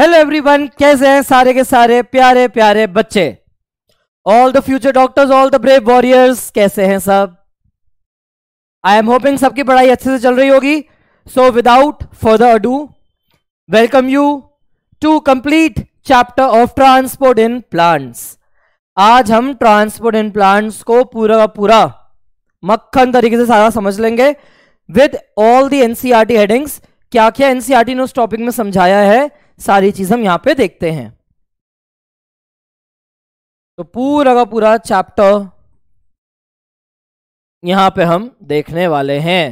Hello everyone कैसे हैं सारे के सारे प्यारे प्यारे बच्चे all the future doctors all the brave warriors कैसे हैं सब आई एम होपिंग सबकी पढ़ाई अच्छे से चल रही होगी so without further do welcome you to complete chapter of transport in plants आज हम ट्रांसपोर्ट इन प्लांट्स को पूरा पूरा मक्खन तरीके से सारा समझ लेंगे with all the NCERT headings क्या क्या एनसीआरटी ने उस टॉपिक में समझाया है सारी चीज हम यहां पे देखते हैं तो पूरा का पूरा चैप्टर यहां पे हम देखने वाले हैं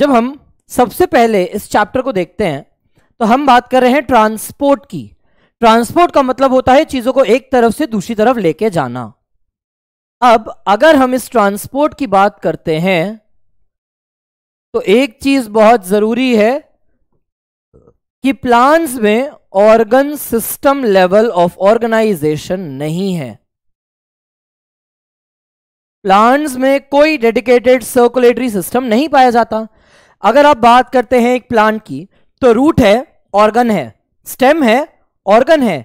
जब हम सबसे पहले इस चैप्टर को देखते हैं तो हम बात कर रहे हैं ट्रांसपोर्ट की ट्रांसपोर्ट का मतलब होता है चीजों को एक तरफ से दूसरी तरफ लेके जाना अब अगर हम इस ट्रांसपोर्ट की बात करते हैं तो एक चीज बहुत जरूरी है कि प्लांट्स में organ system level of organisation नहीं है प्लांट्स में कोई डेडिकेटेड सर्कुलेटरी सिस्टम नहीं पाया जाता अगर आप बात करते हैं एक प्लांट की तो रूट है ऑर्गन है स्टेम है ऑर्गन है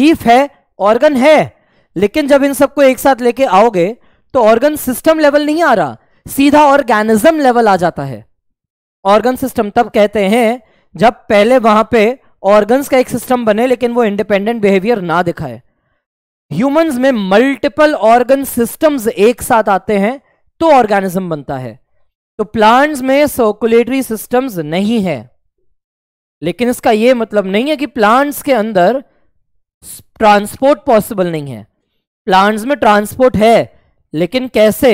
लीफ है ऑर्गन है लेकिन जब इन सबको एक साथ लेके आओगे तो ऑर्गन सिस्टम लेवल नहीं आ रहा सीधा ऑर्गेनिज्म लेवल आ जाता है ऑर्गन सिस्टम तब कहते हैं जब पहले वहां पे ऑर्गन्स का एक सिस्टम बने लेकिन वो इंडिपेंडेंट बिहेवियर ना दिखाए ह्यूमंस में मल्टीपल ऑर्गन सिस्टम्स एक साथ आते हैं तो ऑर्गेनिज्म बनता है तो प्लांट्स में सर्कुलेटरी सिस्टम्स नहीं है लेकिन इसका यह मतलब नहीं है कि प्लांट्स के अंदर ट्रांसपोर्ट पॉसिबल नहीं है प्लांट्स में ट्रांसपोर्ट है लेकिन कैसे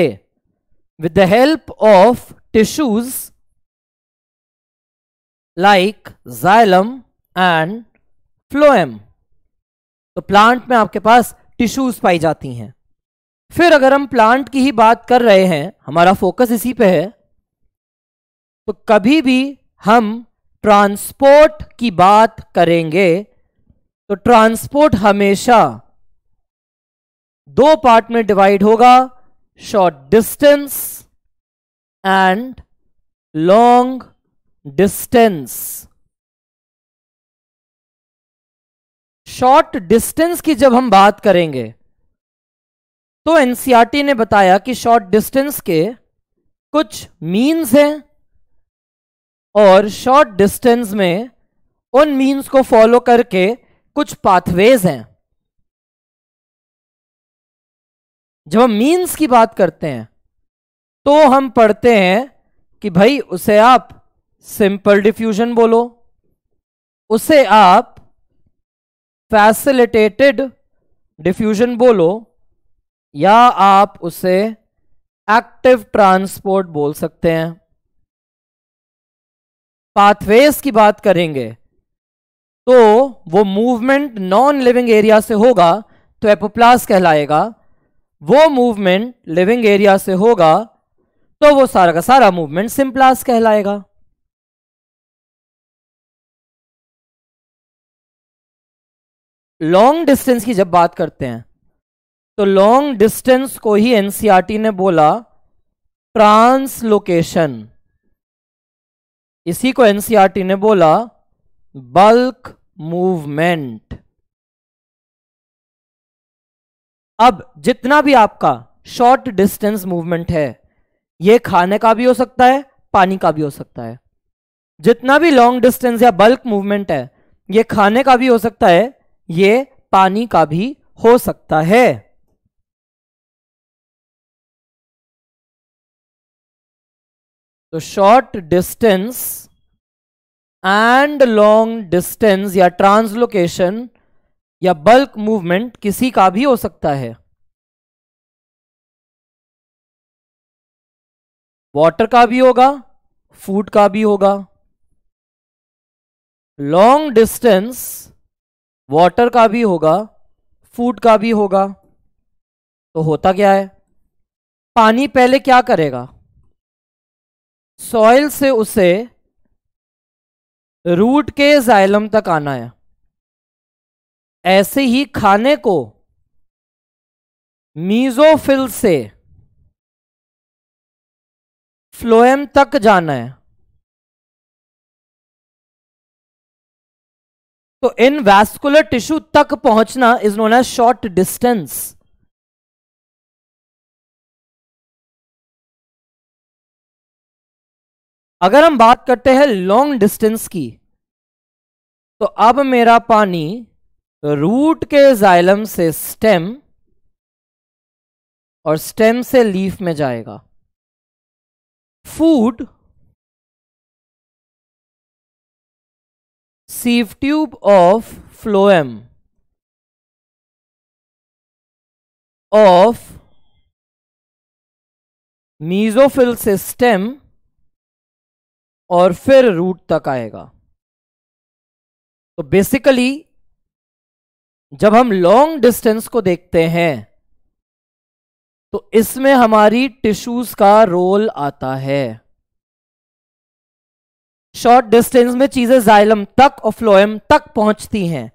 with the help of tissues like xylem and phloem तो प्लांट में आपके पास टिश्यूज पाई जाती हैं फिर अगर हम प्लांट की ही बात कर रहे हैं हमारा फोकस इसी पे है तो कभी भी हम ट्रांसपोर्ट की बात करेंगे तो ट्रांसपोर्ट हमेशा दो पार्ट में डिवाइड होगा short distance and long distance short distance की जब हम बात करेंगे तो एनसीआरटी e ने बताया कि शॉर्ट डिस्टेंस के कुछ मीन्स हैं और शॉर्ट डिस्टेंस में उन मीन्स को फॉलो करके कुछ पाथवेज हैं जब हम मीन्स की बात करते हैं तो हम पढ़ते हैं कि भाई उसे आप सिंपल डिफ्यूजन बोलो उसे आप फैसिलिटेटेड डिफ्यूजन बोलो या आप उसे एक्टिव ट्रांसपोर्ट बोल सकते हैं पाथवेज की बात करेंगे तो वो मूवमेंट नॉन लिविंग एरिया से होगा तो एपोप्लास कहलाएगा वो मूवमेंट लिविंग एरिया से होगा तो वो सारा का सारा मूवमेंट सिंप्लास कहलाएगा लॉन्ग डिस्टेंस की जब बात करते हैं तो लॉन्ग डिस्टेंस को ही एनसीआरटी e ने बोला ट्रांसलोकेशन इसी को एनसीआरटी e ने बोला बल्क मूवमेंट अब जितना भी आपका शॉर्ट डिस्टेंस मूवमेंट है यह खाने का भी हो सकता है पानी का भी हो सकता है जितना भी लॉन्ग डिस्टेंस या बल्क मूवमेंट है यह खाने का भी हो सकता है यह पानी का भी हो सकता है तो short distance and long distance या ट्रांसलोकेशन या बल्क मूवमेंट किसी का भी हो सकता है वाटर का भी होगा फूड का भी होगा लॉन्ग डिस्टेंस वाटर का भी होगा फूड का भी होगा तो होता क्या है पानी पहले क्या करेगा सॉइल से उसे रूट के जाइलम तक आना है ऐसे ही खाने को मीजोफिल से फ्लोएम तक जाना है तो इन वैस्कुलर टिश्यू तक पहुंचना is known as short distance अगर हम बात करते हैं लॉन्ग डिस्टेंस की तो अब मेरा पानी तो रूट के जाइलम से स्टेम और स्टेम से लीफ में जाएगा food sieve tube of phloem of mesophyll से स्टेम और फिर रूट तक आएगा तो बेसिकली जब हम लॉन्ग डिस्टेंस को देखते हैं तो इसमें हमारी टिश्यूज का रोल आता है शॉर्ट डिस्टेंस में चीजें जाइलम तक और फ्लोएम तक पहुंचती हैं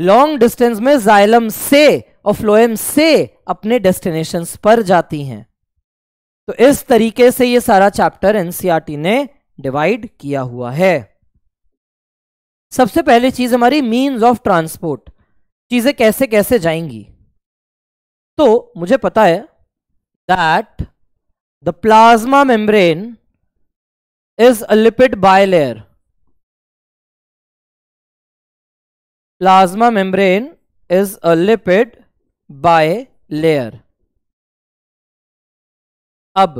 लॉन्ग डिस्टेंस में जाइलम से और फ्लोएम से अपने डेस्टिनेशन पर जाती हैं तो इस तरीके से ये सारा चैप्टर एनसीआरटी e ने डिवाइड किया हुआ है सबसे पहली चीज हमारी मीन्स ऑफ ट्रांसपोर्ट चीज़ें कैसे कैसे जाएंगी तो मुझे पता है that the plasma membrane is a lipid layer plasma membrane is a lipid bilayer अब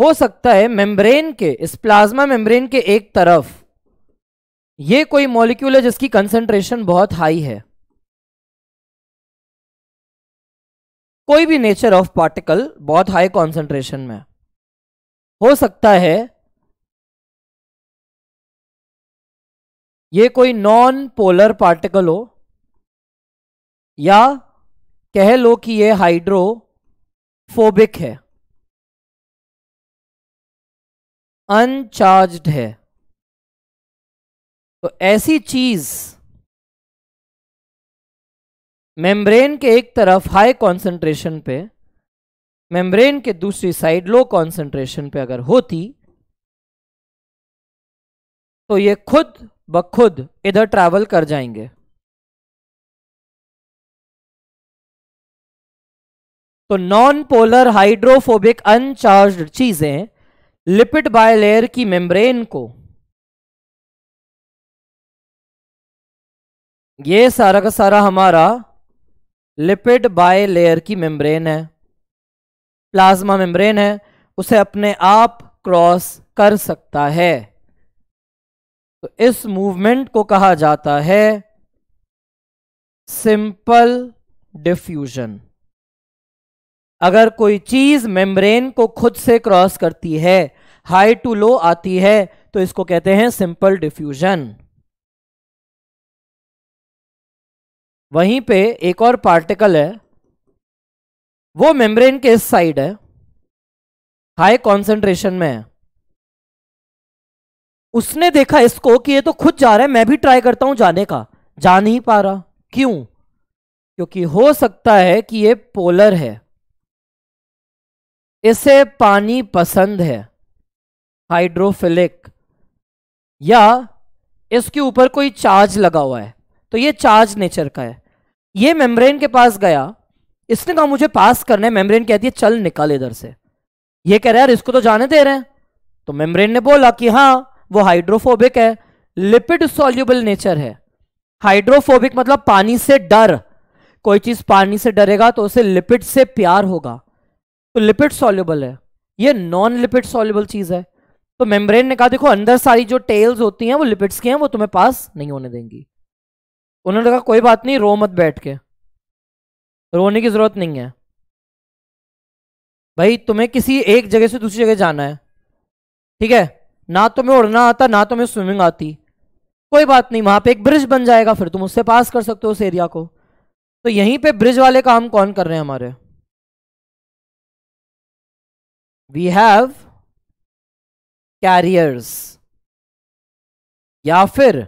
हो सकता है मेम्ब्रेन के इस प्लाज्मा मेम्ब्रेन के एक तरफ ये कोई मॉलिक्यूल है जिसकी कंसंट्रेशन बहुत हाई है कोई भी नेचर ऑफ पार्टिकल बहुत हाई कॉन्सेंट्रेशन में हो सकता है ये कोई नॉन पोलर पार्टिकल हो या कह लो कि ये हाइड्रोफोबिक है अनचार्ज्ड है तो ऐसी चीज मेम्ब्रेन के एक तरफ हाई कॉन्सेंट्रेशन पे मेम्ब्रेन के दूसरी साइड लो कॉन्सेंट्रेशन पे अगर होती तो ये खुद ब खुद इधर ट्रैवल कर जाएंगे तो नॉन पोलर हाइड्रोफोबिक अनचार्ज्ड चीजें लिपिड बायलेयर की मेम्ब्रेन को ये सारा का सारा हमारा लिपिड बाय लेयर की मेम्ब्रेन है प्लाज्मा मेम्ब्रेन है उसे अपने आप क्रॉस कर सकता है तो इस मूवमेंट को कहा जाता है सिंपल डिफ्यूजन अगर कोई चीज मेम्ब्रेन को खुद से क्रॉस करती है हाई टू लो आती है तो इसको कहते हैं सिंपल डिफ्यूजन वहीं पे एक और पार्टिकल है वो मेम्ब्रेन के इस साइड है हाई कंसंट्रेशन में है उसने देखा इसको कि ये तो खुद जा रहा है मैं भी ट्राई करता हूं जाने का जा नहीं पा रहा क्यों क्योंकि हो सकता है कि ये पोलर है इसे पानी पसंद है हाइड्रोफिलिक या इसके ऊपर कोई चार्ज लगा हुआ है तो ये चार्ज नेचर का है ये मेम्ब्रेन के पास गया इसने कहा मुझे पास करने मेम्ब्रेन कहती है चल निकल इधर से ये कह रहा है यार इसको तो जाने दे रहे हैं तो मेम्ब्रेन ने बोला कि हाँ वो हाइड्रोफोबिक है लिपिड सॉल्यूबल नेचर है हाइड्रोफोबिक मतलब पानी से डर कोई चीज पानी से डरेगा तो उसे लिपिड से प्यार होगा तो लिपिड सॉल्यूबल है ये नॉन लिपिड सॉल्यूबल चीज है तो मेम्ब्रेन ने कहा देखो अंदर सारी जो टेल्स होती हैं वो लिपिड्स की हैं वो तुम्हें पास नहीं होने देंगी उन्होंने कहा कोई बात नहीं रो मत बैठ के रोने की ज़रूरत नहीं है भाई तुम्हें किसी एक जगह से दूसरी जगह जाना है ठीक है ना तुम्हें उड़ना आता ना तुम्हें स्विमिंग आती कोई बात नहीं वहां पे एक ब्रिज बन जाएगा फिर तुम उससे पास कर सकते हो उस एरिया को तो यहीं पे ब्रिज वाले काम कौन कर रहे हैं हमारे वी हैव कैरियर्स या फिर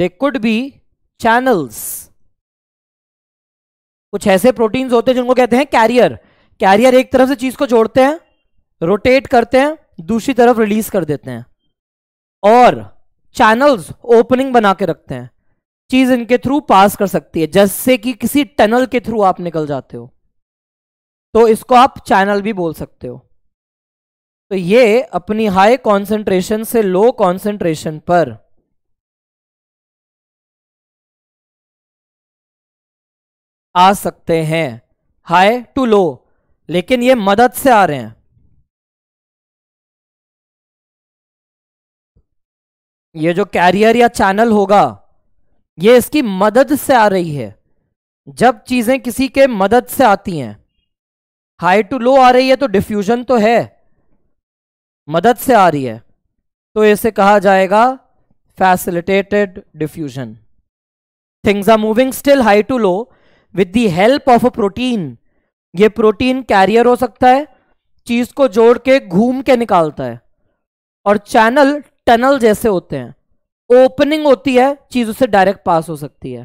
दे कुड बी चैनल्स कुछ ऐसे प्रोटीन्स होते हैं जिनको कहते हैं कैरियर कैरियर एक तरफ से चीज को जोड़ते हैं रोटेट करते हैं दूसरी तरफ रिलीज कर देते हैं और चैनल्स ओपनिंग बना के रखते हैं चीज इनके थ्रू पास कर सकती है जैसे कि किसी टनल के थ्रू आप निकल जाते हो तो इसको आप चैनल भी बोल सकते हो तो ये अपनी हाई कॉन्सेंट्रेशन से लो कॉन्सेंट्रेशन पर आ सकते हैं हाई टू लो लेकिन ये मदद से आ रहे हैं ये जो कैरियर या चैनल होगा ये इसकी मदद से आ रही है जब चीजें किसी के मदद से आती हैं हाई टू लो आ रही है तो डिफ्यूजन तो है मदद से आ रही है तो इसे कहा जाएगा facilitated diffusion things are moving still high to low with the help of a protein ये प्रोटीन कैरियर हो सकता है चीज को जोड़ के घूम के निकालता है और चैनल टनल जैसे होते हैं ओपनिंग होती है चीज उससे डायरेक्ट पास हो सकती है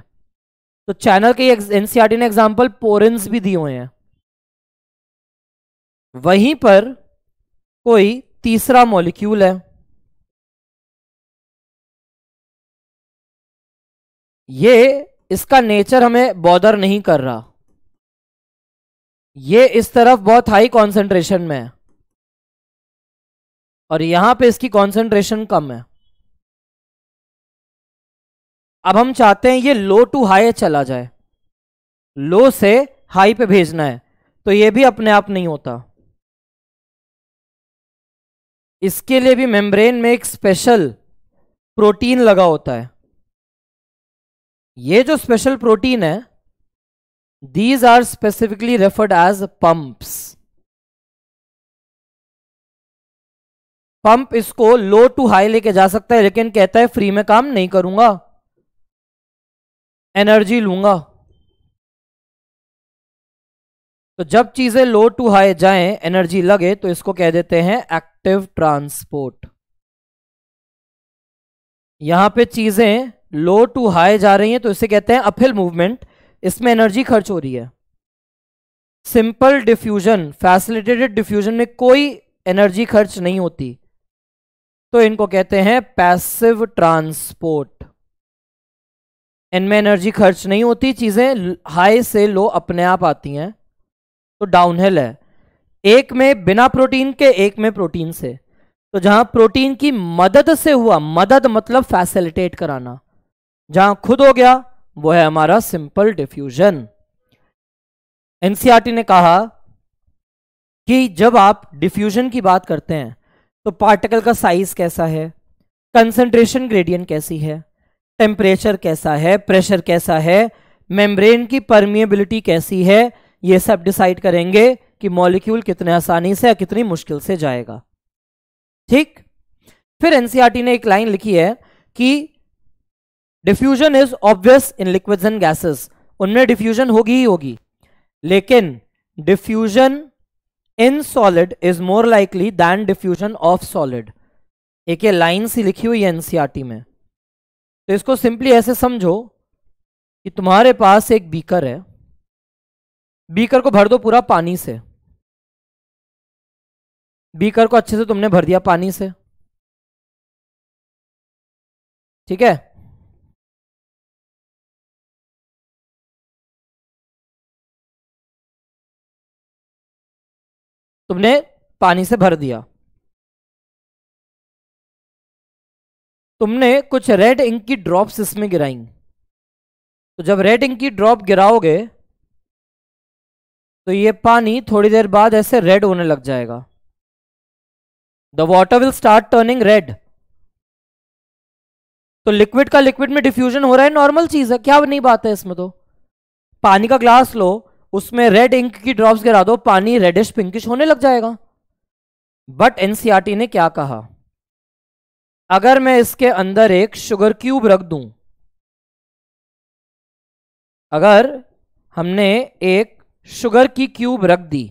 तो चैनल के एनसीआरटी e ने एग्जाम्पल पोरेंस भी दिए हुए हैं वहीं पर कोई तीसरा मॉलिक्यूल है ये इसका नेचर हमें बॉदर नहीं कर रहा ये इस तरफ बहुत हाई कॉन्सेंट्रेशन में है और यहां पे इसकी कॉन्सेंट्रेशन कम है अब हम चाहते हैं ये लो टू हाई चला जाए लो से हाई पे भेजना है तो ये भी अपने आप नहीं होता इसके लिए भी मेम्ब्रेन में एक स्पेशल प्रोटीन लगा होता है ये जो स्पेशल प्रोटीन है these are specifically referred as pumps pump इसको लो टू हाई लेके जा सकता है लेकिन कहता है फ्री में काम नहीं करूंगा एनर्जी लूंगा तो जब चीजें लो टू हाई जाएं एनर्जी लगे तो इसको कह देते हैं एक्टिव ट्रांसपोर्ट यहां पे चीजें लो टू हाई जा रही है तो इसे कहते हैं अपहिल मूवमेंट इसमें एनर्जी खर्च हो रही है सिंपल डिफ्यूजन फैसिलिटेटेड डिफ्यूजन में कोई एनर्जी खर्च नहीं होती तो इनको कहते हैं पैसिव ट्रांसपोर्ट इनमें एनर्जी खर्च नहीं होती चीज़ें हाई से लो अपने आप आती हैं तो डाउनहिल है एक में बिना प्रोटीन के एक में प्रोटीन से तो जहां प्रोटीन की मदद से हुआ मदद मतलब फैसिलिटेट कराना जहां खुद हो गया वो है हमारा सिंपल डिफ्यूजन एनसीआरटी ने कहा कि जब आप डिफ्यूजन की बात करते हैं तो पार्टिकल का साइज कैसा है कंसंट्रेशन ग्रेडियंट कैसी है टेम्परेचर कैसा है प्रेशर कैसा है मेम्ब्रेन की परमिएबिलिटी कैसी है ये सब डिसाइड करेंगे कि मॉलिक्यूल कितने आसानी से या कितनी मुश्किल से जाएगा ठीक फिर एनसीआरटी e ने एक लाइन लिखी है कि diffusion is obvious in liquid and gases उनमें डिफ्यूजन होगी ही होगी लेकिन diffusion in solid is more likely than diffusion of solid एक ये लाइन सी लिखी हुई है एनसीआरटी e में तो इसको सिंपली ऐसे समझो कि तुम्हारे पास एक बीकर है बीकर को भर दो पूरा पानी से बीकर को अच्छे से तुमने भर दिया पानी से ठीक है तुमने पानी से भर दिया तुमने कुछ रेड इंक की ड्रॉप्स इसमें गिराई तो जब रेड इंक की ड्रॉप गिराओगे तो ये पानी थोड़ी देर बाद ऐसे रेड होने लग जाएगा the water will start turning red तो लिक्विड का लिक्विड में डिफ्यूजन हो रहा है नॉर्मल चीज है क्या नहीं बात है इसमें तो पानी का ग्लास लो उसमें रेड इंक की ड्रॉप्स गिरा दो पानी रेडिश पिंकिश होने लग जाएगा बट एनसीआरटी e ने क्या कहा अगर मैं इसके अंदर एक शुगर क्यूब रख दूं अगर हमने एक शुगर की क्यूब रख दी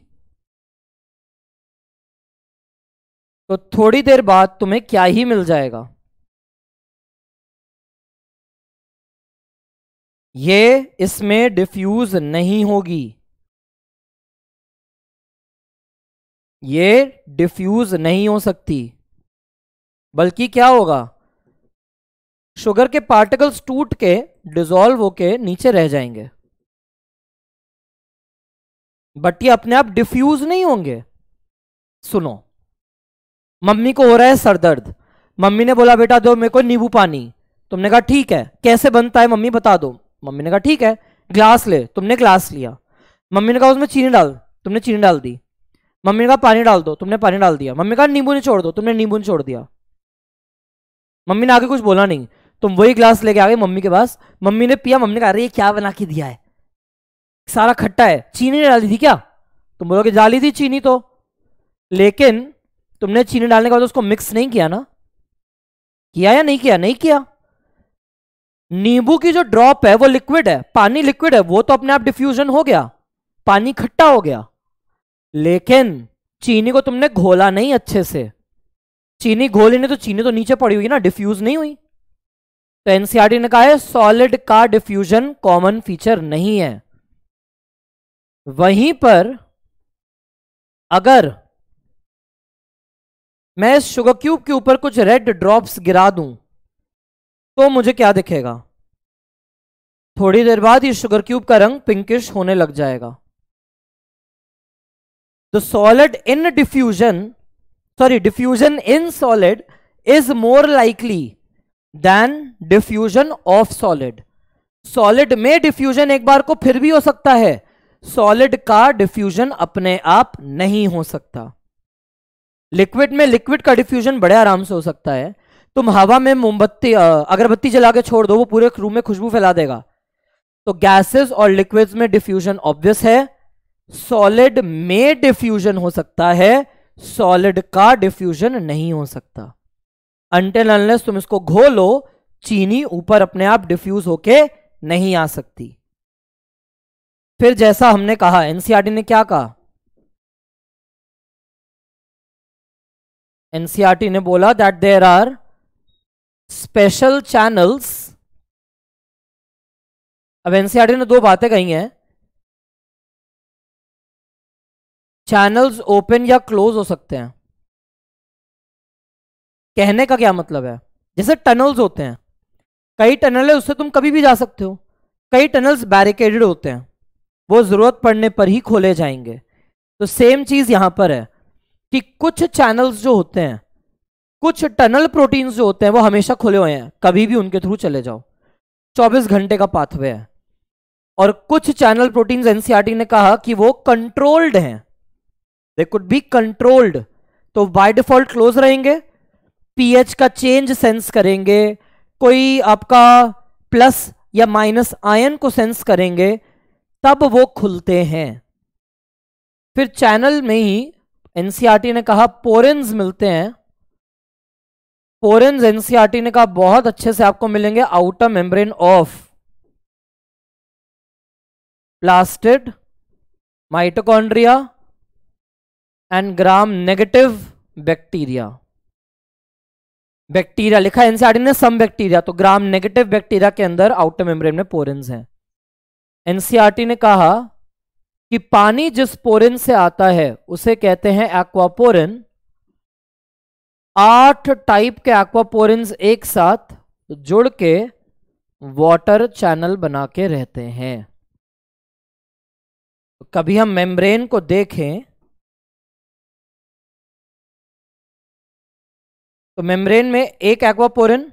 तो थोड़ी देर बाद तुम्हें क्या ही मिल जाएगा ये इसमें डिफ्यूज नहीं होगी ये डिफ्यूज नहीं हो सकती बल्कि क्या होगा शुगर के पार्टिकल्स टूट के डिजोल्व होके नीचे रह जाएंगे बट ये अपने आप डिफ्यूज नहीं होंगे सुनो मम्मी को हो रहा है सरदर्द मम्मी ने बोला बेटा दो मेरे को नींबू पानी तुमने कहा ठीक है कैसे बनता है मम्मी बता दो मम्मी ने कहा ठीक है ग्लास ले तुमने ग्लास लिया मम्मी ने कहा उसमें चीनी डाल तुमने चीनी डाल दी मम्मी ने कहा पानी डाल दो तुमने पानी डाल दिया मम्मी ने कहा नींबू नहीं छोड़ दो तुमने नींबू नहीं छोड़ दिया मम्मी ने आगे कुछ बोला नहीं तुम वही ग्लास लेके आ गए मम्मी के पास मम्मी ने पिया मम्मी ने कहा अरे ये क्या बना के दिया है सारा खट्टा है चीनी नहीं डाली थी क्या तुम बोलोगे डाली थी चीनी तो लेकिन तुमने चीनी डालने के बाद उसको मिक्स नहीं किया ना किया या नहीं किया नहीं किया नींबू की जो ड्रॉप है वो लिक्विड है पानी लिक्विड है वो तो अपने आप डिफ्यूजन हो गया पानी खट्टा हो गया लेकिन चीनी को तुमने घोला नहीं अच्छे से चीनी घोली नहीं तो चीनी तो नीचे पड़ी हुई ना डिफ्यूज नहीं हुई तो एनसीआरटी e ने कहा है सॉलिड का डिफ्यूजन कॉमन फीचर नहीं है वहीं पर अगर मैं इस शुगर क्यूब के ऊपर कुछ रेड ड्रॉप्स गिरा दूं तो मुझे क्या दिखेगा थोड़ी देर बाद ये शुगर क्यूब का रंग पिंकिश होने लग जाएगा the solid in diffusion sorry diffusion in solid is more likely than diffusion of solid solid में डिफ्यूजन एक बार को फिर भी हो सकता है सॉलिड का डिफ्यूजन अपने आप नहीं हो सकता लिक्विड में लिक्विड का डिफ्यूजन बड़े आराम से हो सकता है तुम हवा में मोमबत्ती अगरबत्ती जला के छोड़ दो वो पूरे रूम में खुशबू फैला देगा तो गैसेस और लिक्विड्स में डिफ्यूजन ऑब्वियस है सॉलिड में डिफ्यूजन हो सकता है सॉलिड का डिफ्यूजन नहीं हो सकता अंटेन अनलेस तुम इसको घोलो चीनी ऊपर अपने आप डिफ्यूज होके नहीं आ सकती फिर जैसा हमने कहा एनसीआरटी ने क्या कहा एनसीआरटी ने बोला that there are special channels अब एनसीआरटी e ने दो बातें कही हैं चैनल्स ओपन या क्लोज हो सकते हैं कहने का क्या मतलब है जैसे टनल्स होते हैं कई टनल है उससे तुम कभी भी जा सकते हो कई टनल्स बैरिकेडेड होते हैं वो जरूरत पड़ने पर ही खोले जाएंगे तो सेम चीज यहां पर है कि कुछ चैनल्स जो होते हैं कुछ टनल प्रोटीन्स जो होते हैं वो हमेशा खुले हुए हैं कभी भी उनके थ्रू चले जाओ 24 घंटे का पाथवे है और कुछ चैनल प्रोटीन्स एनसीआरटी ने कहा कि वो कंट्रोल्ड हैं दे कुड बी कंट्रोल्ड तो बाय डिफॉल्ट क्लोज रहेंगे पीएच का चेंज सेंस करेंगे कोई आपका प्लस या माइनस आयन को सेंस करेंगे तब वो खुलते हैं फिर चैनल में ही एनसीआरटी e ने कहा पोरेंस मिलते हैं पोरेंस एनसीआरटी e ने कहा बहुत अच्छे से आपको मिलेंगे outer membrane of plastid mitochondria and gram negative bacteria bacteria लिखा एनसीआरटी e ने सम बैक्टीरिया तो ग्राम नेगेटिव बैक्टीरिया के अंदर आउटर मेम्ब्रेन में पोरेंस है एनसीआरटी ने कहा कि पानी जिस पोरेन से आता है उसे कहते हैं एक्वापोरन आठ टाइप के एक्वापोरेंस एक साथ जुड़ के वाटर चैनल बना के रहते हैं कभी हम मेम्ब्रेन को देखें तो मेम्ब्रेन में एक एक्वापोरिन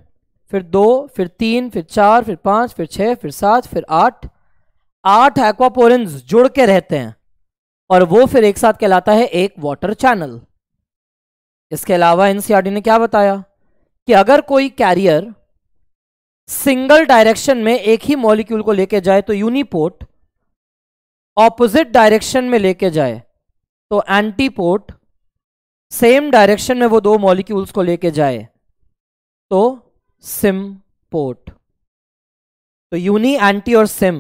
फिर दो फिर तीन फिर चार फिर पांच फिर छह फिर सात फिर आठ आठ एक्वापोरेंस जुड़ के रहते हैं और वो फिर एक साथ कहलाता है एक वाटर चैनल इसके अलावा एनसीआरटी ने क्या बताया कि अगर कोई कैरियर सिंगल डायरेक्शन में एक ही मॉलिक्यूल को लेके जाए तो यूनिपोर्ट ऑपोजिट डायरेक्शन में लेके जाए तो एंटीपोर्ट सेम डायरेक्शन में वो दो मॉलिक्यूल्स को लेके जाए तो सिम पोर्ट तो यूनी एंटी और सिम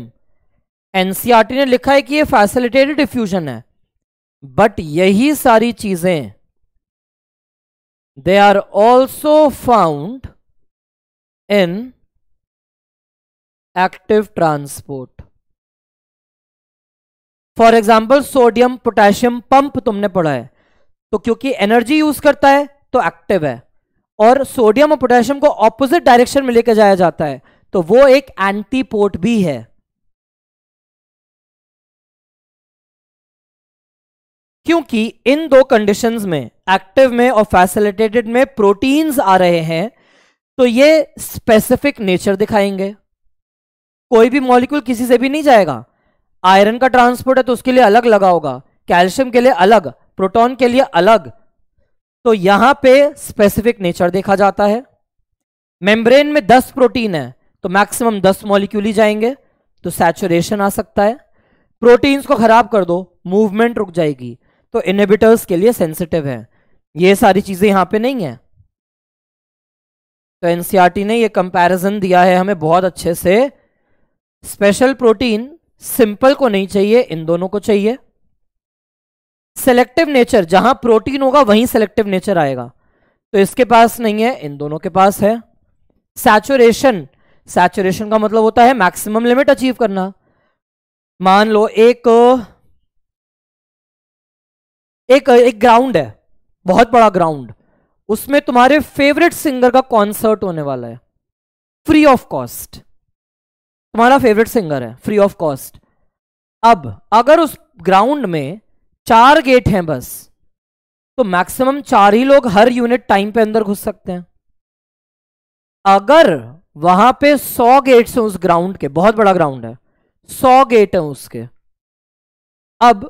एनसीआरटी ने लिखा है कि ये फैसिलिटेटेड डिफ्यूजन है बट यही सारी चीजें they are also found in active transport for example sodium potassium pump तुमने पढ़ा है तो क्योंकि एनर्जी यूज करता है तो एक्टिव है और सोडियम और पोटेशियम को ऑपोजिट डायरेक्शन में लेकर जाया जाता है तो वो एक एंटीपोर्ट भी है क्योंकि इन दो कंडीशंस में एक्टिव में और फैसिलिटेटेड में प्रोटीन्स आ रहे हैं तो ये स्पेसिफिक नेचर दिखाएंगे कोई भी मॉलिक्यूल किसी से भी नहीं जाएगा आयरन का ट्रांसपोर्ट है तो उसके लिए अलग लगा होगा कैल्शियम के लिए अलग प्रोटॉन के लिए अलग तो यहां पे स्पेसिफिक नेचर देखा जाता है मेम्ब्रेन में 10 प्रोटीन है तो मैक्सिमम 10 मॉलिक्यूल ही जाएंगे तो सैचुरेशन आ सकता है प्रोटीन्स को खराब कर दो मूवमेंट रुक जाएगी तो इनहिबिटर्स के लिए सेंसिटिव है ये सारी चीज़ें यहां पे नहीं है तो एनसीआरटी e ने ये कंपैरिजन दिया है हमें बहुत अच्छे से स्पेशल प्रोटीन सिंपल को नहीं चाहिए इन दोनों को चाहिए सेलेक्टिव नेचर जहां प्रोटीन होगा वहीं सेलेक्टिव नेचर आएगा तो इसके पास नहीं है इन दोनों के पास है सैचुरेशन सैचुरेशन का मतलब होता है मैक्सिमम लिमिट अचीव करना मान लो एक एक एक ग्राउंड है बहुत बड़ा ग्राउंड उसमें तुम्हारे फेवरेट सिंगर का कॉन्सर्ट होने वाला है फ्री ऑफ कॉस्ट तुम्हारा फेवरेट सिंगर है फ्री ऑफ कॉस्ट अब अगर उस ग्राउंड में चार गेट हैं बस तो मैक्सिमम चार ही लोग हर यूनिट टाइम पे अंदर घुस सकते हैं अगर वहां पे सौ गेट्स हैं उस ग्राउंड के बहुत बड़ा ग्राउंड है सौ गेट हैं उसके अब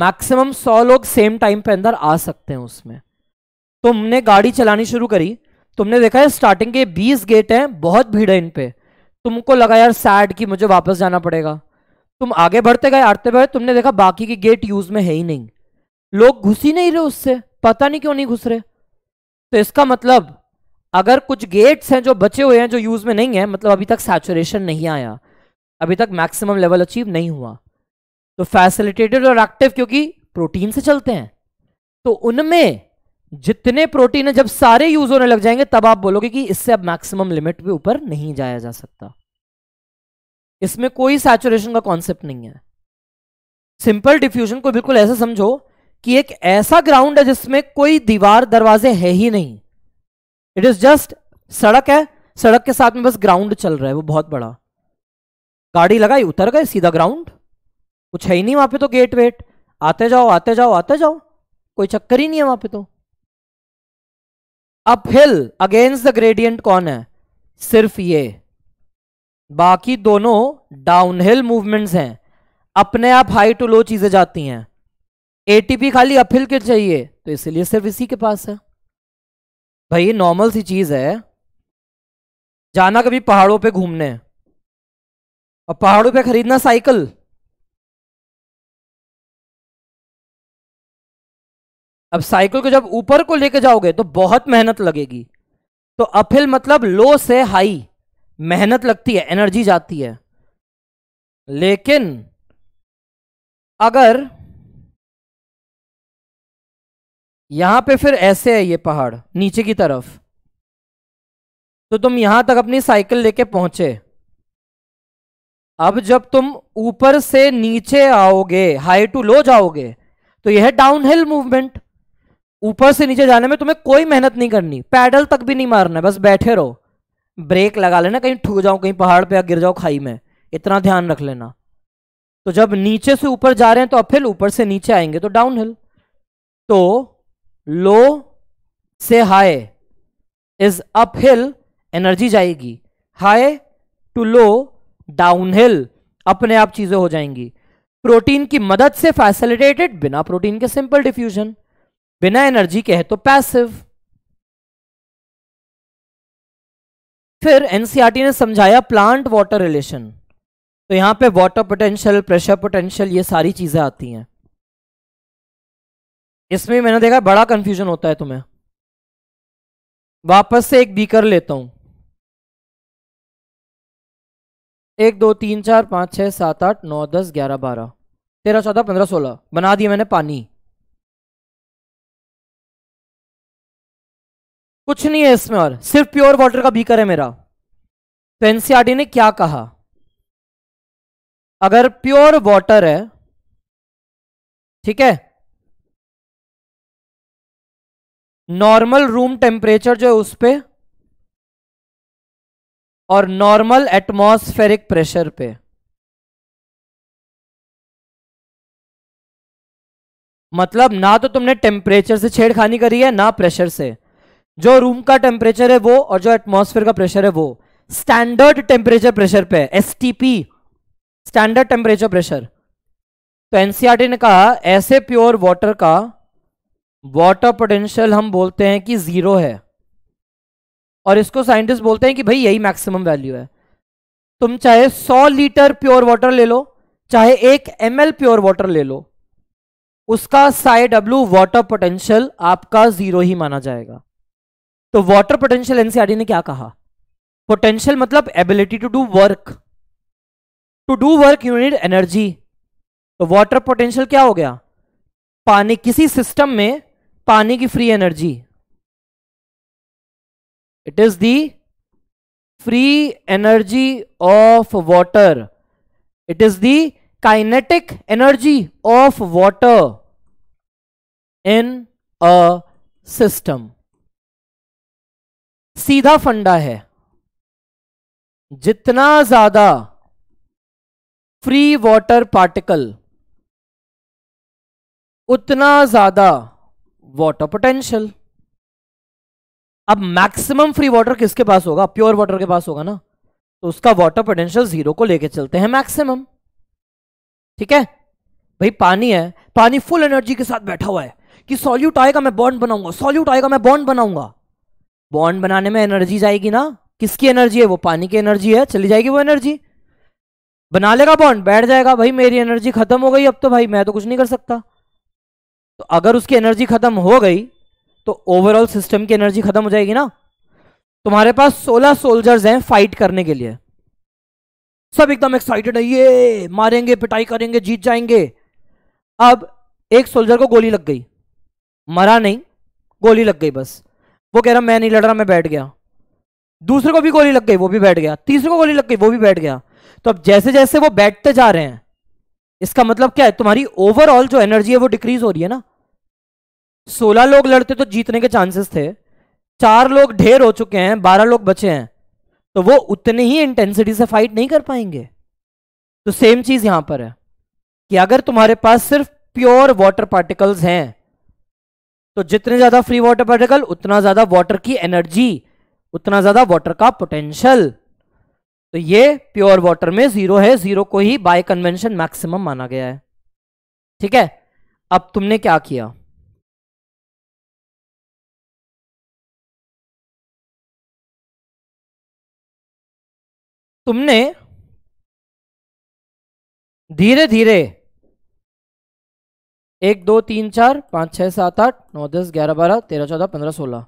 मैक्सिमम सौ लोग सेम टाइम पे अंदर आ सकते हैं उसमें तुमने गाड़ी चलानी शुरू करी तुमने देखा है स्टार्टिंग के बीस गेट हैं बहुत भीड़ है इन पे तुमको लगा यार सैड कि मुझे वापस जाना पड़ेगा तुम आगे बढ़ते गए आते बढ़े तुमने देखा बाकी के गेट यूज में है ही नहीं लोग घुस ही नहीं रहे उससे पता नहीं क्यों नहीं घुस रहे तो इसका मतलब अगर कुछ गेट्स हैं जो बचे हुए हैं जो यूज में नहीं है मतलब अभी तक सैचुरेशन नहीं आया अभी तक मैक्सिमम लेवल अचीव नहीं हुआ तो फैसिलिटेटेड और एक्टिव क्योंकि प्रोटीन से चलते हैं तो उनमें जितने प्रोटीन है जब सारे यूज होने लग जाएंगे तब आप बोलोगे कि इससे अब मैक्सिमम लिमिट पे ऊपर नहीं जाया जा सकता इसमें कोई सैचुरेशन का कॉन्सेप्ट नहीं है सिंपल डिफ्यूजन को बिल्कुल ऐसा समझो कि एक ऐसा ग्राउंड है जिसमें कोई दीवार दरवाजे है ही नहीं इट इज जस्ट सड़क है सड़क के साथ में बस ग्राउंड चल रहा है वो बहुत बड़ा गाड़ी लगाई उतर गए सीधा ग्राउंड कुछ है ही नहीं वहां पे तो गेट वेट आते जाओ आते जाओ आते जाओ कोई चक्कर ही नहीं है वहां पे तो अब हिल अगेंस्ट द ग्रेडियंट कौन है सिर्फ ये बाकी दोनों डाउनहिल मूवमेंट्स हैं अपने आप हाई टू लो चीजें जाती हैं एटीपी खाली अपहिल के चाहिए तो इसलिए सिर्फ इसी के पास है भाई ये नॉर्मल सी चीज है जाना कभी पहाड़ों पे घूमने और पहाड़ों पे खरीदना साइकिल अब साइकिल को जब ऊपर को लेके जाओगे तो बहुत मेहनत लगेगी तो अपहिल मतलब लो से हाई मेहनत लगती है एनर्जी जाती है लेकिन अगर यहां पे फिर ऐसे है ये पहाड़ नीचे की तरफ तो तुम यहां तक अपनी साइकिल लेके पहुंचे अब जब तुम ऊपर से नीचे आओगे हाई टू लो जाओगे तो यह डाउनहिल मूवमेंट ऊपर से नीचे जाने में तुम्हें कोई मेहनत नहीं करनी पैडल तक भी नहीं मारना है बस बैठे रहो ब्रेक लगा लेना कहीं ठूक जाओ कहीं पहाड़ पे या गिर जाओ खाई में इतना ध्यान रख लेना तो जब नीचे से ऊपर जा रहे हैं तो अपहिल ऊपर से नीचे आएंगे तो डाउन हिल तो लो से हाई इज अपहिल एनर्जी जाएगी high to low downhill अपने आप चीजें हो जाएंगी प्रोटीन की मदद से फैसिलिटेटेड बिना प्रोटीन के सिंपल डिफ्यूजन बिना एनर्जी के है तो पैसिव फिर एनसीआरटी ने समझाया प्लांट वाटर रिलेशन तो यहां पे वाटर पोटेंशियल प्रेशर पोटेंशियल ये सारी चीजें आती हैं इसमें मैंने देखा बड़ा कंफ्यूजन होता है तुम्हें वापस से एक बीकर लेता हूं एक दो तीन चार पांच छह सात आठ नौ दस ग्यारह बारह तेरह चौदह पंद्रह सोलह बना दिया मैंने पानी कुछ नहीं है इसमें और सिर्फ प्योर वाटर का बीकर है मेरा तो एनसीआरटी ने क्या कहा अगर प्योर वाटर है ठीक है नॉर्मल रूम टेम्परेचर जो है उस पर और नॉर्मल एटमॉस्फेरिक प्रेशर पे मतलब ना तो तुमने टेम्परेचर से छेड़खानी करी है ना प्रेशर से जो रूम का टेम्परेचर है वो और जो एटमोसफेयर का प्रेशर है वो स्टैंडर्ड टेम्परेचर प्रेशर पे एस स्टैंडर्ड टेम्परेचर प्रेशर तो एनसीआरटी ने कहा ऐसे प्योर वाटर का वाटर पोटेंशियल हम बोलते हैं कि जीरो है और इसको साइंटिस्ट बोलते हैं कि भाई यही मैक्सिमम वैल्यू है तुम चाहे 100 लीटर प्योर वाटर ले लो चाहे एक एम प्योर वाटर ले लो उसका साई डब्ल्यू वाटर पोटेंशियल आपका जीरो ही माना जाएगा तो वाटर पोटेंशियल एनसीआरटी ने क्या कहा पोटेंशियल मतलब ability to do work to do work you need energy तो वाटर पोटेंशियल क्या हो गया पानी किसी सिस्टम में पानी की free energy it is the free energy of water it is the kinetic energy of water in a system सीधा फंडा है जितना ज्यादा फ्री वाटर पार्टिकल उतना ज्यादा वाटर पोटेंशियल अब मैक्सिमम फ्री वाटर किसके पास होगा प्योर वाटर के पास होगा ना तो उसका वाटर पोटेंशियल जीरो को लेके चलते हैं मैक्सिमम ठीक है भाई पानी है पानी फुल एनर्जी के साथ बैठा हुआ है कि सॉल्यूट आएगा मैं बॉन्ड बनाऊंगा सॉल्यूट आएगा मैं बॉन्ड बनाऊंगा बॉन्ड बनाने में एनर्जी जाएगी ना किसकी एनर्जी है वो पानी की एनर्जी है चली जाएगी वो एनर्जी बना लेगा बॉन्ड बैठ जाएगा भाई मेरी एनर्जी खत्म हो गई अब तो भाई मैं तो कुछ नहीं कर सकता तो अगर उसकी एनर्जी खत्म हो गई तो ओवरऑल सिस्टम की एनर्जी खत्म हो जाएगी ना तुम्हारे पास सोलह सोल्जर्स हैं फाइट करने के लिए सब एकदम एक्साइटेड है ये मारेंगे पिटाई करेंगे जीत जाएंगे अब एक सोल्जर को गोली लग गई मरा नहीं गोली लग गई बस वो कह रहा मैं नहीं लड़ रहा मैं बैठ गया दूसरे को भी गोली लग गई वो भी बैठ गया तीसरे को गोली लग गई वो भी बैठ गया तो अब जैसे जैसे वो बैठते जा रहे हैं इसका मतलब क्या है तुम्हारी ओवरऑल जो एनर्जी है वो डिक्रीज हो रही है ना सोलह लोग लड़ते तो जीतने के चांसेस थे चार लोग ढेर हो चुके हैं बारह लोग बचे हैं तो वो उतनी ही इंटेंसिटी से फाइट नहीं कर पाएंगे तो सेम चीज यहां पर है कि अगर तुम्हारे पास सिर्फ प्योर वाटर पार्टिकल्स हैं तो जितने ज्यादा फ्री वाटर पार्टिकल उतना ज्यादा वाटर की एनर्जी उतना ज्यादा वाटर का पोटेंशियल तो ये प्योर वाटर में जीरो है जीरो को ही बाय कन्वेंशन मैक्सिमम माना गया है ठीक है अब तुमने क्या किया तुमने धीरे धीरे एक दो तीन चार पाँच छः सात आठ नौ दस ग्यारह बारह तेरह चौदह पंद्रह सोलह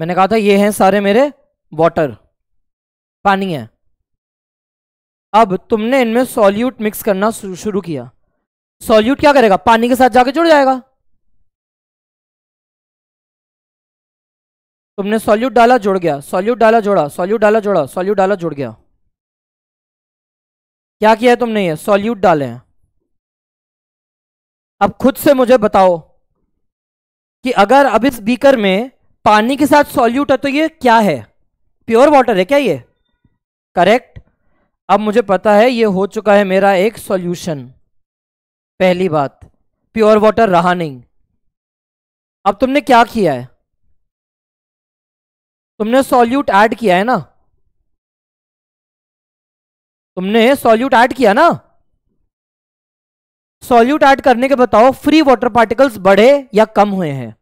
मैंने कहा था ये हैं सारे मेरे वाटर पानी है अब तुमने इनमें सॉल्यूट मिक्स करना शुरू किया सॉल्यूट क्या करेगा पानी के साथ जाके जुड़ जाएगा तुमने सॉल्यूट डाला जुड़ गया सॉल्यूट डाला जोड़ा सॉल्यूट डाला जोड़ा सॉल्यूट डाला जुड़ गया क्या किया है तुमने ये सॉल्यूट डाले हैं अब खुद से मुझे बताओ कि अगर अब इस बीकर में पानी के साथ सॉल्यूट है तो ये क्या है प्योर वाटर है क्या ये करेक्ट अब मुझे पता है ये हो चुका है मेरा एक सॉल्यूशन पहली बात प्योर वाटर रहा नहीं अब तुमने क्या किया है तुमने सॉल्यूट ऐड किया है ना तुमने सॉल्यूट ऐड किया ना सॉल्यूट ऐड करने के बताओ फ्री वाटर पार्टिकल्स बढ़े या कम हुए हैं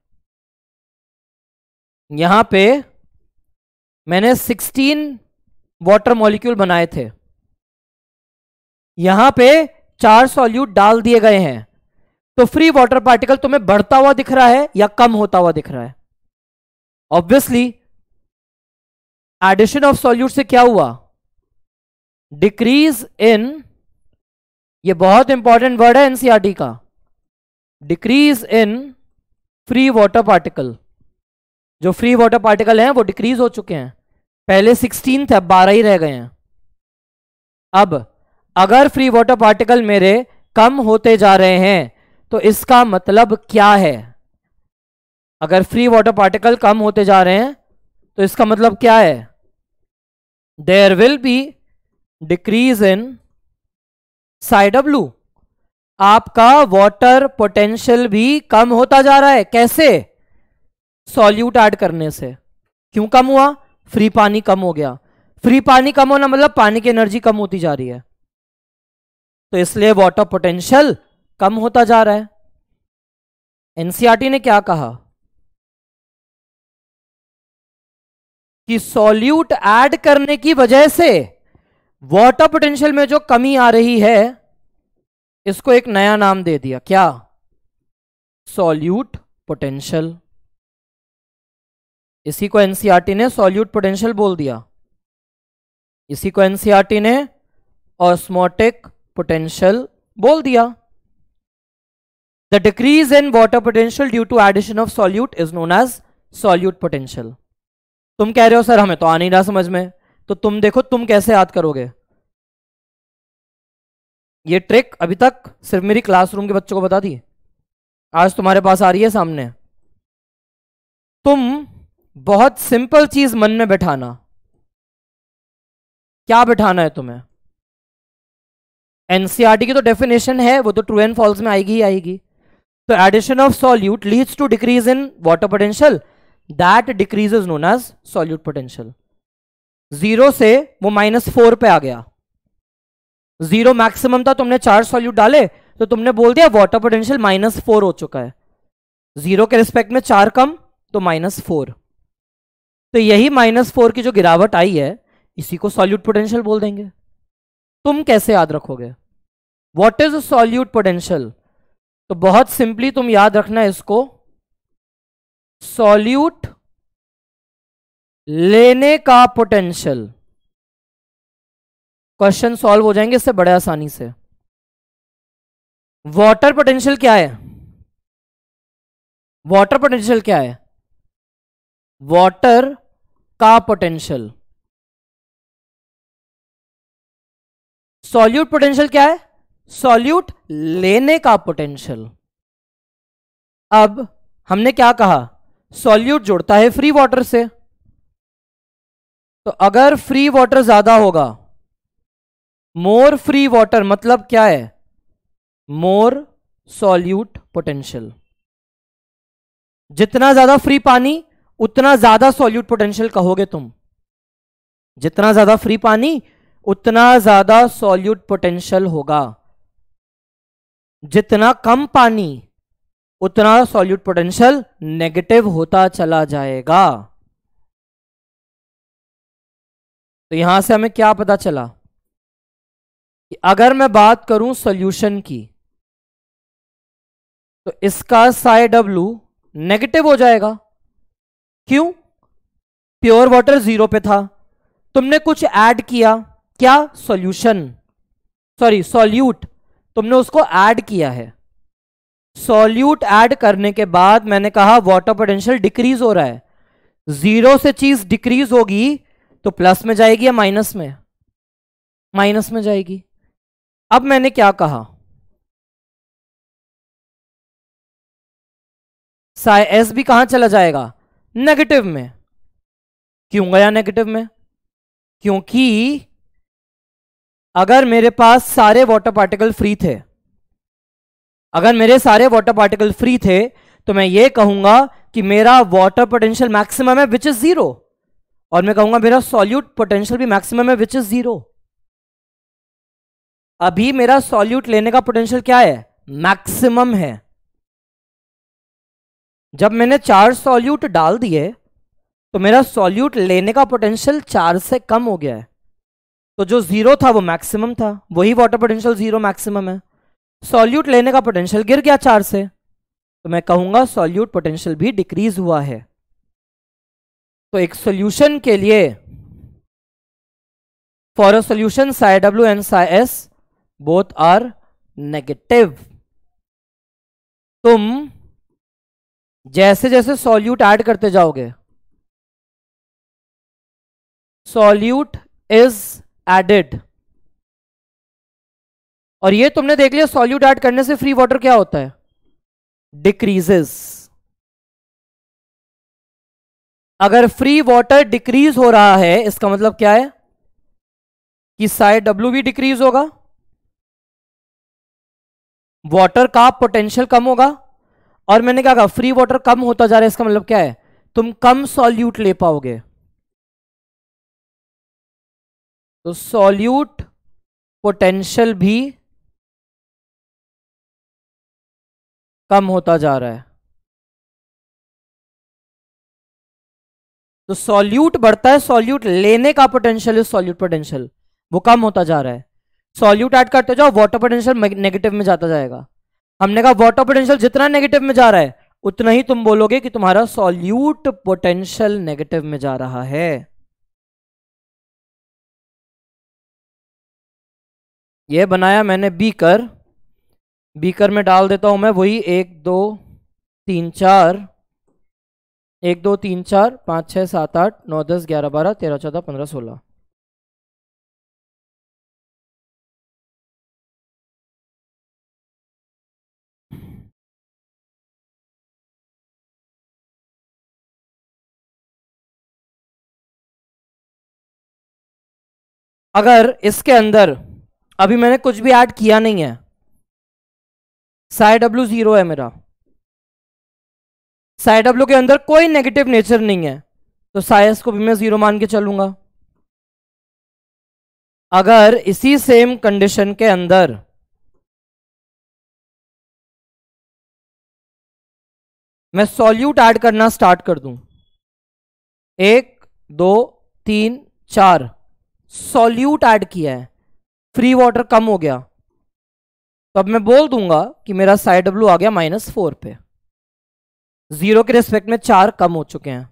यहां पे मैंने 16 वाटर मॉलिक्यूल बनाए थे यहां पे चार सॉल्यूट डाल दिए गए हैं तो फ्री वाटर पार्टिकल तुम्हें बढ़ता हुआ दिख रहा है या कम होता हुआ दिख रहा है ऑब्वियसली एडिशन ऑफ सॉल्यूट से क्या हुआ डिक्रीज इन ये बहुत इंपॉर्टेंट वर्ड है एनसीआरटी e का decrease in free water particle जो फ्री वाटर पार्टिकल हैं वो डिक्रीज हो चुके हैं पहले सिक्सटीन थे अब बारह ही रह गए हैं अब अगर फ्री वाटर पार्टिकल मेरे कम होते जा रहे हैं तो इसका मतलब क्या है अगर फ्री वाटर पार्टिकल कम होते जा रहे हैं तो इसका मतलब क्या है there will be decrease in psi आपका वाटर पोटेंशियल भी कम होता जा रहा है कैसे सॉल्यूट ऐड करने से क्यों कम हुआ फ्री पानी कम हो गया फ्री पानी कम होना मतलब पानी की एनर्जी कम होती जा रही है तो इसलिए वाटर पोटेंशियल कम होता जा रहा है एनसीआरटी e ने क्या कहा कि सॉल्यूट ऐड करने की वजह से वाटर पोटेंशियल में जो कमी आ रही है इसको एक नया नाम दे दिया क्या सॉल्यूट पोटेंशियल इसी को एनसीईआरटी e ने सॉल्यूट पोटेंशियल बोल दिया इसी को एनसीईआरटी e ने ऑस्मोटिक पोटेंशियल बोल दिया the decrease in water potential due to addition of solute is known as solute potential तुम कह रहे हो सर हमें तो आ नहीं रहा समझ में तो तुम देखो तुम कैसे याद करोगे ये ट्रिक अभी तक सिर्फ मेरी क्लासरूम के बच्चों को बता दी आज तुम्हारे पास आ रही है सामने तुम बहुत सिंपल चीज मन में बैठाना क्या बैठाना है तुम्हें एनसीआरटी e की तो डेफिनेशन है वो तो ट्रू एंड फॉल्स में आएगी ही आएगी तो addition of solute leads to decrease in water potential that decrease is known as solute potential zero से वो माइनस फोर पे आ गया जीरो मैक्सिमम था तुमने चार सॉल्यूट डाले तो तुमने बोल दिया वाटर पोटेंशियल माइनस फोर हो चुका है जीरो के रिस्पेक्ट में चार कम तो माइनस फोर तो यही माइनस फोर की जो गिरावट आई है इसी को सॉल्यूट पोटेंशियल बोल देंगे तुम कैसे याद रखोगे वॉट इज सॉल्यूट पोटेंशियल तो बहुत सिंपली तुम याद रखना इसको सॉल्यूट लेने का पोटेंशियल क्वेश्चन सॉल्व हो जाएंगे इससे बड़े आसानी से वाटर पोटेंशियल क्या है वाटर पोटेंशियल क्या है वाटर का पोटेंशियल सॉल्यूट पोटेंशियल क्या है सॉल्यूट लेने का पोटेंशियल अब हमने क्या कहा सॉल्यूट जुड़ता है फ्री वाटर से तो अगर फ्री वाटर ज्यादा होगा मोर फ्री वाटर मतलब क्या है मोर सॉल्यूट पोटेंशियल जितना ज्यादा फ्री पानी उतना ज्यादा सॉल्यूट पोटेंशियल कहोगे तुम जितना ज्यादा फ्री पानी उतना ज्यादा सॉल्यूट पोटेंशियल होगा जितना कम पानी उतना सॉल्यूट पोटेंशियल नेगेटिव होता चला जाएगा तो यहां से हमें क्या पता चला कि अगर मैं बात करूं सॉल्यूशन की तो इसका साई डब्लू नेगेटिव हो जाएगा क्यों प्योर वाटर जीरो पे था तुमने कुछ ऐड किया क्या सॉल्यूशन सॉरी सॉल्यूट तुमने उसको ऐड किया है सॉल्यूट ऐड करने के बाद मैंने कहा वाटर पोटेंशियल डिक्रीज हो रहा है जीरो से चीज डिक्रीज होगी तो प्लस में जाएगी या माइनस में माइनस में जाएगी अब मैंने क्या कहा साई एस भी कहां चला जाएगा नेगेटिव में क्यों गया नेगेटिव में क्योंकि अगर मेरे पास सारे वाटर पार्टिकल फ्री थे अगर मेरे सारे वाटर पार्टिकल फ्री थे तो मैं ये कहूंगा कि मेरा वाटर पोटेंशियल मैक्सिमम है विच इज जीरो और मैं कहूंगा मेरा सॉल्यूट पोटेंशियल भी मैक्सिमम है विच इज जीरो अभी मेरा सॉल्यूट लेने का पोटेंशियल क्या है मैक्सिमम है जब मैंने चार सॉल्यूट डाल दिए तो मेरा सॉल्यूट लेने का पोटेंशियल चार से कम हो गया है तो जो जीरो था वो मैक्सिमम था वही वाटर पोटेंशियल जीरो मैक्सिमम है सॉल्यूट लेने का पोटेंशियल गिर गया चार से तो मैं कहूंगा सॉल्यूट पोटेंशियल भी डिक्रीज हुआ है तो एक सॉल्यूशन के लिए for a solution psi W and psi S both are negative तुम जैसे जैसे सॉल्यूट ऐड करते जाओगे सॉल्यूट इज एडेड और ये तुमने देख लिया सॉल्यूट ऐड करने से फ्री वाटर क्या होता है डिक्रीजेस अगर फ्री वाटर डिक्रीज हो रहा है इसका मतलब क्या है कि साइड डब्ल्यू भी डिक्रीज होगा वाटर का पोटेंशियल कम होगा और मैंने क्या कहा फ्री वाटर कम होता जा रहा है इसका मतलब क्या है तुम कम सॉल्यूट ले पाओगे तो सॉल्यूट पोटेंशियल भी कम होता जा रहा है तो सॉल्यूट बढ़ता है सॉल्यूट लेने का पोटेंशियल इज सॉल्यूट पोटेंशियल वो कम होता जा रहा है सॉल्यूट ऐड करते जाओ वाटर पोटेंशियल नेगेटिव में जाता जाएगा हमने कहा वाटर पोटेंशियल जितना नेगेटिव में जा रहा है उतना ही तुम बोलोगे कि तुम्हारा सॉल्यूट पोटेंशियल नेगेटिव में जा रहा है ये बनाया मैंने बीकर बीकर में डाल देता हूं मैं वही एक दो तीन चार एक दो तीन चार पाँच छः सात आठ नौ दस ग्यारह बारह तेरह चौदह पंद्रह सोलह अगर इसके अंदर अभी मैंने कुछ भी ऐड किया नहीं है साई डब्ल्यू जीरो है मेरा साई डब्ल्यू के अंदर कोई नेगेटिव नेचर नहीं है तो साइस को भी मैं जीरो मान के चलूंगा अगर इसी सेम कंडीशन के अंदर मैं सॉल्यूट ऐड करना स्टार्ट कर दूं एक दो तीन चार सॉल्यूट ऐड किया है फ्री वाटर कम हो गया तो अब मैं बोल दूंगा कि मेरा साइड डब्ल्यू आ गया माइनस फोर पे जीरो के रिस्पेक्ट में चार कम हो चुके हैं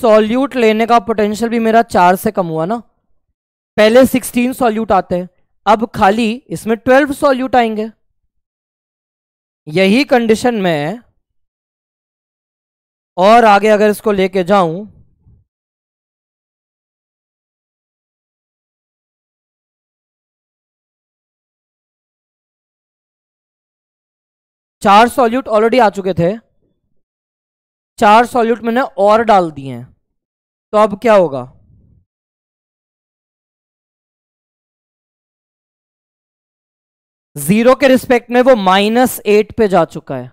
सॉल्यूट लेने का पोटेंशियल भी मेरा चार से कम हुआ ना पहले सिक्सटीन सॉल्यूट आते हैं अब खाली इसमें ट्वेल्व सॉल्यूट आएंगे यही कंडीशन में और आगे अगर इसको लेके जाऊं चार सॉल्यूट ऑलरेडी आ चुके थे चार सॉल्यूट मैंने और डाल दिए हैं तो अब क्या होगा जीरो के रिस्पेक्ट में वो माइनस एट पे जा चुका है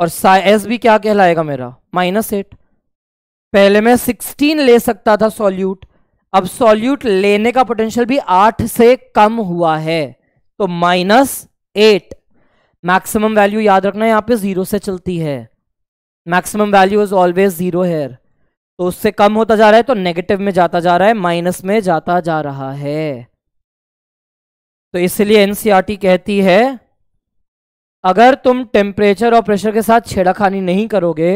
और एस भी क्या कहलाएगा मेरा माइनस एट पहले मैं सिक्सटीन ले सकता था सॉल्यूट अब सॉल्यूट लेने का पोटेंशियल भी आठ से कम हुआ है तो माइनस एट मैक्सिमम वैल्यू याद रखना यहाँ पे ज़ीरो से चलती है maximum value is always zero here तो उससे कम होता जा रहा है तो नेगेटिव में जाता जा रहा है माइनस में जाता जा रहा है तो इसलिए एनसीईआरटी e कहती है अगर तुम टेम्परेचर और प्रेशर के साथ छेड़ाखानी नहीं करोगे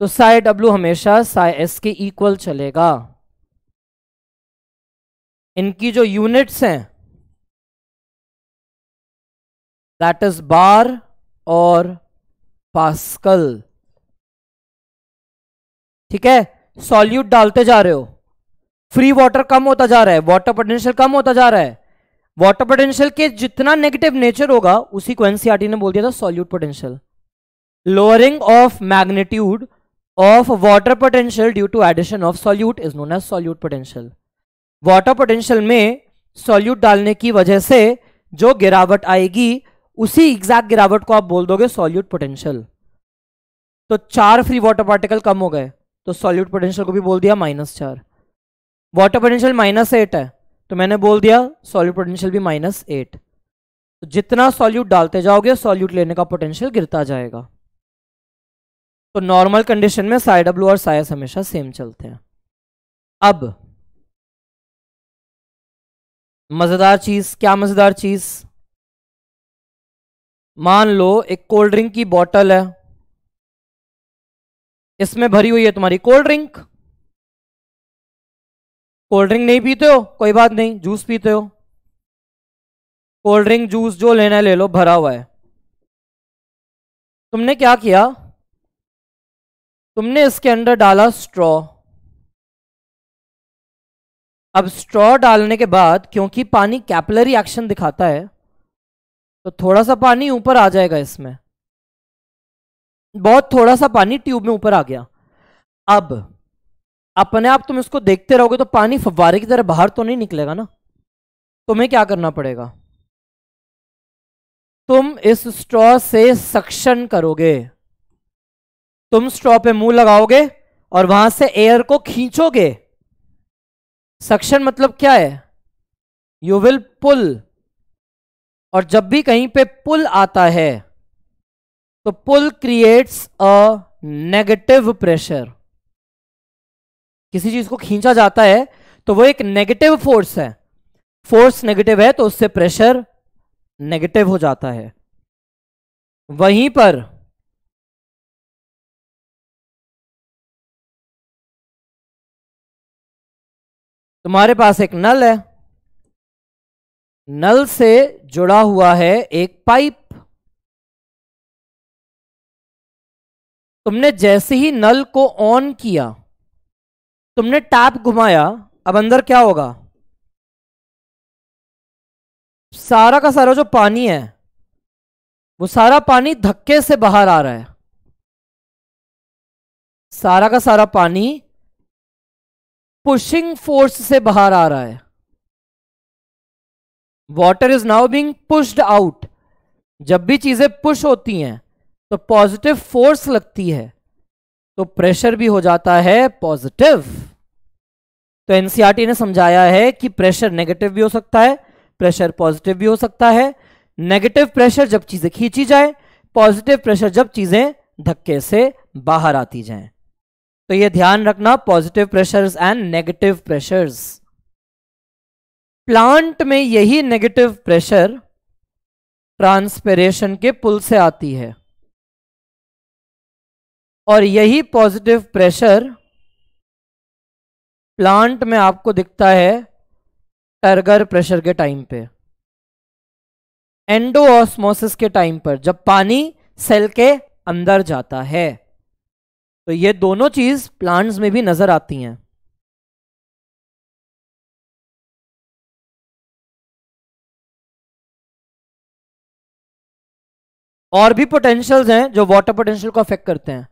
तो साई डब्ल्यू हमेशा साई एस के इक्वल चलेगा इनकी जो यूनिट्स हैं that इज बार और pascal ठीक है सॉल्यूट डालते जा रहे हो फ्री वाटर कम होता जा रहा है वाटर पोटेंशियल कम होता जा रहा है वाटर पोटेंशियल के जितना नेगेटिव नेचर होगा उसी को एनसीआरटी e ने बोल दिया था solute potential lowering of magnitude of water potential due to addition of solute is known as solute potential water potential में सॉल्यूट डालने की वजह से जो गिरावट आएगी उसी एग्जैक्ट गिरावट को आप बोल दोगे सॉल्यूट पोटेंशियल तो चार फ्री वाटर पार्टिकल कम हो गए तो सॉल्यूट पोटेंशियल को भी बोल दिया माइनस चार वाटर पोटेंशियल माइनस एट है तो मैंने बोल दिया सॉल्यूट पोटेंशियल भी माइनस एट तो जितना सॉल्यूट डालते जाओगे सॉल्यूट लेने का पोटेंशियल गिरता जाएगा तो नॉर्मल कंडीशन में साई डब्ल्यू और साइस हमेशा सेम चलते हैं अब मजेदार चीज क्या मजेदार चीज मान लो एक कोल्ड ड्रिंक की बॉटल है इसमें भरी हुई है तुम्हारी कोल्ड ड्रिंक कोल्ड ड्रिंक नहीं पीते हो कोई बात नहीं जूस पीते हो कोल्ड ड्रिंक जूस जो लेना है ले लो भरा हुआ है तुमने क्या किया तुमने इसके अंदर डाला स्ट्रॉ अब स्ट्रॉ डालने के बाद क्योंकि पानी कैपलरी एक्शन दिखाता है तो थोड़ा सा पानी ऊपर आ जाएगा इसमें बहुत थोड़ा सा पानी ट्यूब में ऊपर आ गया अब अपने आप तुम इसको देखते रहोगे तो पानी फव्वारे की तरह बाहर तो नहीं निकलेगा ना तुम्हें क्या करना पड़ेगा तुम इस स्ट्रॉ से सक्शन करोगे तुम स्ट्रॉ पे मुंह लगाओगे और वहां से एयर को खींचोगे सक्शन मतलब क्या है यू विल पुल और जब भी कहीं पे पुल आता है तो pull creates a negative pressure किसी चीज को खींचा जाता है तो वो एक नेगेटिव फोर्स है फोर्स नेगेटिव है तो उससे प्रेशर नेगेटिव हो जाता है वहीं पर तुम्हारे पास एक नल है नल से जुड़ा हुआ है एक पाइप तुमने जैसे ही नल को ऑन किया तुमने टैप घुमाया अब अंदर क्या होगा सारा का सारा जो पानी है वो सारा पानी धक्के से बाहर आ रहा है सारा का सारा पानी पुशिंग फोर्स से बाहर आ रहा है water is now being pushed out जब भी चीज़ें पुश होती हैं तो पॉजिटिव फोर्स लगती है तो प्रेशर भी हो जाता है पॉजिटिव तो एनसीआरटी e ने समझाया है कि प्रेशर नेगेटिव भी हो सकता है प्रेशर पॉजिटिव भी हो सकता है नेगेटिव प्रेशर जब चीज़ें खींची जाए पॉजिटिव प्रेशर जब चीज़ें धक्के से बाहर आती जाएं तो ये ध्यान रखना positive pressures and negative pressures plant में यही नेगेटिव प्रेशर ट्रांसपेरेशन के पुल से आती है और यही पॉजिटिव प्रेशर प्लांट में आपको दिखता है टर्गर प्रेशर के टाइम पे एंडोऑस्मोसिस के टाइम पर जब पानी सेल के अंदर जाता है तो ये दोनों चीज प्लांट्स में भी नजर आती हैं और भी पोटेंशियल्स हैं जो वाटर पोटेंशियल को अफेक्ट करते हैं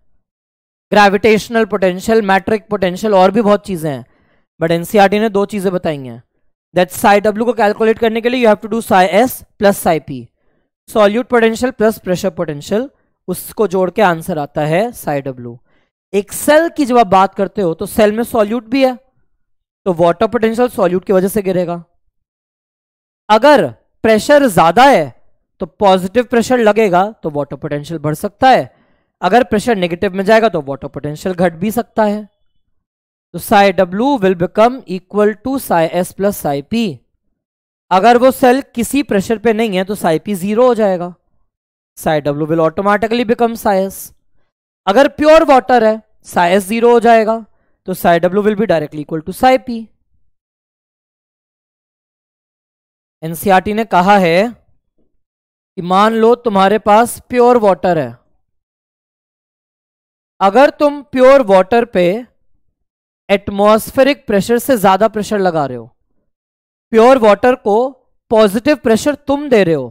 ग्रेविटेशनल पोटेंशियल मैट्रिक पोटेंशियल और भी बहुत चीज़ें हैं बट एनसीईआरटी e ने दो चीज़ें बताई हैं दैट साई डब्ल्यू को कैलकुलेट करने के लिए you have to do psi S plus psi P solute potential plus pressure potential उसको जोड़ के आंसर आता है साई डब्ल्यू एक सेल की जब आप बात करते हो तो सेल में सॉल्यूट भी है तो वाटर पोटेंशियल सॉल्यूट की वजह से गिरेगा अगर प्रेशर ज्यादा है तो पॉजिटिव प्रेशर लगेगा तो वाटर पोटेंशियल बढ़ सकता है अगर प्रेशर नेगेटिव में जाएगा तो वाटर पोटेंशियल घट भी सकता है तो psi W will become equal to psi S plus psi P अगर वो सेल किसी प्रेशर पे नहीं है तो साई पी जीरो हो जाएगा psi W will automatically become psi S अगर प्योर वाटर है साई एस जीरो हो जाएगा तो psi W will be directly equal to psi P NCERT ने कहा है कि मान लो तुम्हारे पास प्योर वाटर है अगर तुम प्योर वाटर पे एटमॉस्फेरिक प्रेशर से ज़्यादा प्रेशर लगा रहे हो प्योर वाटर को पॉजिटिव प्रेशर तुम दे रहे हो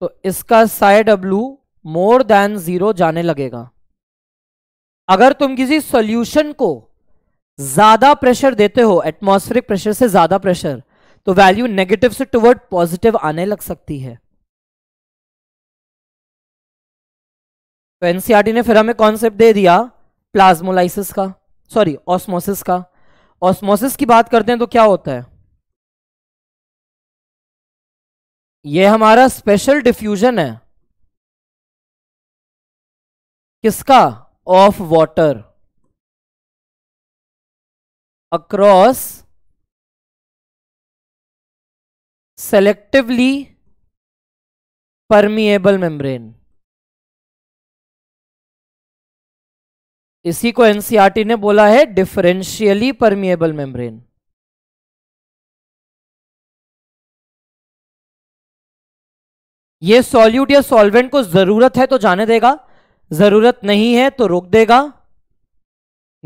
तो इसका psi W more than zero जाने लगेगा अगर तुम किसी सॉल्यूशन को ज़्यादा प्रेशर देते हो एटमॉस्फेरिक प्रेशर से ज़्यादा प्रेशर तो वैल्यू नेगेटिव से टुवर्ड पॉजिटिव आने लग सकती है तो एनसीईआरटी e ने फिर हमें कॉन्सेप्ट दे दिया प्लाज्मोलाइसिस का सॉरी ऑस्मोसिस का ऑस्मोसिस की बात करते हैं तो क्या होता है ये हमारा स्पेशल डिफ्यूजन है किसका of water across selectively permeable membrane इसी को एनसीआरटी e ने बोला है डिफरेंशियली परमिएबल मेम्ब्रेन ये सॉल्यूट या सॉल्वेंट को जरूरत है तो जाने देगा जरूरत नहीं है तो रोक देगा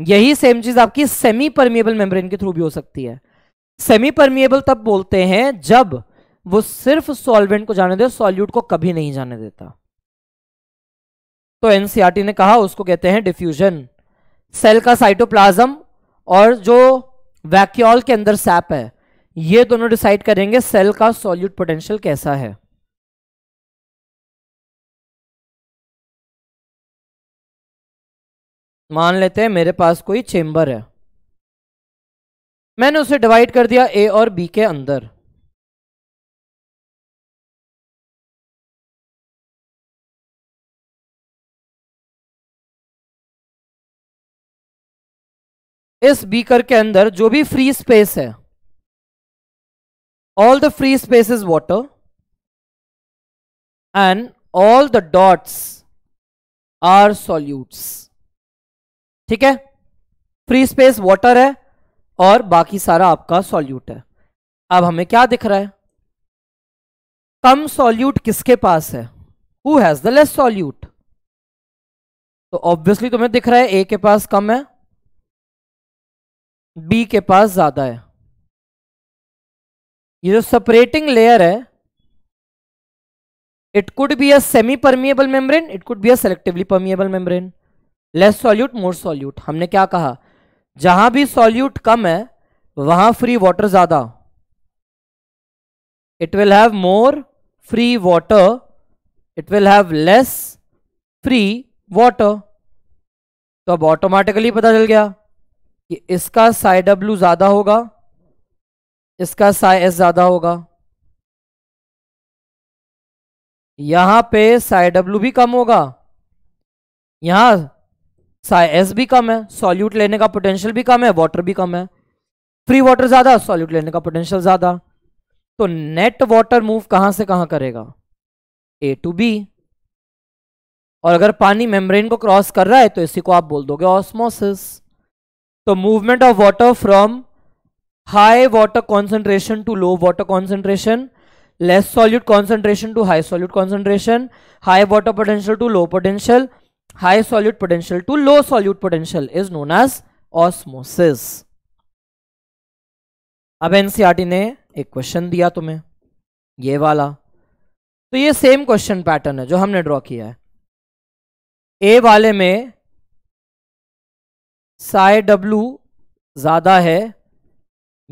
यही सेम चीज आपकी सेमी परमिएबल मेम्ब्रेन के थ्रू भी हो सकती है सेमी परमिएबल तब बोलते हैं जब वो सिर्फ सॉल्वेंट को जाने दे सॉल्यूट को कभी नहीं जाने देता तो एनसीईआरटी e ने कहा उसको कहते हैं डिफ्यूजन सेल का साइटोप्लाज्म और जो वैक्यूल के अंदर सैप है ये दोनों डिसाइड करेंगे सेल का सॉल्यूट पोटेंशियल कैसा है मान लेते हैं मेरे पास कोई चेंबर है मैंने उसे डिवाइड कर दिया ए और बी के अंदर इस बीकर के अंदर जो भी फ्री स्पेस है all the free space is water and all the dots are solutes ठीक है फ्री स्पेस वॉटर है और बाकी सारा आपका सॉल्यूट है अब हमें क्या दिख रहा है कम सॉल्यूट किसके पास है who has the less solute तो ऑब्वियसली तुम्हें दिख रहा है ए के पास कम है बी के पास ज्यादा है ये जो सेपरेटिंग लेयर है it could be a semi permeable membrane it could be a selectively permeable membrane less solute more solute हमने क्या कहा जहां भी सॉल्यूट कम है वहां फ्री वाटर ज्यादा it will have more free water it will have less free water तो अब ऑटोमेटिकली पता चल गया कि इसका साई डब्ल्यू ज़्यादा होगा इसका साई एस ज़्यादा होगा यहां पे साई डब्ल्यू भी कम होगा यहां साई एस भी कम है सॉल्यूट लेने का पोटेंशियल भी कम है वाटर भी कम है फ्री वाटर ज़्यादा सॉल्यूट लेने का पोटेंशियल ज़्यादा तो नेट वाटर मूव कहां से कहां करेगा ए टू बी और अगर पानी मेम्ब्रेन को क्रॉस कर रहा है तो इसी को आप बोल दोगे ऑस्मोसिस तो movement of water from high water concentration to low water concentration less solute concentration to high solute concentration high water potential to low potential high solute potential to low solute potential is known as osmosis अब NCERT e ने एक question दिया तुम्हें ये वाला तो ये same question pattern है जो हमने ड्रॉ किया है ए वाले में साय डब्लू ज़्यादा है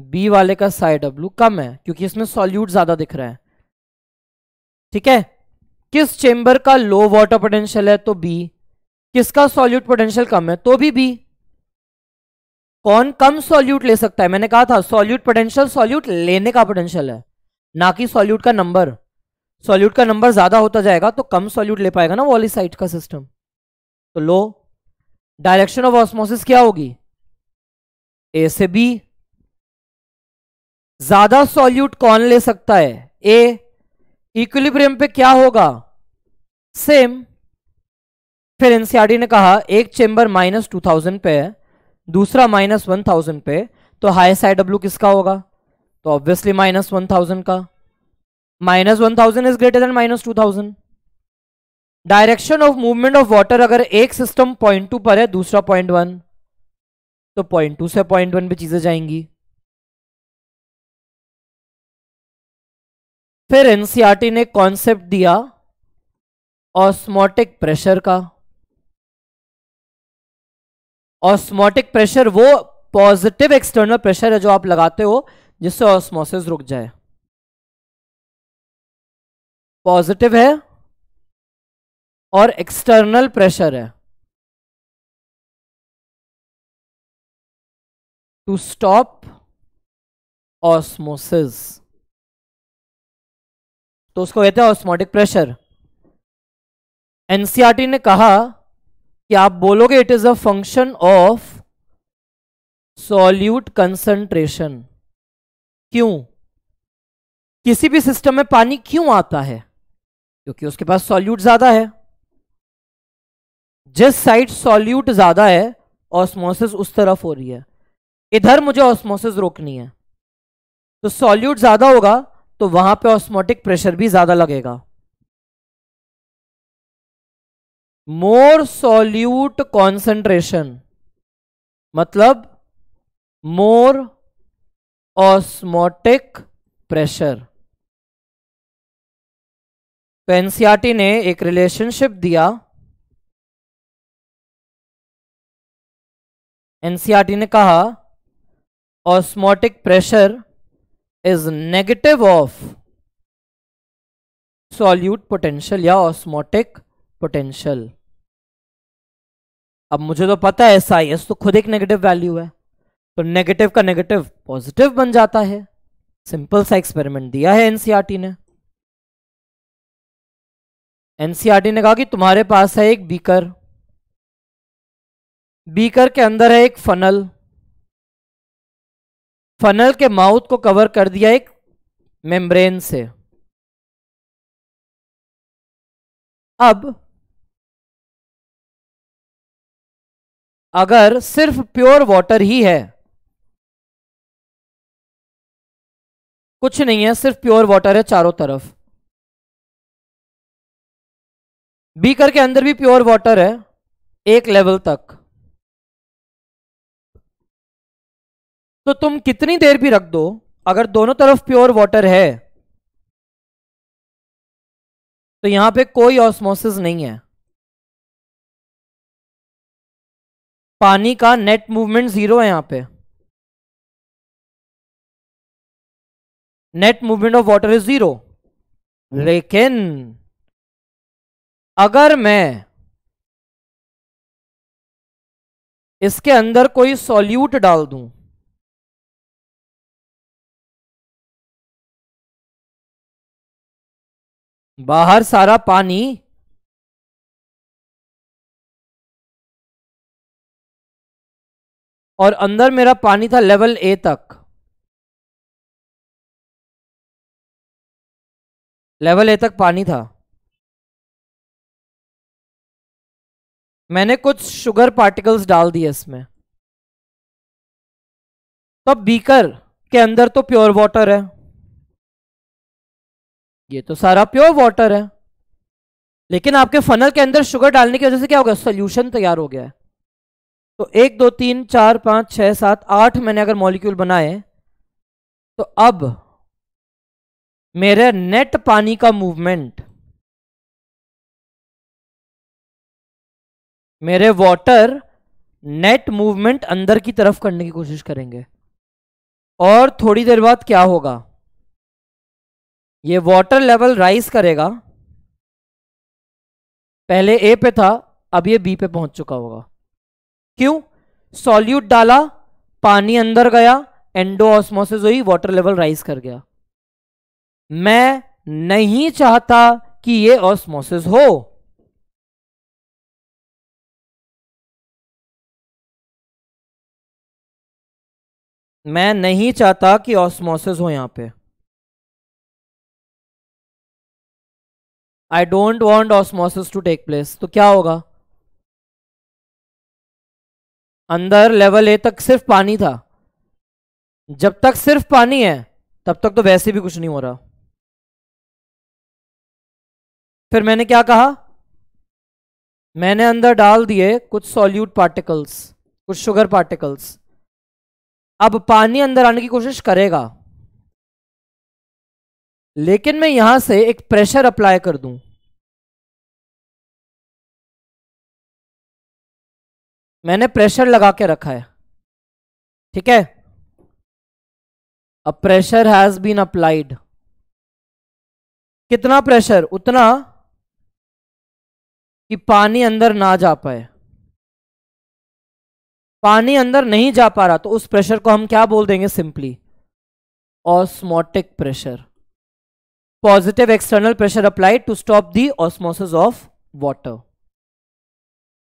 बी वाले का साय डब्लू कम है क्योंकि इसमें सॉल्यूट ज़्यादा दिख रहा है ठीक है किस चेंबर का लो वाटर पोटेंशियल है तो बी किसका सॉल्यूट पोटेंशियल कम है तो भी बी कौन कम सॉल्यूट ले सकता है मैंने कहा था सॉल्यूट पोटेंशियल सॉल्यूट लेने का पोटेंशियल है ना कि सॉल्यूट का नंबर सॉल्यूट का नंबर ज्यादा होता जाएगा तो कम सॉल्यूट ले पाएगा ना वॉलीसाइट का सिस्टम तो लो डायरेक्शन ऑफ ऑस्मोसिस क्या होगी ए से बी ज्यादा सॉल्यूट कौन ले सकता है ए इक्विलिब्रियम पे क्या होगा सेम फिर एनसीआरटी e ने कहा एक चेंबर माइनस टू थाउजेंड पे है दूसरा माइनस वन थाउजेंड पे तो हाईएस्ट आई डब्ल्यू किसका होगा तो ऑब्वियसली माइनस वन थाउजेंड का minus one thousand is greater than minus two thousand direction of movement of water अगर एक सिस्टम पॉइंट टू पर है दूसरा पॉइंट वन तो पॉइंट टू से पॉइंट वन पे चीजें जाएंगी फिर एनसीआरटी e ने कॉन्सेप्ट दिया ऑस्मोटिक प्रेशर का ऑस्मोटिक प्रेशर वो पॉजिटिव एक्सटर्नल प्रेशर है जो आप लगाते हो जिससे ऑस्मोसिस रुक जाए पॉजिटिव है और एक्सटर्नल प्रेशर है टू स्टॉप ऑस्मोसिस तो उसको कहते हैं ऑस्मोटिक प्रेशर एनसीआरटी ने कहा कि आप बोलोगे it is a function of solute concentration क्यों किसी भी सिस्टम में पानी क्यों आता है क्योंकि उसके पास सॉल्यूट ज्यादा है जिस साइड सॉल्यूट ज्यादा है ऑस्मोसिस उस तरफ हो रही है इधर मुझे ऑस्मोसिस रोकनी है तो सॉल्यूट ज्यादा होगा तो वहां पे ऑस्मोटिक प्रेशर भी ज्यादा लगेगा मोर सॉल्यूट कॉन्सेंट्रेशन मतलब मोर ऑस्मोटिक प्रेशर तो एनसीआरटी ने एक रिलेशनशिप दिया एनसीईआरटी e ने कहा osmotic pressure is negative of solute potential या ऑस्मोटिक पोटेंशियल अब मुझे तो पता है एसआईएस तो खुद एक नेगेटिव वैल्यू है तो नेगेटिव का नेगेटिव पॉजिटिव बन जाता है सिंपल सा एक्सपेरिमेंट दिया है एनसीईआरटी e ने एनसीईआरटी e ने कहा कि तुम्हारे पास है एक बीकर बीकर के अंदर है एक फनल फनल के माउथ को कवर कर दिया एक मेम्ब्रेन से अब अगर सिर्फ प्योर वाटर ही है कुछ नहीं है सिर्फ प्योर वाटर है चारों तरफ बीकर के अंदर भी प्योर वाटर है एक लेवल तक तो तुम कितनी देर भी रख दो अगर दोनों तरफ प्योर वाटर है तो यहां पे कोई ऑस्मोसिस नहीं है पानी का नेट मूवमेंट जीरो है यहां पे net movement of water is zero लेकिन अगर मैं इसके अंदर कोई सॉल्यूट डाल दूं बाहर सारा पानी और अंदर मेरा पानी था लेवल ए तक लेवल ए तक पानी था मैंने कुछ शुगर पार्टिकल्स डाल दिए इसमें तो बीकर के अंदर तो प्योर वाटर है ये तो सारा प्योर वाटर है लेकिन आपके फनल के अंदर शुगर डालने की वजह से क्या हो गया सोल्यूशन तैयार हो गया है तो एक दो तीन चार पाँच छः सात आठ मैंने अगर मॉलिक्यूल बनाए तो अब मेरे नेट पानी का मूवमेंट मेरे वाटर नेट मूवमेंट अंदर की तरफ करने की कोशिश करेंगे और थोड़ी देर बाद क्या होगा ये वाटर लेवल राइज करेगा पहले ए पे था अब ये बी पे पहुंच चुका होगा क्यों सॉल्यूट डाला पानी अंदर गया एंडो ऑस्मोसिस हुई वाटर लेवल राइज कर गया मैं नहीं चाहता कि ये ऑस्मोसिस हो मैं नहीं चाहता कि ऑस्मोसिस हो यहां पे I don't want osmosis to take place तो क्या होगा अंदर लेवल ए तक सिर्फ पानी था जब तक सिर्फ पानी है तब तक तो वैसे भी कुछ नहीं हो रहा फिर मैंने क्या कहा मैंने अंदर डाल दिए कुछ सॉल्यूट पार्टिकल्स कुछ शुगर पार्टिकल्स अब पानी अंदर आने की कोशिश करेगा लेकिन मैं यहां से एक प्रेशर अप्लाई कर दूं मैंने प्रेशर लगा के रखा है ठीक है अब प्रेशर हैज बीन अप्लाइड कितना प्रेशर उतना कि पानी अंदर ना जा पाए पानी अंदर नहीं जा पा रहा तो उस प्रेशर को हम क्या बोल देंगे simply osmotic pressure positive external pressure apply to stop the osmosis of water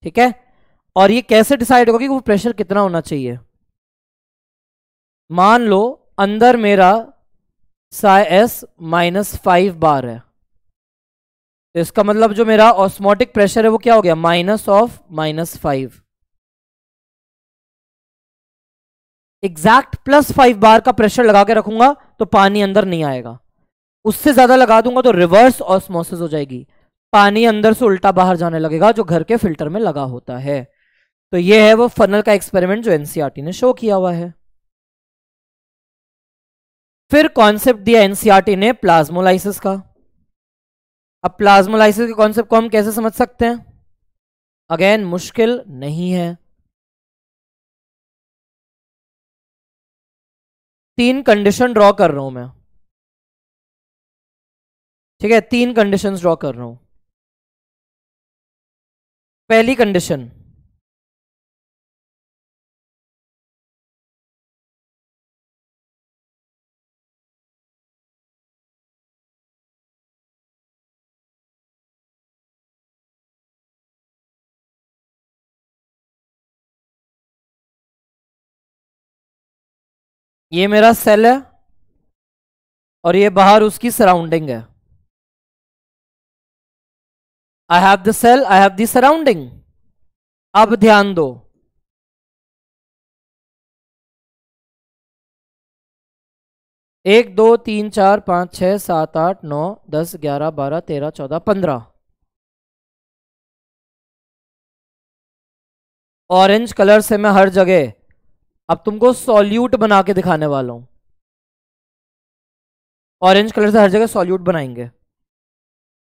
ठीक है और ये कैसे डिसाइड होगा कि वो प्रेशर कितना होना चाहिए मान लो अंदर मेरा psi S minus five bar है तो इसका मतलब जो मेरा ऑस्मोटिक प्रेशर है वो क्या हो गया minus of minus five exact plus five bar का प्रेशर लगा के रखूंगा तो पानी अंदर नहीं आएगा उससे ज़्यादा लगा दूंगा तो रिवर्स ऑस्मोसिस हो जाएगी पानी अंदर से उल्टा बाहर जाने लगेगा जो घर के फिल्टर में लगा होता है तो ये है वो फनल का एक्सपेरिमेंट जो एनसीआरटी e ने शो किया हुआ है फिर कॉन्सेप्ट दिया एनसीआरटी e ने प्लाज्मोलाइसिस का अब प्लाज्मोलाइसिस के कॉन्सेप्ट को हम कैसे समझ सकते हैं अगेन मुश्किल नहीं है तीन कंडीशन ड्रॉ कर रहा हूं मैं ठीक है तीन कंडीशन ड्रॉ कर रहा हूं पहली कंडीशन ये मेरा सेल है और ये बाहर उसकी सराउंडिंग है I have the cell I have the surrounding अब ध्यान दो एक दो तीन चार पाँच छह सात आठ नौ दस ग्यारह बारह तेरह चौदह पंद्रह ऑरेंज कलर से मैं हर जगह अब तुमको सॉल्यूट बना के दिखाने वाला हूं ऑरेंज कलर से हर जगह सॉल्यूट बनाएंगे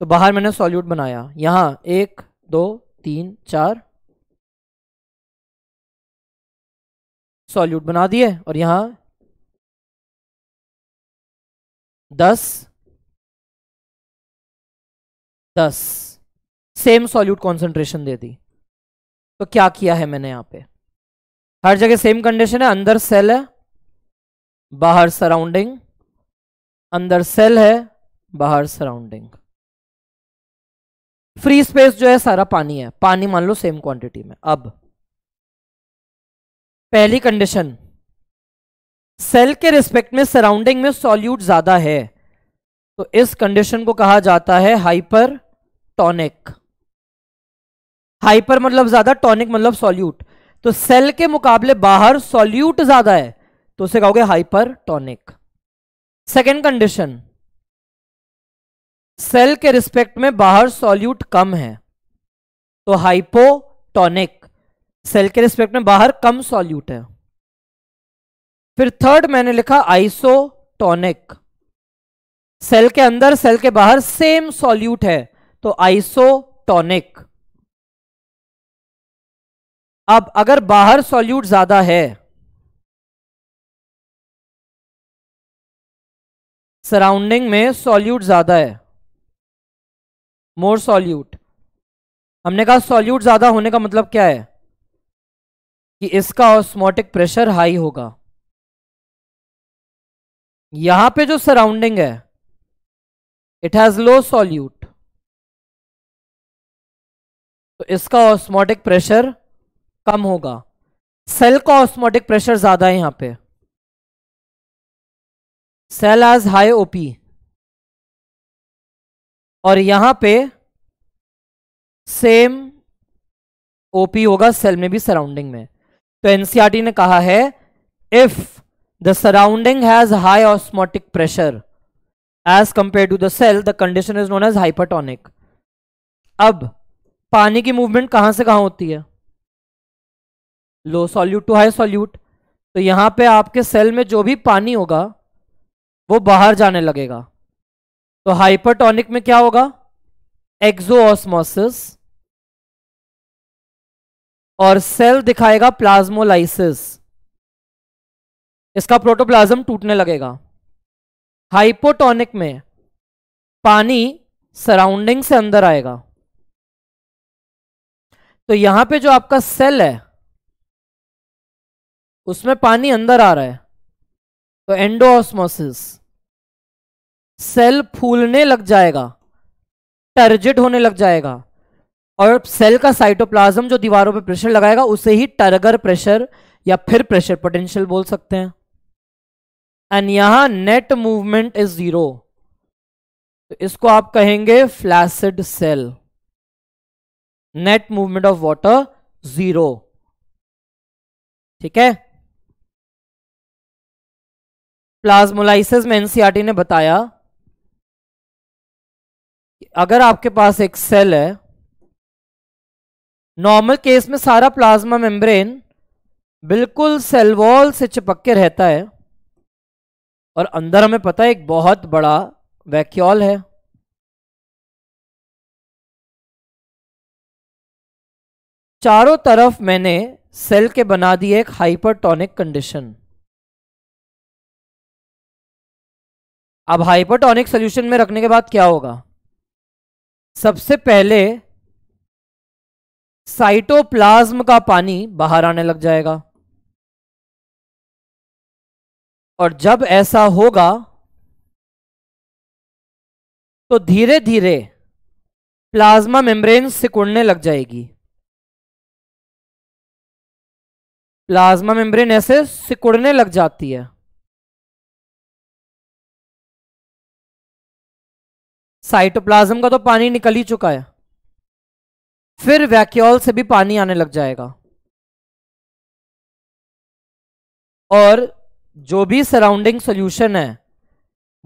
तो बाहर मैंने सॉल्यूट बनाया यहां एक दो तीन चार सॉल्यूट बना दिए और यहां दस दस सेम सॉल्यूट कॉन्सेंट्रेशन दे दी तो क्या किया है मैंने यहां पे हर जगह सेम कंडीशन है अंदर सेल है बाहर सराउंडिंग अंदर सेल है बाहर सराउंडिंग फ्री स्पेस जो है सारा पानी है पानी मान लो सेम क्वांटिटी में अब पहली कंडीशन सेल के रिस्पेक्ट में सराउंडिंग में सॉल्यूट ज्यादा है तो इस कंडीशन को कहा जाता है हाइपर टॉनिक हाइपर मतलब ज्यादा टॉनिक मतलब सॉल्यूट तो सेल के मुकाबले बाहर सॉल्यूट ज्यादा है तो उसे कहोगे hypertonic second condition cell के रिस्पेक्ट में बाहर सॉल्यूट कम है तो हाइपोटोनिक सेल के रिस्पेक्ट में बाहर कम सॉल्यूट है फिर थर्ड मैंने लिखा आइसोटोनिक सेल के अंदर सेल के बाहर सेम सॉल्यूट है तो आइसोटोनिक अब अगर बाहर सॉल्यूट ज्यादा है सराउंडिंग में सॉल्यूट ज्यादा है मोर सॉल्यूट हमने कहा सॉल्यूट ज़्यादा होने का मतलब क्या है कि इसका ऑस्मोटिक प्रेशर हाई होगा यहां पे जो सराउंडिंग है इट हैज लो सॉल्यूट तो इसका ऑस्मोटिक प्रेशर कम होगा सेल का ऑस्मोटिक प्रेशर ज्यादा है यहां पे सेल हैज हाई ओपी और यहां पे सेम ओपी होगा सेल में भी सराउंडिंग में तो एनसीआरटी e ने कहा है if the surrounding has high osmotic pressure as compare to the cell the condition is known as hypertonic अब पानी की मूवमेंट कहां से कहां होती है low solute to high solute तो यहां पे आपके सेल में जो भी पानी होगा वो बाहर जाने लगेगा तो हाइपरटोनिक में क्या होगा एक्सोऑस्मोसिस और सेल दिखाएगा प्लाज्मोलाइसिस इसका प्रोटोप्लाज्म टूटने लगेगा हाइपोटोनिक में पानी सराउंडिंग से अंदर आएगा तो यहां पे जो आपका सेल है उसमें पानी अंदर आ रहा है तो एंडोऑस्मोसिस सेल फूलने लग जाएगा टर्जिड होने लग जाएगा और सेल का साइटोप्लाज्म जो दीवारों पे प्रेशर लगाएगा उसे ही टर्गर प्रेशर या फिर प्रेशर पोटेंशियल बोल सकते हैं एंड यहां नेट मूवमेंट इज जीरो तो इसको आप कहेंगे flaccid cell net movement of water zero ठीक है प्लाज्मोलाइसिस में एनसीआरटी ने बताया अगर आपके पास एक सेल है नॉर्मल केस में सारा प्लाज्मा मेम्ब्रेन बिल्कुल सेल वॉल से चिपक के रहता है और अंदर हमें पता है एक बहुत बड़ा वैक्यूल है चारों तरफ मैंने सेल के बना दिए एक हाइपरटोनिक कंडीशन अब हाइपरटोनिक सोल्यूशन में रखने के बाद क्या होगा सबसे पहले साइटोप्लाज्म का पानी बाहर आने लग जाएगा और जब ऐसा होगा तो धीरे धीरे प्लाज्मा मेम्ब्रेन सिकुड़ने लग जाएगी प्लाज्मा मेम्ब्रेन ऐसे सिकुड़ने लग जाती है साइटोप्लाज्म का तो पानी निकल ही चुका है फिर वैक्यूल से भी पानी आने लग जाएगा और जो भी सराउंडिंग सॉल्यूशन है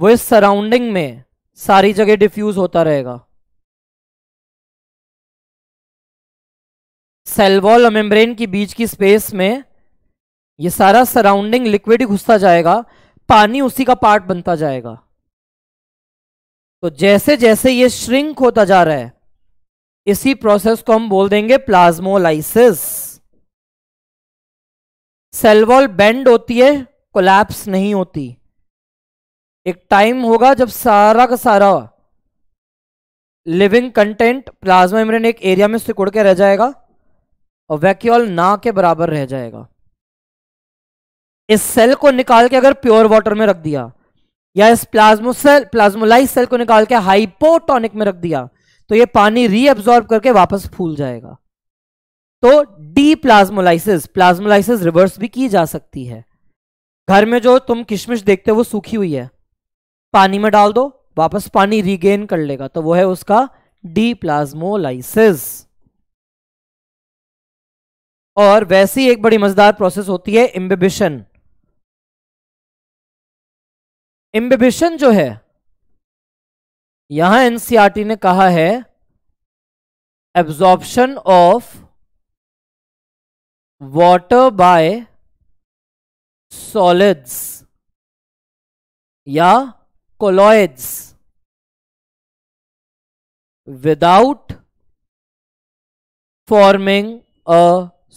वो इस सराउंडिंग में सारी जगह डिफ्यूज होता रहेगा सेलवॉल और मेम्ब्रेन की बीच की स्पेस में ये सारा सराउंडिंग लिक्विड ही घुसता जाएगा पानी उसी का पार्ट बनता जाएगा तो जैसे जैसे ये श्रिंक होता जा रहा है इसी प्रोसेस को हम बोल देंगे प्लाज्मोलाइसिस सेल वॉल बेंड होती है कोलैप्स नहीं होती एक टाइम होगा जब सारा का सारा लिविंग कंटेंट प्लाज्मा इमरन एक एरिया में सिकुड़ के रह जाएगा और वैक्यूल ना के बराबर रह जाएगा इस सेल को निकाल के अगर प्योर वाटर में रख दिया या इस प्लाज्मोसेल प्लाज्मोलाइज सेल को निकाल के हाइपोटोनिक में रख दिया तो ये पानी रीअब्सॉर्ब करके वापस फूल जाएगा तो डी प्लाज्मोलाइसिस प्लाज्मोलाइसिस रिवर्स भी की जा सकती है घर में जो तुम किशमिश देखते हो वो सूखी हुई है पानी में डाल दो वापस पानी रिगेन कर लेगा तो वो है उसका डी प्लाज्मोलाइसिस और वैसी एक बड़ी मजेदार प्रोसेस होती है इम्बिबिशन इम्बिबिशन जो है यहां एनसीआरटी e ने कहा है absorption of water by solids या colloids without forming a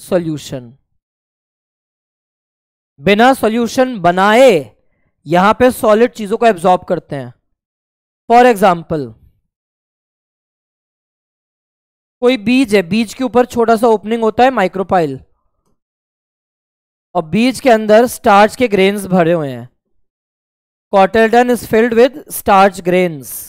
solution बिना सॉल्यूशन बनाए यहां पे सॉलिड चीजों को एब्जॉर्ब करते हैं फॉर एग्जाम्पल कोई बीज है बीज के ऊपर छोटा सा ओपनिंग होता है माइक्रोपाइल और बीज के अंदर स्टार्च के ग्रेन्स भरे हुए हैं cotyledon is filled with starch grains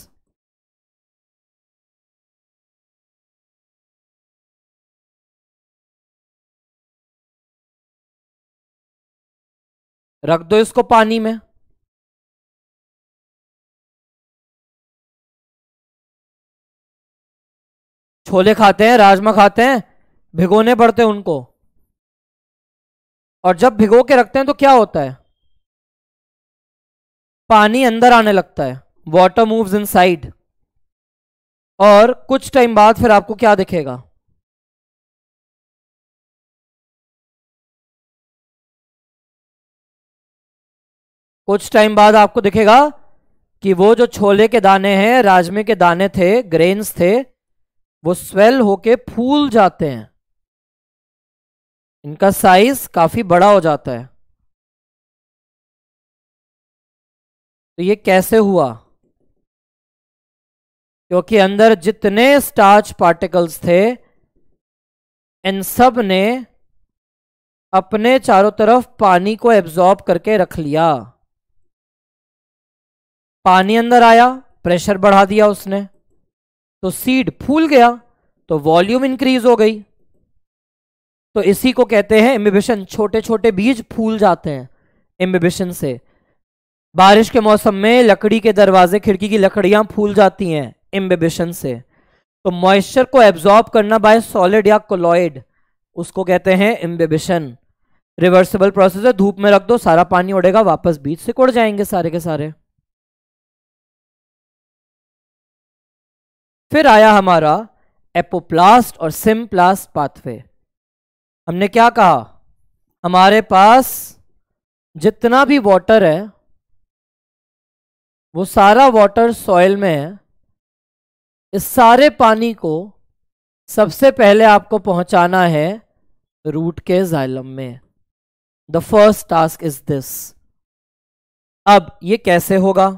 रख दो इसको पानी में छोले खाते हैं राजमा खाते हैं भिगोने पड़ते हैं उनको और जब भिगो के रखते हैं तो क्या होता है पानी अंदर आने लगता है वाटर मूव्स इनसाइड और कुछ टाइम बाद फिर आपको क्या दिखेगा कुछ टाइम बाद आपको दिखेगा कि वो जो छोले के दाने हैं राजमे के दाने थे ग्रेन्स थे वो स्वेल होके फूल जाते हैं इनका साइज काफी बड़ा हो जाता है तो ये कैसे हुआ क्योंकि अंदर जितने स्टार्च पार्टिकल्स थे इन सब ने अपने चारों तरफ पानी को एब्जॉर्ब करके रख लिया पानी अंदर आया प्रेशर बढ़ा दिया उसने तो सीड फूल गया तो वॉल्यूम इंक्रीज हो गई तो इसी को कहते हैं इम्बिबिशन छोटे छोटे बीज फूल जाते हैं इम्बिबिशन से बारिश के मौसम में लकड़ी के दरवाजे खिड़की की लकड़ियां फूल जाती हैं इम्बिबिशन से तो मॉइस्चर को एब्जॉर्ब करना बाय सॉलिड या कोलॉइड उसको कहते हैं इम्बिबिशन रिवर्सिबल प्रोसेस है धूप में रख दो सारा पानी उड़ेगा वापस बीज से कुड़ जाएंगे सारे के सारे फिर आया हमारा एपोप्लास्ट और सिम्प्लास्ट पाथवे हमने क्या कहा हमारे पास जितना भी वाटर है वो सारा वाटर सॉइल में है इस सारे पानी को सबसे पहले आपको पहुंचाना है रूट के जाइलम में the first task is this अब ये कैसे होगा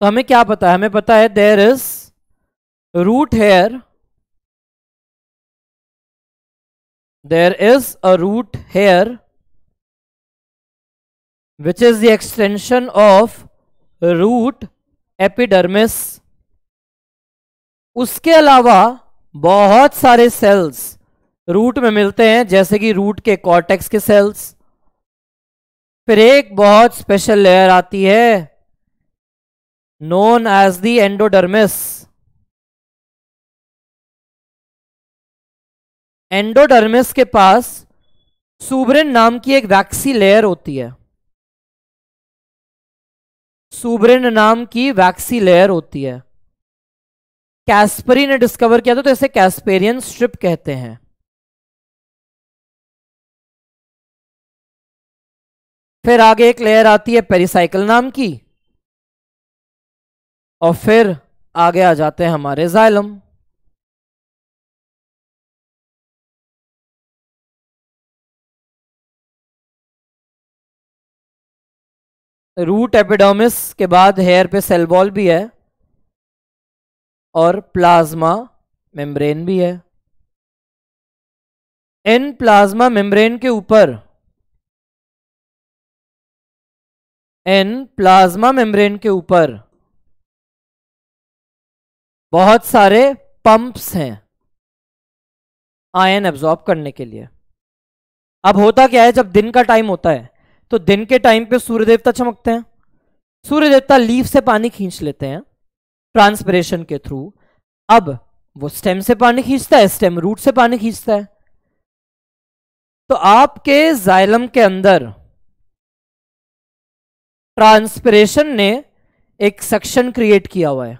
तो हमें क्या पता है हमें पता है there is root hair there is a root hair which is the extension of root epidermis उसके अलावा बहुत सारे सेल्स रूट में मिलते हैं जैसे कि रूट के कॉर्टेक्स के सेल्स फिर एक बहुत स्पेशल लेयर आती है known as the endodermis. Endodermis के पास सुब्रेन नाम की एक वैक्सी लेयर होती है सुब्रेन नाम की वैक्सी लेयर होती है कैस्परी ने डिस्कवर किया था तो इसे कैस्पेरियन स्ट्रिप कहते हैं फिर आगे एक लेयर आती है पेरिसाइकिल नाम की और फिर आगे आ जाते हैं हमारे जाइलम रूट एपिडोमिस के बाद हेयर पे सेल बॉल भी है और प्लाज्मा मेम्ब्रेन भी है इन प्लाज्मा मेम्ब्रेन के ऊपर इन प्लाज्मा मेम्ब्रेन के ऊपर बहुत सारे पंप्स हैं आयन एब्जॉर्ब करने के लिए अब होता क्या है जब दिन का टाइम होता है तो दिन के टाइम पे सूर्य देवता चमकते हैं सूर्य देवता लीफ से पानी खींच लेते हैं ट्रांसपरेशन के थ्रू अब वो स्टेम से पानी खींचता है स्टेम रूट से पानी खींचता है तो आपके जाइलम के अंदर ट्रांसपरेशन ने एक सेक्शन क्रिएट किया हुआ है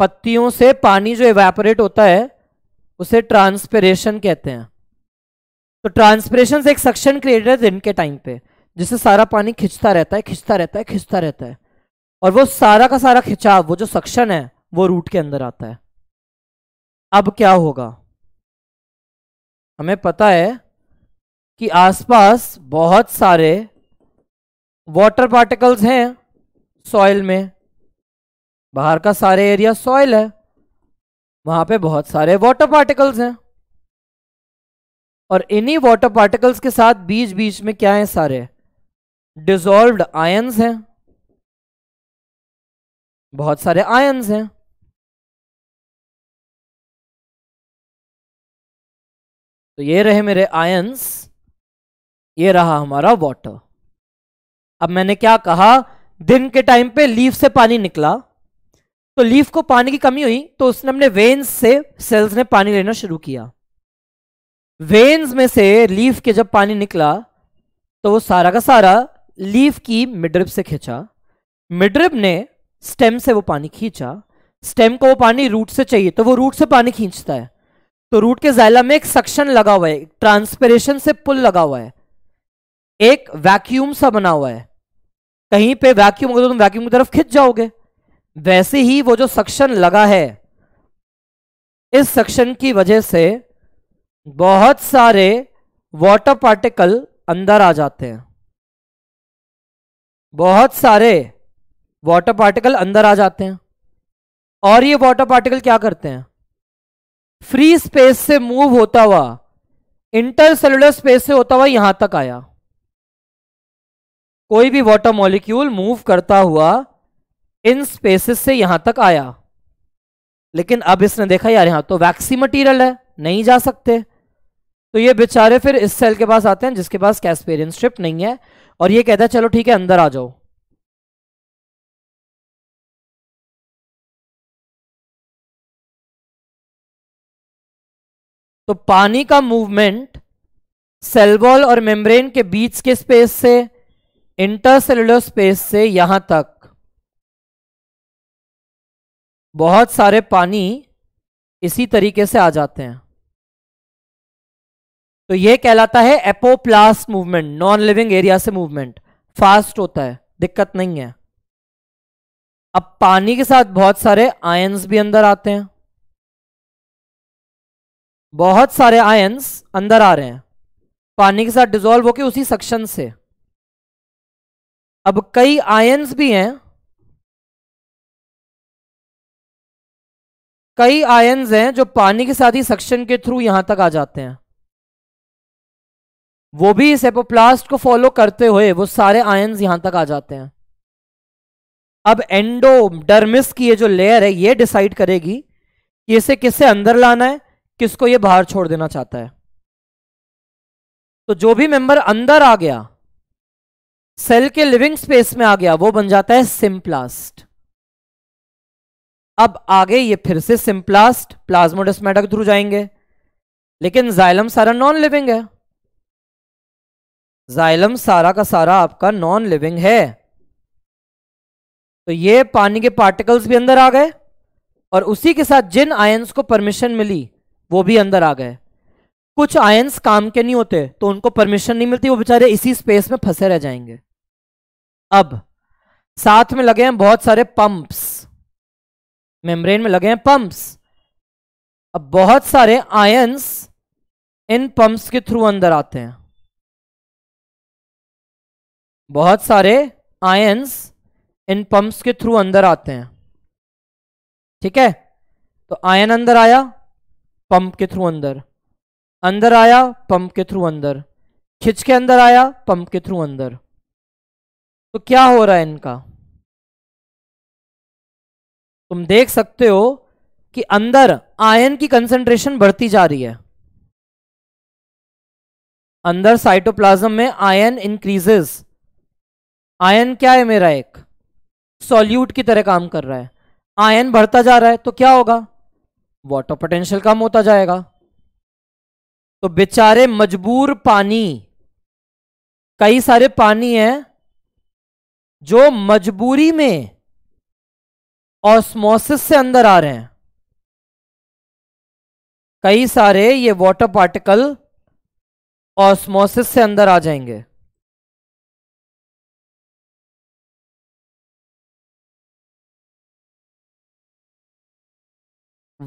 पत्तियों से पानी जो एवेपोरेट होता है उसे ट्रांसपेरेशन कहते हैं तो ट्रांसपेरेशन से एक सक्शन क्रिएटेड है दिन के टाइम पे जिससे सारा पानी खिंचता रहता है खिंचता रहता है खिंचता रहता है और वो सारा का सारा खिंचाव वो जो सक्शन है वो रूट के अंदर आता है अब क्या होगा हमें पता है कि आसपास बहुत सारे वाटर पार्टिकल्स हैं सॉइल में बाहर का सारे एरिया सॉइल है वहां पे बहुत सारे वाटर पार्टिकल्स हैं और इन्हीं वाटर पार्टिकल्स के साथ बीच बीच में क्या है सारे डिजोल्व आयंस हैं बहुत सारे आयन्स हैं तो ये रहे मेरे आयन्स ये रहा हमारा वाटर अब मैंने क्या कहा दिन के टाइम पे लीफ से पानी निकला तो लीफ को पानी की कमी हुई तो उसने अपने वेन्स से सेल्स ने पानी लेना शुरू किया वेन्स में से लीफ के जब पानी निकला तो वो सारा का सारा लीफ की मिड्रिप से खींचा मिड्रिप ने स्टेम से वो पानी खींचा स्टेम को वो पानी रूट से चाहिए तो वो रूट से पानी खींचता है तो रूट के जायला में एक सक्शन लगा हुआ है ट्रांसपेरेशन से पुल लगा हुआ है एक वैक्यूम सा बना हुआ है कहीं पे वैक्यूम होगा तो तुम वैक्यूम की तरफ खिंच जाओगे वैसे ही वो जो सक्शन लगा है इस सक्शन की वजह से बहुत सारे वाटर पार्टिकल अंदर आ जाते हैं बहुत सारे वाटर पार्टिकल अंदर आ जाते हैं और ये वाटर पार्टिकल क्या करते हैं फ्री स्पेस से मूव होता हुआ इंटरसेलुलर स्पेस से होता हुआ यहां तक आया कोई भी वाटर मॉलिक्यूल मूव करता हुआ इन स्पेसेस से यहां तक आया लेकिन अब इसने देखा यार यहां तो वैक्सी मटेरियल है नहीं जा सकते तो ये बेचारे फिर इस सेल के पास आते हैं जिसके पास कैसपेरियन स्ट्रिप नहीं है और ये कहता है चलो ठीक है अंदर आ जाओ तो पानी का मूवमेंट सेल वॉल और मेम्ब्रेन के बीच के स्पेस से इंटरसेलुलर स्पेस से यहां तक बहुत सारे पानी इसी तरीके से आ जाते हैं तो ये कहलाता है apoplast movement non living area से मूवमेंट फास्ट होता है दिक्कत नहीं है अब पानी के साथ बहुत सारे आयंस भी अंदर आते हैं बहुत सारे आयंस अंदर आ रहे हैं पानी के साथ डिजोल्व होके उसी सक्शन से अब कई आयंस भी हैं कई आयन हैं जो पानी के साथ ही सक्शन के थ्रू यहां तक आ जाते हैं वो भी इस एपोप्लास्ट को फॉलो करते हुए वो सारे आयन यहां तक आ जाते हैं अब डरमिस की ये जो लेयर है ये डिसाइड करेगी कि इसे किससे अंदर लाना है किसको ये बाहर छोड़ देना चाहता है तो जो भी मेंबर अंदर आ गया सेल के लिविंग स्पेस में आ गया वो बन जाता है सिम्प्लास्ट अब आगे ये फिर से सिंप्लास्ट प्लाज्मोडेस्मेटा के थ्रू जाएंगे लेकिन जाइलम सारा नॉन लिविंग है जाइलम सारा का सारा आपका नॉन लिविंग है तो ये पानी के पार्टिकल्स भी अंदर आ गए और उसी के साथ जिन आयंस को परमिशन मिली वो भी अंदर आ गए कुछ आयंस काम के नहीं होते तो उनको परमिशन नहीं मिलती वो बेचारे इसी स्पेस में फंसे रह जाएंगे अब साथ में लगे हैं बहुत सारे पंप्स मेम्ब्रेन में लगे हैं पंप्स अब बहुत सारे आयंस इन पंप्स के थ्रू अंदर आते हैं बहुत सारे आयंस इन पंप्स के थ्रू अंदर आते हैं ठीक है तो आयन अंदर आया पंप के थ्रू अंदर अंदर आया पंप के थ्रू अंदर खिंच के अंदर आया पंप के थ्रू अंदर तो क्या हो रहा है इनका तुम देख सकते हो कि अंदर आयन की कंसंट्रेशन बढ़ती जा रही है अंदर साइटोप्लाज्म में आयन इंक्रीजेस आयन क्या है मेरा एक सॉल्यूट की तरह काम कर रहा है आयन बढ़ता जा रहा है तो क्या होगा वाटर पोटेंशियल कम होता जाएगा तो बेचारे मजबूर पानी कई सारे पानी है जो मजबूरी में ऑस्मोसिस से अंदर आ रहे हैं कई सारे ये वाटर पार्टिकल ऑस्मोसिस से अंदर आ जाएंगे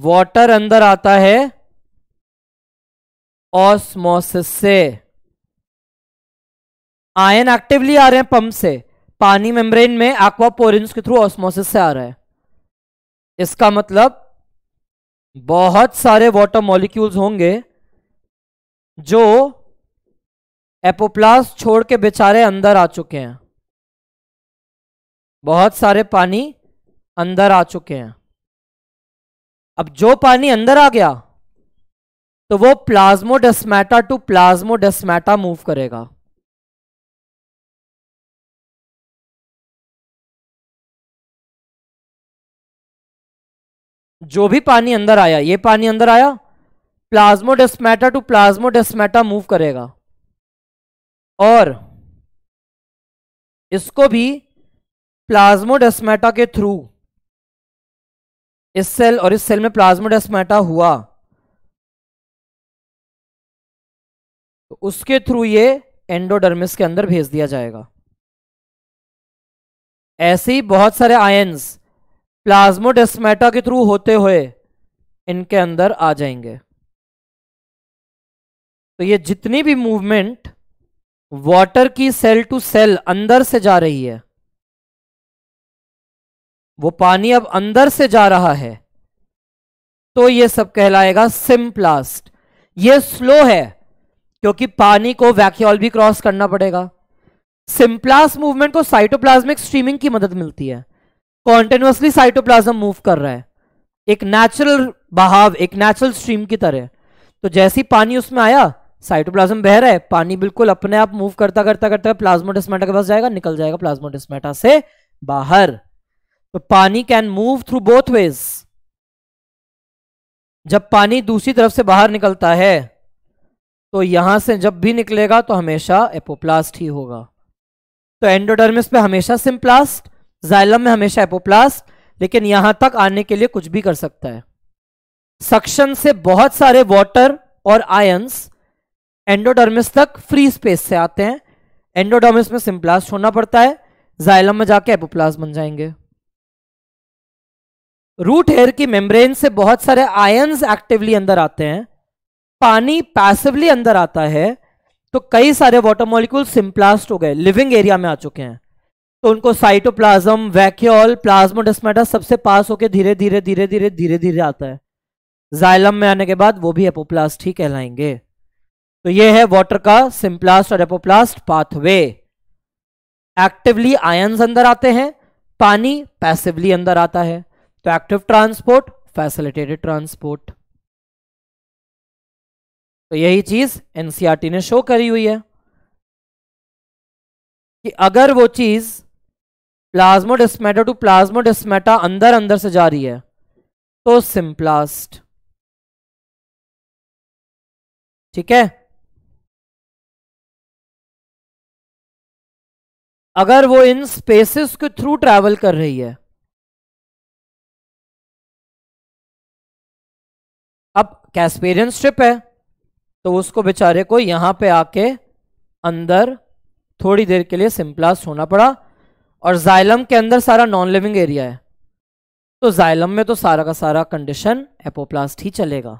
वाटर अंदर आता है ऑस्मोसिस से आयन एक्टिवली आ रहे हैं पंप से पानी मेम्ब्रेन में एक्वापोरेंस के थ्रू ऑस्मोसिस से आ रहा है इसका मतलब बहुत सारे वाटर मॉलिक्यूल्स होंगे जो एपोप्लास छोड़ के बेचारे अंदर आ चुके हैं बहुत सारे पानी अंदर आ चुके हैं अब जो पानी अंदर आ गया तो वो प्लाज्मोडेस्मेटा टू प्लाज्मोडेस्मेटा मूव करेगा जो भी पानी अंदर आया ये पानी अंदर आया प्लाज्मोडेस्मेटा टू प्लाज्मोडेस्मेटा मूव करेगा और इसको भी प्लाज्मोडेस्मेटा के थ्रू इस सेल और इस सेल में प्लाज्मोडेस्मेटा हुआ तो उसके थ्रू ये एंडोडर्मिस के अंदर भेज दिया जाएगा ऐसे ही बहुत सारे आयन्स प्लाज्मोडेस्मेटा के थ्रू होते हुए इनके अंदर आ जाएंगे तो ये जितनी भी मूवमेंट वाटर की सेल टू सेल अंदर से जा रही है वो पानी अब अंदर से जा रहा है तो ये सब कहलाएगा सिम्प्लास्ट ये स्लो है क्योंकि पानी को वैक्यूल भी क्रॉस करना पड़ेगा सिम्प्लास्ट मूवमेंट को साइटोप्लाज्मिक स्ट्रीमिंग की मदद मिलती है कॉन्टिन्यूसली साइटोप्लाज्म मूव कर रहा है एक नेचुरल बहाव एक नेचुरल स्ट्रीम की तरह तो जैसे ही पानी उसमें आया साइटोप्लाज्म बह रहा है पानी बिल्कुल अपने आप मूव करता करता करता प्लाज्मोडिस्मेटा के पास जाएगा निकल जाएगा प्लाज्मोडिस्मेटा से बाहर तो पानी can move through both ways जब पानी दूसरी तरफ से बाहर निकलता है तो यहां से जब भी निकलेगा तो हमेशा एपोप्लास्ट ही होगा तो एंडोडर्मिस पे हमेशा सिम्प्लास्ट जाइलम में हमेशा एपोप्लास्ट लेकिन यहां तक आने के लिए कुछ भी कर सकता है सक्शन से बहुत सारे वाटर और आयंस एंडोडर्मिस तक फ्री स्पेस से आते हैं एंडोडर्मिस में सिम्प्लास्ट होना पड़ता है जाइलम में जाके एपोप्लास्ट बन जाएंगे रूट हेयर की मेम्ब्रेन से बहुत सारे आयंस एक्टिवली अंदर आते हैं पानी पैसिवली अंदर आता है तो कई सारे वाटर मॉलिक्यूल सिम्प्लास्ट हो गए लिविंग एरिया में आ चुके हैं तो उनको साइटोप्लाज्म वैक्यूल प्लाज्मोडेस्मेटा सबसे पास होकर धीरे धीरे धीरे धीरे धीरे धीरे आता है जाइलम में आने के बाद वो भी एपोप्लास्ट ही कहलाएंगे तो ये है वाटर का सिम्प्लास्ट और एपोप्लास्ट पाथवे एक्टिवली आयंस अंदर आते हैं पानी पैसिवली अंदर आता है तो एक्टिव ट्रांसपोर्ट फैसिलिटेटेड ट्रांसपोर्ट तो यही चीज एनसीआरटी e ने शो करी हुई है कि अगर वो चीज प्लाज्मोडेस्मेटा टू प्लाज्मोडेस्मेटा अंदर अंदर से जा रही है तो सिंप्लास्ट ठीक है अगर वो इन स्पेसेस के थ्रू ट्रैवल कर रही है अब कैस्पेरियन स्ट्रिप है तो उसको बेचारे को यहां पे आके अंदर थोड़ी देर के लिए सिंप्लास्ट होना पड़ा और जाइलम के अंदर सारा नॉन लिविंग एरिया है तो जाइलम में तो सारा का सारा कंडीशन एपोप्लास्ट ही चलेगा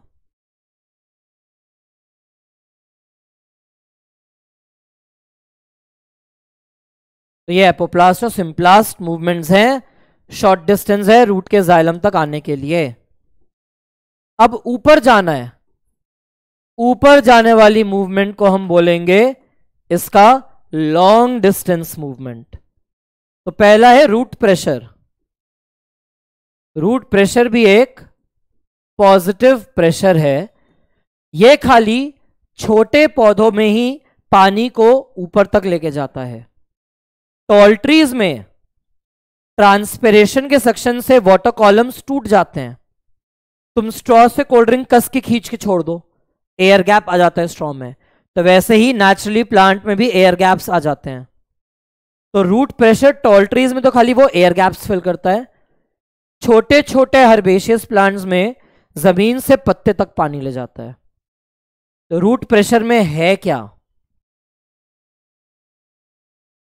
तो ये एपोप्लास्ट और सिम्प्लास्ट मूवमेंट्स हैं शॉर्ट डिस्टेंस है रूट के जाइलम तक आने के लिए अब ऊपर जाना है ऊपर जाने वाली मूवमेंट को हम बोलेंगे इसका लॉन्ग डिस्टेंस मूवमेंट तो पहला है रूट प्रेशर रूट प्रेशर भी एक पॉजिटिव प्रेशर है यह खाली छोटे पौधों में ही पानी को ऊपर तक लेके जाता है टॉल ट्रीज में ट्रांसपेरेशन के सेक्शन से वाटर कॉलम्स टूट जाते हैं तुम स्ट्रॉ से कोल्ड ड्रिंक कस के खींच के छोड़ दो एयर गैप आ जाता है स्ट्रॉ में तो वैसे ही नेचुरली प्लांट में भी एयर गैप्स आ जाते हैं तो रूट प्रेशर टॉल ट्रीज में तो खाली वो एयर गैप्स फिल करता है छोटे छोटे हर्बेशियस प्लांट्स में जमीन से पत्ते तक पानी ले जाता है तो रूट प्रेशर में है क्या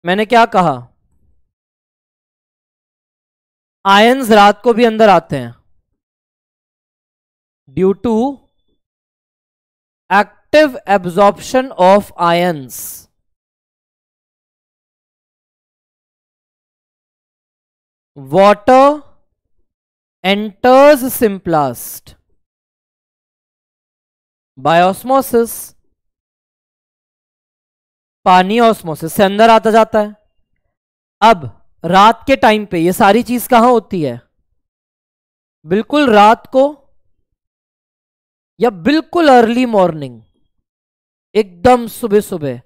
मैंने क्या कहा आयंस रात को भी अंदर आते हैं due to active absorption of ions water enters symplast by osmosis पानी ऑस्मोसिस से अंदर आता जाता है अब रात के टाइम पे ये सारी चीज कहां होती है बिल्कुल रात को या बिल्कुल अर्ली मॉर्निंग एकदम सुबह सुबह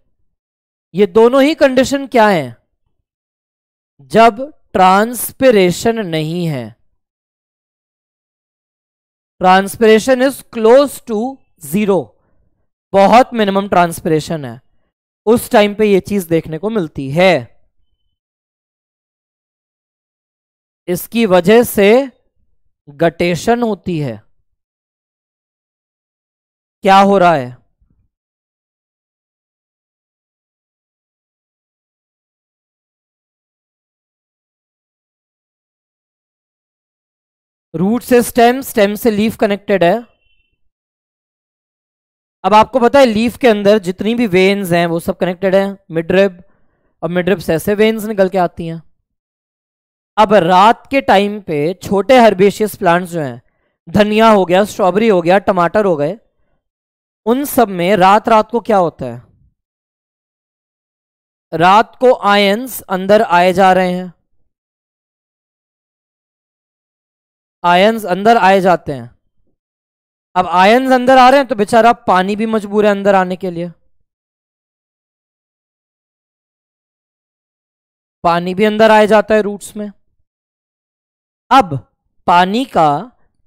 ये दोनों ही कंडीशन क्या है जब ट्रांसपिरेशन नहीं है transpiration is close to zero बहुत मिनिमम ट्रांसपिरेशन है उस टाइम पे ये चीज देखने को मिलती है इसकी वजह से गटेशन होती है क्या हो रहा है रूट से स्टेम स्टेम से लीफ कनेक्टेड है अब आपको पता है लीफ के अंदर जितनी भी वेन्स हैं वो सब कनेक्टेड है मिड्रिप और मिड्रिप से ऐसे वेन्स निकल के आती हैं अब रात के टाइम पे छोटे हर्बेशियस प्लांट्स जो हैं धनिया हो गया स्ट्रॉबेरी हो गया टमाटर हो गए उन सब में रात रात को क्या होता है रात को आयंस अंदर आए जा रहे हैं आयंस अंदर आए जाते हैं अब आयंस अंदर आ रहे हैं तो बेचारा पानी भी मजबूर है अंदर आने के लिए पानी भी अंदर आए जाता है रूट्स में अब पानी का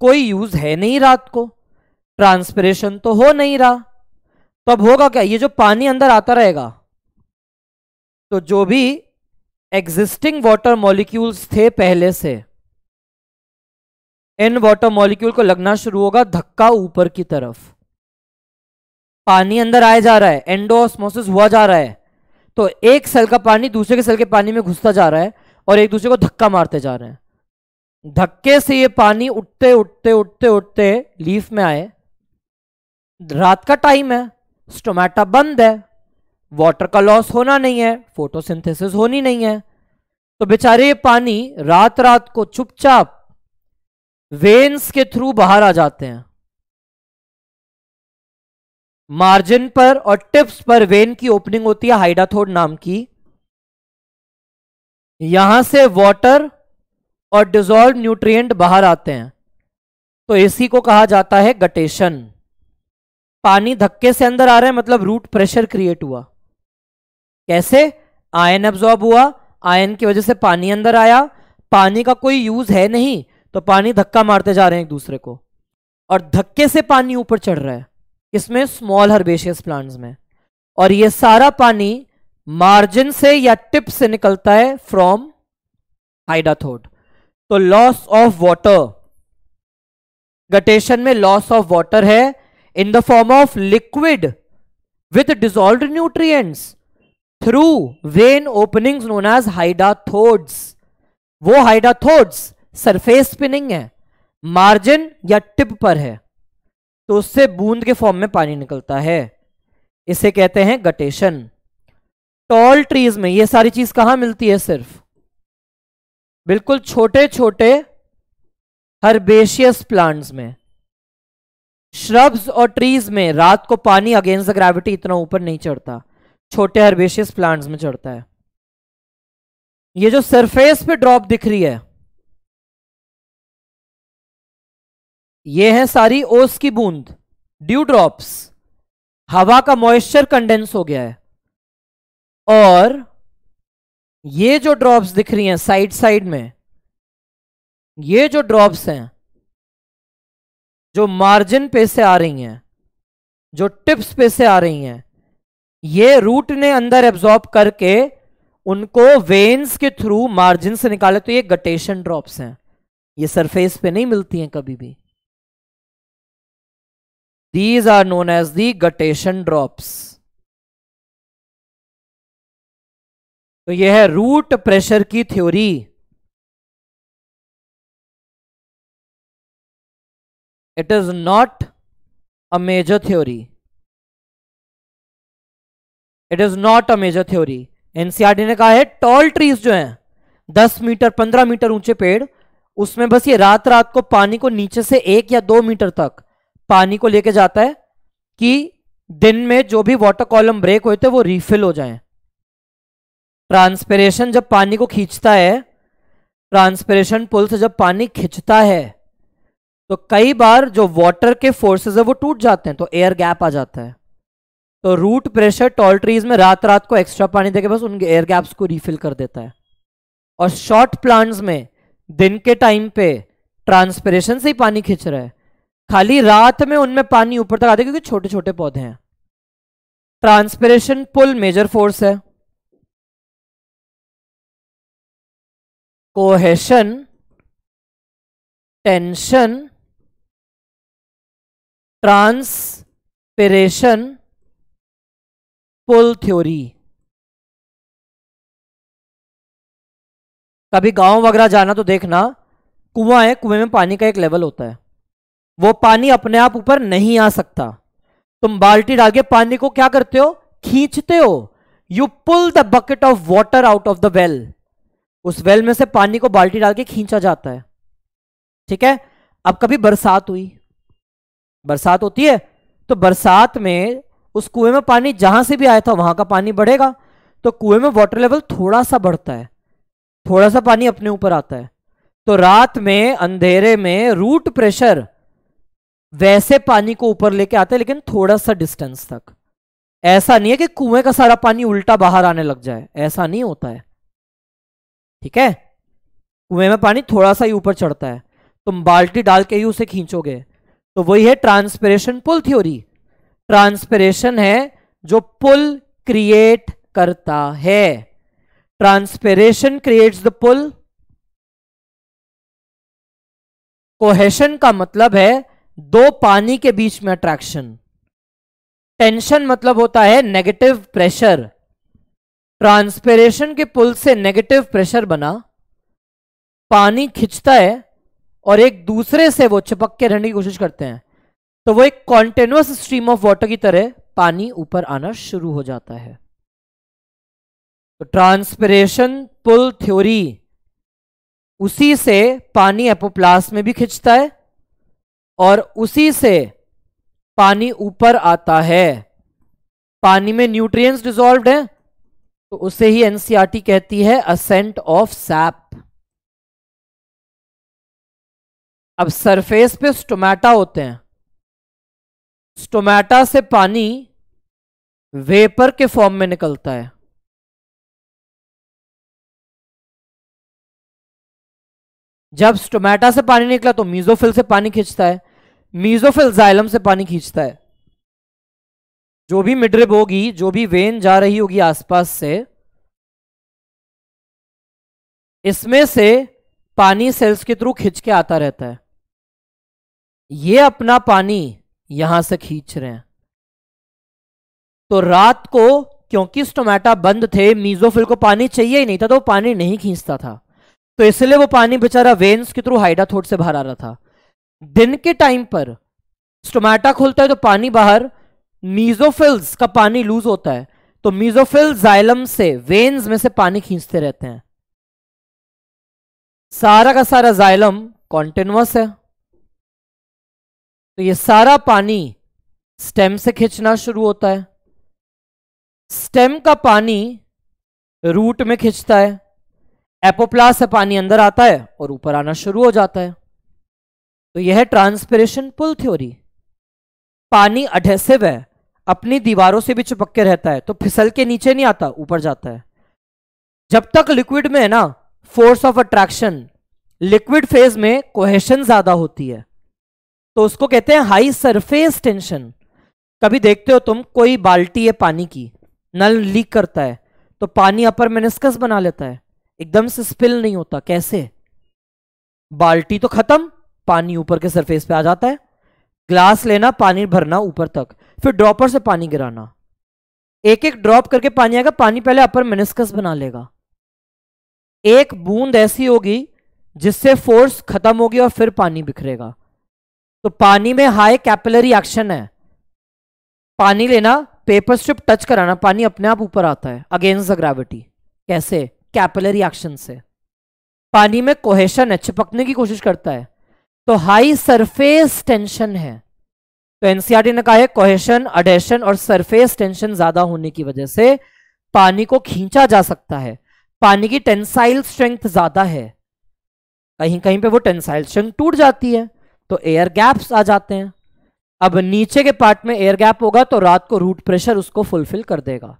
कोई यूज है नहीं रात को ट्रांसपरेशन तो हो नहीं रहा तो अब होगा क्या ये जो पानी अंदर आता रहेगा तो जो भी एग्जिस्टिंग वाटर मॉलिक्यूल्स थे पहले से इन वाटर मॉलिक्यूल को लगना शुरू होगा धक्का ऊपर की तरफ पानी अंदर आया जा रहा है एंडोस्मोसिस हुआ जा रहा है तो एक सेल का पानी दूसरे के सेल के पानी में घुसता जा रहा है और एक दूसरे को धक्का मारते जा रहे हैं धक्के से ये पानी उठते उठते उठते उठते लीफ में आए रात का टाइम है स्टोमेटा बंद है वाटर का लॉस होना नहीं है फोटोसिंथेसिस होनी नहीं है तो बेचारे ये पानी रात रात को चुपचाप वेन्स के थ्रू बाहर आ जाते हैं मार्जिन पर और टिप्स पर वेन की ओपनिंग होती है हाइडाथोड नाम की यहां से वाटर और डिजोल्व न्यूट्रिएंट बाहर आते हैं तो इसी को कहा जाता है गटेशन पानी धक्के से अंदर आ रहा है मतलब रूट प्रेशर क्रिएट हुआ कैसे आयन एब्जॉर्ब हुआ आयन की वजह से पानी अंदर आया पानी का कोई यूज है नहीं तो पानी धक्का मारते जा रहे हैं एक दूसरे को और धक्के से पानी ऊपर चढ़ रहा है इसमें स्मॉल हर्बेशियस प्लांट्स में और ये सारा पानी मार्जिन से या टिप से निकलता है फ्रॉम हाइडाथोड तो लॉस ऑफ वाटर गटेशन में लॉस ऑफ वाटर है in the form of liquid with dissolve nutrients through vein openings known as hydathodes वो हाइडाथोड्स सरफेस पे नहीं है मार्जिन या टिप पर है तो उससे बूंद के फॉर्म में पानी निकलता है इसे कहते हैं गटेशन टॉल ट्रीज में ये सारी चीज कहां मिलती है सिर्फ बिल्कुल छोटे छोटे हर्बेशियस प्लांट्स में श्रब्स और ट्रीज में रात को पानी अगेंस्ट द ग्रेविटी इतना ऊपर नहीं चढ़ता छोटे हर्बेशियस प्लांट्स में चढ़ता है ये जो सरफेस पे ड्रॉप दिख रही है ये है सारी ओस की बूंद ड्यू ड्रॉप्स हवा का मॉइस्चर कंडेंस हो गया है और ये जो ड्रॉप्स दिख रही हैं साइड साइड में ये जो ड्रॉप्स हैं जो मार्जिन पे से आ रही हैं जो टिप्स पे से आ रही हैं ये रूट ने अंदर एब्जॉर्ब करके उनको वेन्स के थ्रू मार्जिन से निकाले तो ये गटेशन ड्रॉप्स हैं ये सरफेस पे नहीं मिलती हैं कभी भी These are known as the guttation drops. तो यह है रूट प्रेशर की theory it is not a major theory it is not a major theory NCERT ने कहा है टॉल ट्रीज जो हैं 10 मीटर 15 मीटर ऊंचे पेड़ उसमें बस ये रात रात को पानी को नीचे से एक या दो मीटर तक पानी को लेके जाता है कि दिन में जो भी वाटर कॉलम ब्रेक होते थे वो रिफिल हो जाएं ट्रांसपेरेशन जब पानी को खींचता है ट्रांसपेरेशन पुल से जब पानी खींचता है तो कई बार जो वाटर के फोर्सेस है वो टूट जाते हैं तो एयर गैप आ जाता है तो रूट प्रेशर टॉल ट्रीज में रात रात को एक्स्ट्रा पानी देके बस उनके एयर गैप्स को रिफिल कर देता है और शॉर्ट प्लांट्स में दिन के टाइम पे ट्रांसपेरेशन से ही पानी खींच रहा है खाली रात में उनमें पानी ऊपर तक आता है क्योंकि छोटे छोटे पौधे हैं ट्रांसपेरेशन पुल मेजर फोर्स है cohesion tension transpiration pull theory कभी गांव वगैरह जाना तो देखना कुआं है कुएं में पानी का एक लेवल होता है वो पानी अपने आप ऊपर नहीं आ सकता तुम बाल्टी डाल के पानी को क्या करते हो खींचते हो you pull the bucket of water out of the well उस वेल में से पानी को बाल्टी डाल के खींचा जाता है ठीक है अब कभी बरसात हुई बरसात होती है तो बरसात में उस कुएं में पानी जहां से भी आया था वहां का पानी बढ़ेगा तो कुएं में वाटर लेवल थोड़ा सा बढ़ता है थोड़ा सा पानी अपने ऊपर आता है तो रात में अंधेरे में रूट प्रेशर वैसे पानी को ऊपर लेके आते हैं लेकिन थोड़ा सा डिस्टेंस तक ऐसा नहीं है कि कुएं का सारा पानी उल्टा बाहर आने लग जाए ऐसा नहीं होता है ठीक है कुएं में पानी थोड़ा सा ही ऊपर चढ़ता है तुम बाल्टी डाल के ही उसे खींचोगे तो वही है ट्रांसपेरेशन पुल थ्योरी ट्रांसपेरेशन है जो पुल क्रिएट करता है transpiration creates the pull cohesion का मतलब है दो पानी के बीच में अट्रैक्शन टेंशन मतलब होता है नेगेटिव प्रेशर ट्रांसपेरेशन के पुल से नेगेटिव प्रेशर बना पानी खिंचता है और एक दूसरे से वो चिपक के रहने की कोशिश करते हैं तो वो एक कॉन्टिन्यूस स्ट्रीम ऑफ वाटर की तरह पानी ऊपर आना शुरू हो जाता है तो ट्रांसपेरेशन पुल थ्योरी उसी से पानी एपोप्लास में भी खिंचता है और उसी से पानी ऊपर आता है पानी में न्यूट्रिएंट्स डिजॉल्व है तो उसे ही एनसीआरटी e कहती है असेंट ऑफ सैप अब सरफेस पे स्टोमेटा होते हैं स्टोमेटा से पानी वेपर के फॉर्म में निकलता है जब स्टोमेटा से पानी निकला तो मीजोफिल से पानी खींचता है मीजोफिल जाइलम से पानी खींचता है जो भी मिड्रिप होगी जो भी वेन जा रही होगी आसपास से इसमें से पानी सेल्स के थ्रू खींच के आता रहता है ये अपना पानी यहां से खींच रहे हैं तो रात को क्योंकि स्टोमेटा बंद थे मीजोफिल को पानी चाहिए ही नहीं था तो वो पानी नहीं खींचता था तो इसलिए वो पानी बेचारा वेन्स के थ्रू हाइडाथोट से बाहर आ रहा था दिन के टाइम पर स्टोमेटा खुलता है तो पानी बाहर मीजोफिल्स का पानी लूज होता है तो मीजोफिल्स जाइलम से वेन्स में से पानी खींचते रहते हैं सारा का सारा जाइलम कॉन्टिन्यूस है तो ये सारा पानी स्टेम से खींचना शुरू होता है स्टेम का पानी रूट में खींचता है एपोप्लास से पानी अंदर आता है और ऊपर आना शुरू हो जाता है तो यह है ट्रांसपेरेशन पुल थ्योरी पानी अडेसिव है अपनी दीवारों से भी चिपक के रहता है तो फिसल के नीचे नहीं आता ऊपर जाता है जब तक लिक्विड में है ना force of attraction liquid phase में कोहेशन ज्यादा होती है तो उसको कहते हैं हाई सरफेस टेंशन कभी देखते हो तुम कोई बाल्टी है पानी की नल लीक करता है तो पानी अपर मेनिस्कस बना लेता है एकदम से स्पिल नहीं होता कैसे बाल्टी तो खत्म पानी ऊपर के सरफेस पे आ जाता है ग्लास लेना पानी भरना ऊपर तक फिर ड्रॉपर से पानी गिराना एक एक ड्रॉप करके पानी आएगा पानी पहले अपर मेनिस्कस बना लेगा एक बूंद ऐसी होगी जिससे फोर्स खत्म होगी और फिर पानी बिखरेगा तो पानी में हाई कैपिलरी एक्शन है पानी लेना पेपर स्ट्रिप टच कराना पानी अपने आप ऊपर आता है अगेंस्ट द ग्रेविटी कैसे कैपिलरी एक्शन से पानी में कोहेशन है चिपकने की कोशिश करता है तो हाई सरफेस टेंशन है तो एनसीआरटी e ने कहा है कोहेशन अडेशन और सरफेस टेंशन ज्यादा होने की वजह से पानी को खींचा जा सकता है पानी की टेंसाइल स्ट्रेंथ ज्यादा है कहीं कहीं पे वो टेंसाइल स्ट्रेंथ टूट जाती है तो एयर गैप्स आ जाते हैं अब नीचे के पार्ट में एयर गैप होगा तो रात को रूट प्रेशर उसको फुलफिल कर देगा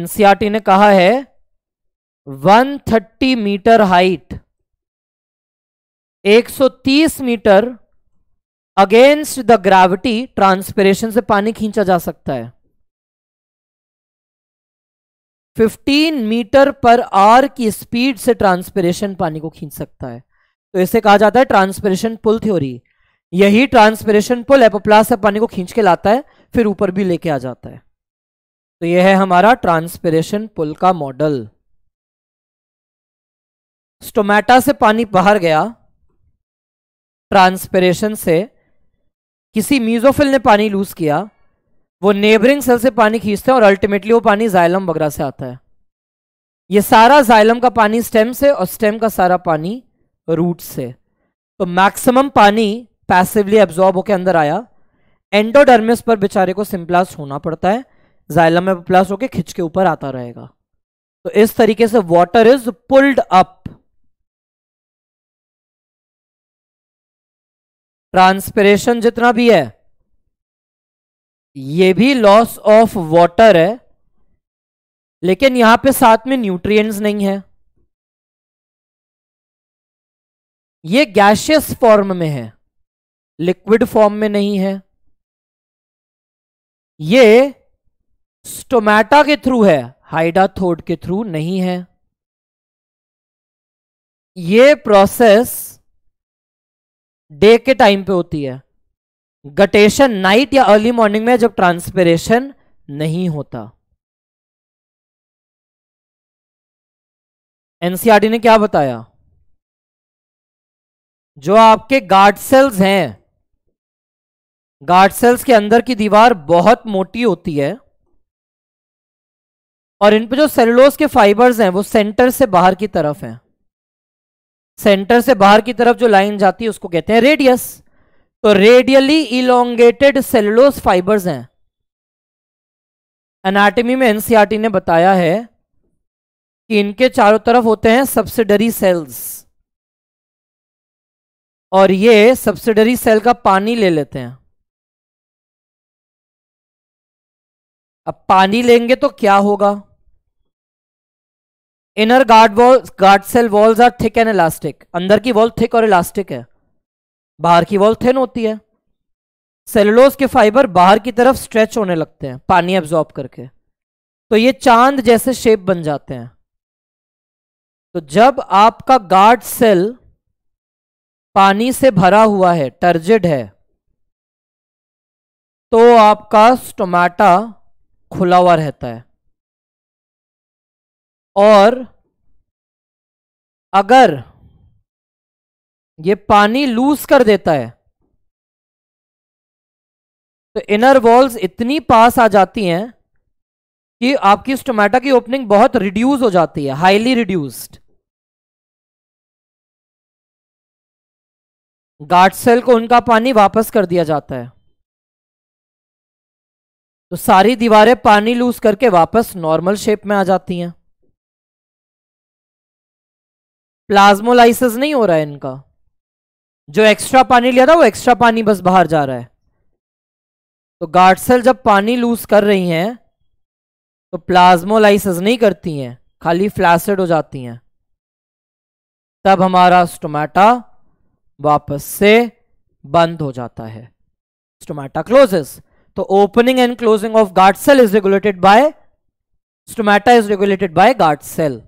एनसीआरटी e ने कहा है 130 metre height 130 metre against the gravity transpiration से पानी खींचा जा सकता है 15 मीटर पर आर की स्पीड से ट्रांसपिरेशन पानी को खींच सकता है तो इसे कहा जाता है ट्रांसपिरेशन पुल थ्योरी यही ट्रांसपिरेशन पुल एपोप्लास से पानी को खींच के लाता है फिर ऊपर भी लेके आ जाता है तो यह है हमारा ट्रांसपिरेशन पुल का मॉडल स्टोमेटा से पानी बाहर गया ट्रांसपेरेशन से किसी मीजोफिल ने पानी लूज किया वो नेबरिंग सेल से पानी खींचते हैं और अल्टीमेटली वो पानी जाइलम वगैरह से आता है ये सारा जाइलम का पानी स्टेम से और स्टेम का सारा पानी रूट से तो मैक्सिमम पानी पैसिवली एब्जॉर्ब होकर अंदर आया एंडोडर्मिस पर बेचारे को सिम्प्लास होना पड़ता है जाइलम में प्लास होकर खिंच के ऊपर आता रहेगा तो इस तरीके से water is pulled up transpiration जितना भी है ये भी लॉस ऑफ वाटर है लेकिन यहां पे साथ में न्यूट्रिएंट्स नहीं है ये गैशियस फॉर्म में है लिक्विड फॉर्म में नहीं है ये स्टोमेटा के थ्रू है हाइडाथोड के थ्रू नहीं है ये प्रोसेस डे के टाइम पे होती है गटेशन नाइट या अर्ली मॉर्निंग में जब ट्रांसपेरेशन नहीं होता एनसीआरटी ने क्या बताया जो आपके गार्ड सेल्स हैं गार्ड सेल्स के अंदर की दीवार बहुत मोटी होती है और इन पे जो सेलुलोज के फाइबर्स हैं वो सेंटर से बाहर की तरफ हैं सेंटर से बाहर की तरफ जो लाइन जाती है उसको कहते हैं रेडियस तो रेडियली इलोंगेटेड सेलुलोज फाइबर्स हैं एनाटॉमी में एनसीआरटी e ने बताया है कि इनके चारों तरफ होते हैं सब्सिडरी सेल्स और ये सब्सिडरी सेल का पानी ले लेते हैं अब पानी लेंगे तो क्या होगा inner guard wall guard cell walls are thick and elastic अंदर की वॉल थिक और इलास्टिक है बाहर की वॉल थिन होती है सेलुलोज के फाइबर बाहर की तरफ स्ट्रेच होने लगते हैं पानी एब्जॉर्ब करके तो ये चांद जैसे शेप बन जाते हैं तो जब आपका गार्ड सेल पानी से भरा हुआ है टर्जिड है तो आपका स्टोमेटा खुला हुआ रहता है और अगर ये पानी लूज कर देता है तो इनर वॉल्स इतनी पास आ जाती हैं कि आपकी स्टोमेटा की ओपनिंग बहुत रिड्यूस हो जाती है हाईली रिड्यूस्ड गार्ड सेल को उनका पानी वापस कर दिया जाता है तो सारी दीवारें पानी लूज करके वापस नॉर्मल शेप में आ जाती हैं प्लाज्मोलाइसिस नहीं हो रहा है इनका जो एक्स्ट्रा पानी लिया था वो एक्स्ट्रा पानी बस बाहर जा रहा है तो गार्ड सेल जब पानी लूज कर रही हैं तो प्लाज्मोलाइसिस नहीं करती हैं खाली फ्लैसिड हो जाती हैं तब हमारा स्टोमेटा वापस से बंद हो जाता है स्टोमेटा क्लोजेस तो opening and closing of guard cell is regulated by stomata is regulated by guard cell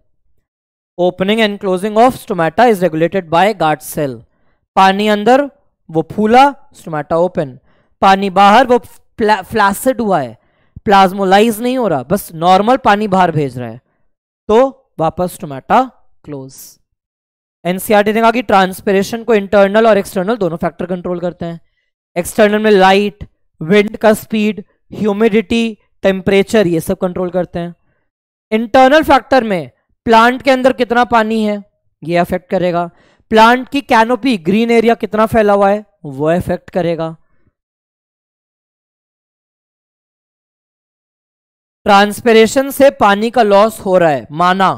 opening and closing of stomata is regulated by guard cell पानी अंदर वो फूला स्टोमेटा ओपन पानी बाहर वो फ्लैसिड हुआ है प्लाज्मोलाइज नहीं हो रहा बस नॉर्मल पानी बाहर भेज रहा है तो वापस टोमेटा क्लोज एनसीआरटी ने कहा कि ट्रांसपेरेशन को इंटरनल और एक्सटर्नल दोनों फैक्टर कंट्रोल करते हैं एक्सटर्नल में लाइट विंड का स्पीड ह्यूमिडिटी टेम्परेचर ये सब कंट्रोल करते हैं इंटरनल फैक्टर में प्लांट के अंदर कितना पानी है ये अफेक्ट करेगा प्लांट की कैनोपी ग्रीन एरिया कितना फैला हुआ है वो अफेक्ट करेगा ट्रांसपेरेशन से पानी का लॉस हो रहा है माना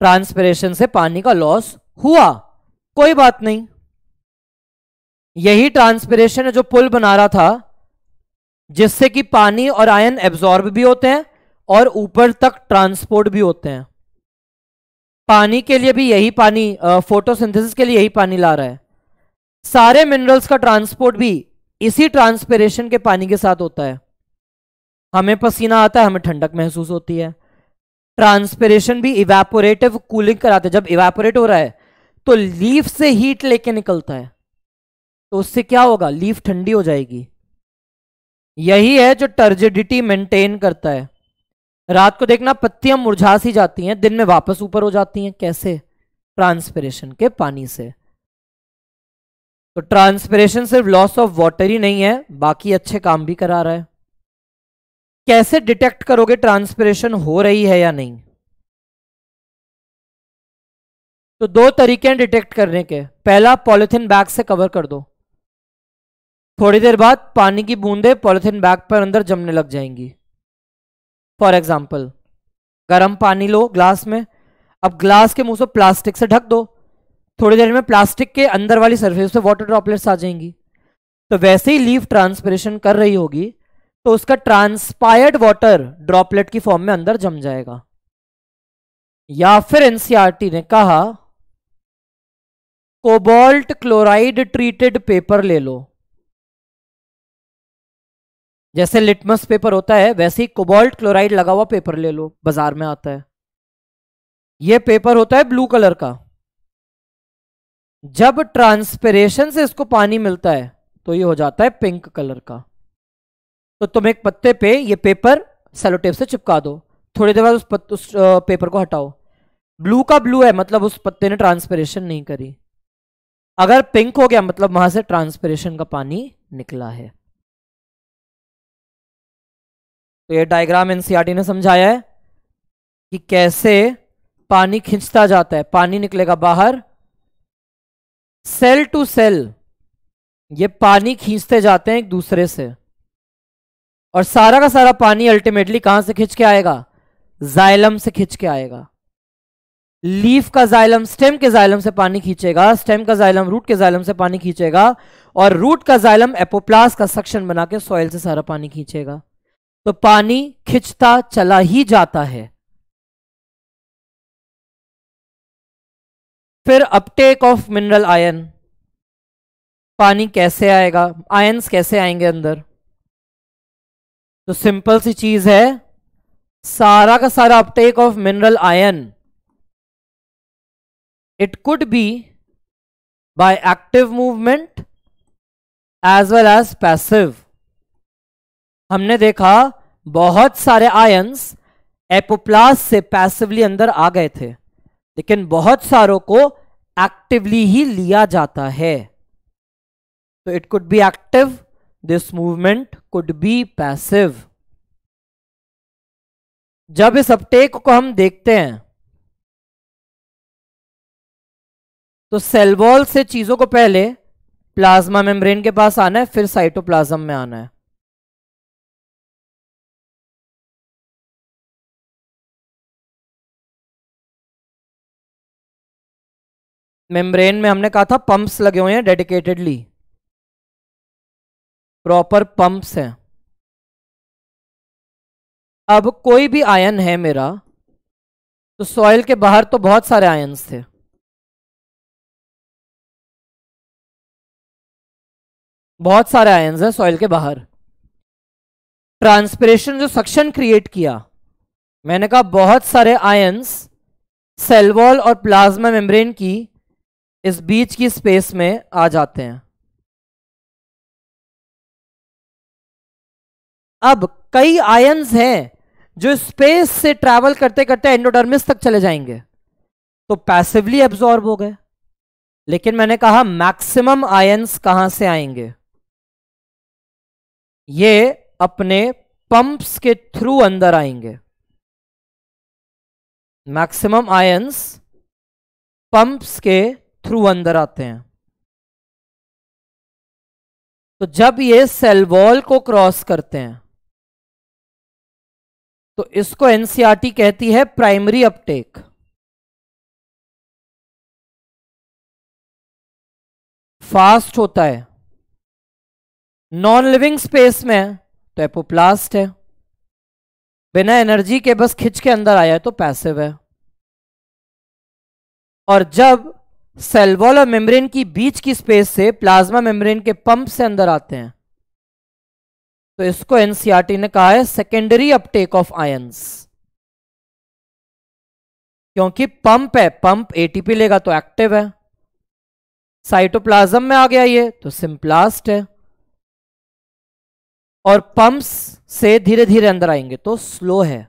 ट्रांसपेरेशन से पानी का लॉस हुआ कोई बात नहीं यही ट्रांसपेरेशन है जो पुल बना रहा था जिससे कि पानी और आयन एब्जॉर्ब भी होते हैं और ऊपर तक ट्रांसपोर्ट भी होते हैं पानी के लिए भी यही पानी फोटोसिंथेसिस के लिए यही पानी ला रहा है सारे मिनरल्स का ट्रांसपोर्ट भी इसी ट्रांसपेरेशन के पानी के साथ होता है हमें पसीना आता है हमें ठंडक महसूस होती है ट्रांसपेरेशन भी इवेपोरेटिव कूलिंग कराते है जब इवेपोरेट हो रहा है तो लीफ से हीट लेके निकलता है तो उससे क्या होगा लीफ ठंडी हो जाएगी यही है जो टर्जिडिटी मेंटेन करता है रात को देखना पत्तियां मुरझा सी जाती हैं दिन में वापस ऊपर हो जाती हैं कैसे ट्रांसपिरेशन के पानी से तो ट्रांसपिरेशन सिर्फ लॉस ऑफ वाटर ही नहीं है बाकी अच्छे काम भी करा रहा है कैसे डिटेक्ट करोगे ट्रांसपिरेशन हो रही है या नहीं तो दो तरीके हैं डिटेक्ट करने के पहला पॉलिथिन बैग से कवर कर दो थोड़ी देर बाद पानी की बूंदें पॉलिथिन बैग पर अंदर जमने लग जाएंगी फॉर एग्जाम्पल गर्म पानी लो ग्लास में अब ग्लास के मुंह से प्लास्टिक से ढक दो थोड़ी देर में प्लास्टिक के अंदर वाली सरफेस पे वाटर ड्रॉपलेट्स आ जाएंगी तो वैसे ही लीफ ट्रांसपरेशन कर रही होगी तो उसका ट्रांसपायर्ड वाटर ड्रॉपलेट की फॉर्म में अंदर जम जाएगा या फिर एनसीआरटी e ने कहा कोबाल्ट क्लोराइड ट्रीटेड पेपर ले लो जैसे लिटमस पेपर होता है वैसे ही कोबाल्ट क्लोराइड लगा हुआ पेपर ले लो बाजार में आता है यह पेपर होता है ब्लू कलर का जब ट्रांसपेरेशन से इसको पानी मिलता है तो ये हो जाता है पिंक कलर का तो तुम एक पत्ते पे ये पेपर सेलोटेप से चिपका दो थोड़ी देर बाद उस, उस पेपर को हटाओ ब्लू का ब्लू है मतलब उस पत्ते ने ट्रांसपेरेशन नहीं करी अगर पिंक हो गया मतलब वहां से ट्रांसपेरेशन का पानी निकला है तो ये डायग्राम एनसीईआरटी e ने समझाया है कि कैसे पानी खींचता जाता है पानी निकलेगा बाहर सेल टू सेल ये पानी खींचते जाते हैं एक दूसरे से और सारा का सारा पानी अल्टीमेटली कहां से खींच के आएगा जाइलम से खींच के आएगा लीफ का जाइलम स्टेम के जाइलम से पानी खींचेगा स्टेम का जाइलम रूट के जाइलम से पानी खींचेगा और रूट का जाइलम एपोप्लास का सक्शन बना के सॉइल से सारा पानी खींचेगा तो पानी खिंचता चला ही जाता है फिर अपटेक ऑफ मिनरल आयन पानी कैसे आएगा आयन्स कैसे आएंगे अंदर तो सिंपल सी चीज है सारा का सारा uptake of mineral ion it could be by active movement as well as passive हमने देखा बहुत सारे आयंस एपोप्लास से पैसिवली अंदर आ गए थे लेकिन बहुत सारों को एक्टिवली ही लिया जाता है तो it could be active this movement could be passive जब इस अपटेक को हम देखते हैं तो सेलवॉल से चीजों को पहले प्लाज्मा मेम्ब्रेन के पास आना है फिर साइटोप्लाज्म में आना है मेम्ब्रेन में हमने कहा था पंप्स लगे हुए हैं डेडिकेटेडली प्रॉपर पंप्स हैं अब कोई भी आयन है मेरा तो सॉइल के बाहर तो बहुत सारे आयन्स थे बहुत सारे आयन्स हैं सॉइल के बाहर ट्रांसपरेशन जो सक्शन क्रिएट किया मैंने कहा बहुत सारे आयन्स सेल वॉल और प्लाज्मा मेम्ब्रेन की इस बीच की स्पेस में आ जाते हैं अब कई आयंस हैं जो स्पेस से ट्रैवल करते करते एंडोडर्मिस तक चले जाएंगे तो पैसिवली एब्जॉर्ब हो गए लेकिन मैंने कहा मैक्सिमम आयंस कहां से आएंगे ये अपने पंप्स के थ्रू अंदर आएंगे मैक्सिमम आयंस पंप्स के थ्रू अंदर आते हैं तो जब ये सेल वॉल को क्रॉस करते हैं तो इसको एनसीआरटी e कहती है प्राइमरी अपटेक फास्ट होता है नॉन लिविंग स्पेस में तो एपोप्लास्ट है बिना एनर्जी के बस खिंच के अंदर आया है तो पैसिव है और जब वॉल और मेम्ब्रेन की बीच की स्पेस से प्लाज्मा मेम्ब्रेन के पंप से अंदर आते हैं तो इसको एनसीआरटी e ने कहा है सेकेंडरी अपटेक ऑफ आयंस क्योंकि पंप है पंप एटीपी लेगा तो एक्टिव है साइटोप्लाज्म में आ गया ये तो सिंप्लास्ट है और पंप्स से धीरे धीरे अंदर आएंगे तो स्लो है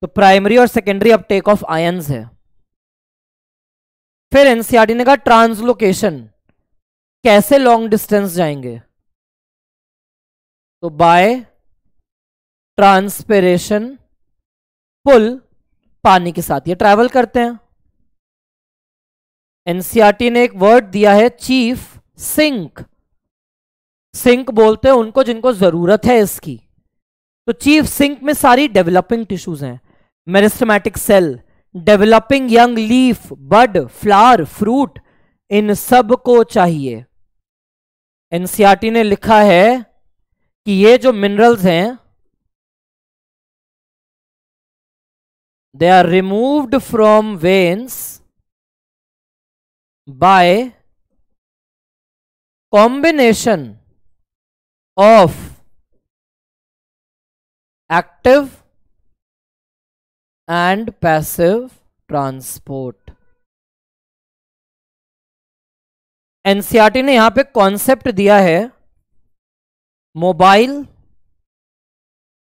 तो प्राइमरी और सेकेंडरी अपटेक ऑफ आयंस है फिर एनसीआरटी e ने कहा ट्रांसलोकेशन कैसे लॉन्ग डिस्टेंस जाएंगे तो बाय ट्रांसपेरेशन पुल पानी के साथ ये ट्रैवल करते हैं एनसीआरटी e ने एक वर्ड दिया है चीफ सिंक सिंक बोलते हैं उनको जिनको जरूरत है इसकी तो चीफ सिंक में सारी डेवलपिंग टिश्यूज हैं meristematic cell developing young leaf bud flower fruit इन सब को चाहिए एनसीआरटी e ने लिखा है कि ये जो मिनरल्स हैं they are removed from veins by combination of active and passive transport NCERT e ने यहां पे कॉन्सेप्ट दिया है मोबाइल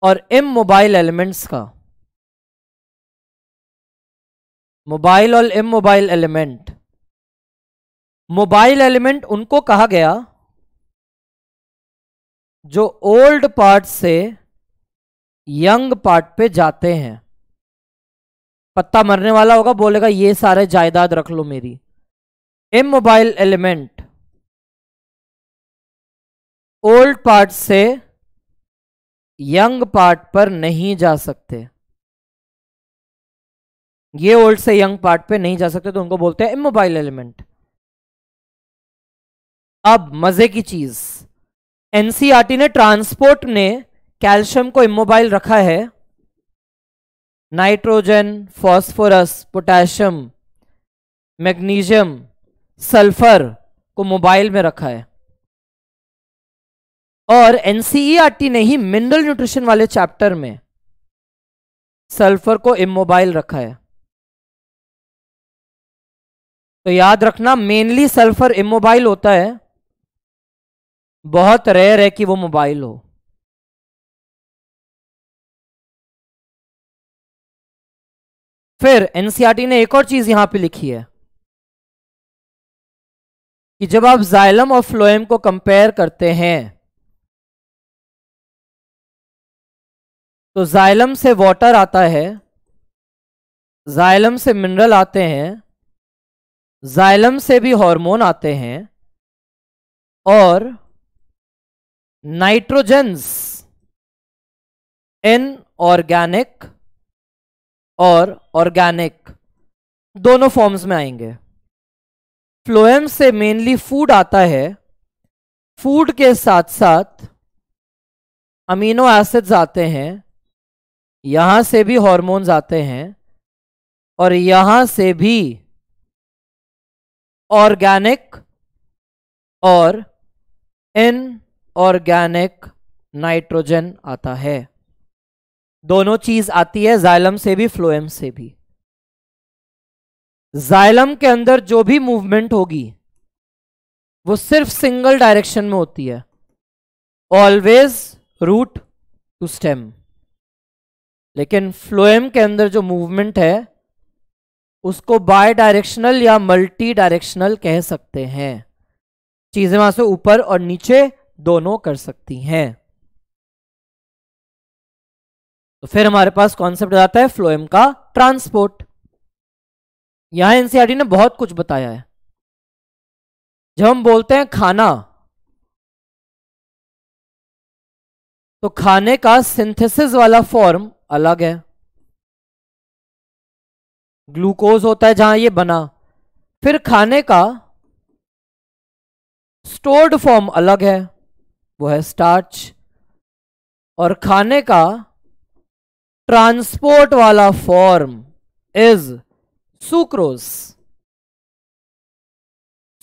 और इम मोबाइल एलिमेंट्स का मोबाइल और इम मोबाइल एलिमेंट मोबाइल एलिमेंट उनको कहा गया जो ओल्ड पार्ट से यंग पार्ट पे जाते हैं पत्ता मरने वाला होगा बोलेगा ये सारे जायदाद रख लो मेरी immobile element old part से यंग पार्ट पर नहीं जा सकते ये ओल्ड से यंग पार्ट पे नहीं जा सकते तो उनको बोलते हैं इमोबाइल एलिमेंट अब मजे की चीज एनसीआरटी e ने ट्रांसपोर्ट ने कैल्शियम को इमोबाइल रखा है nitrogen phosphorus potassium magnesium sulphur को मोबाइल में रखा है और एनसीईआरटी ने ही मिनरल न्यूट्रिशन वाले चैप्टर में सल्फर को इमोबाइल रखा है तो याद रखना मेनली सल्फर इमोबाइल होता है बहुत रेयर है कि वो मोबाइल हो फिर एनसीआरटी e ने एक और चीज यहां पे लिखी है कि जब आप जाइलम और फ्लोएम को कंपेयर करते हैं तो जाइलम से वाटर आता है जाइलम से मिनरल आते हैं जाइलम से भी हार्मोन आते हैं और नाइट्रोजेंस इन ऑर्गेनिक और ऑर्गेनिक दोनों फॉर्म्स में आएंगे फ्लोएम से मेनली फूड आता है फूड के साथ साथ अमीनो एसिड्स आते हैं यहां से भी हॉर्मोन्स आते हैं और यहां से भी ऑर्गेनिक और इनऑर्गेनिक नाइट्रोजन आता है दोनों चीज आती है जाइलम से भी फ्लोएम से भी जाइलम के अंदर जो भी मूवमेंट होगी वो सिर्फ सिंगल डायरेक्शन में होती है ऑलवेज रूट टू स्टेम लेकिन फ्लोएम के अंदर जो मूवमेंट है उसको बाय डायरेक्शनल या मल्टी डायरेक्शनल कह सकते हैं चीजें वहां से ऊपर और नीचे दोनों कर सकती हैं तो फिर हमारे पास कॉन्सेप्ट आता जाता है फ्लोएम का ट्रांसपोर्ट यहां एनसीआरटी ने बहुत कुछ बताया है जब हम बोलते हैं खाना तो खाने का सिंथेसिस वाला फॉर्म अलग है ग्लूकोज होता है जहां ये बना फिर खाने का स्टोर्ड फॉर्म अलग है वो है स्टार्च और खाने का ट्रांसपोर्ट वाला form is sucrose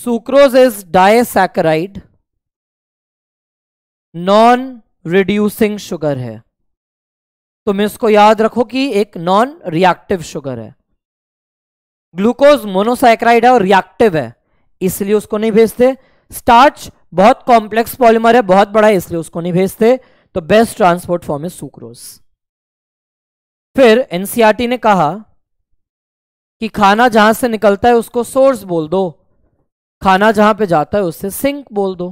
sucrose is disaccharide non reducing sugar है तुम इसको याद रखो कि एक नॉन रिएक्टिव शुगर है ग्लूकोज मोनोसाइक्राइड है और रिएक्टिव है इसलिए उसको नहीं भेजते स्टार्च बहुत कॉम्प्लेक्स पॉलीमर है बहुत बड़ा है इसलिए उसको नहीं भेजते तो best transport form is sucrose फिर एनसीआरटी e ने कहा कि खाना जहां से निकलता है उसको सोर्स बोल दो खाना जहां पे जाता है उससे सिंक बोल दो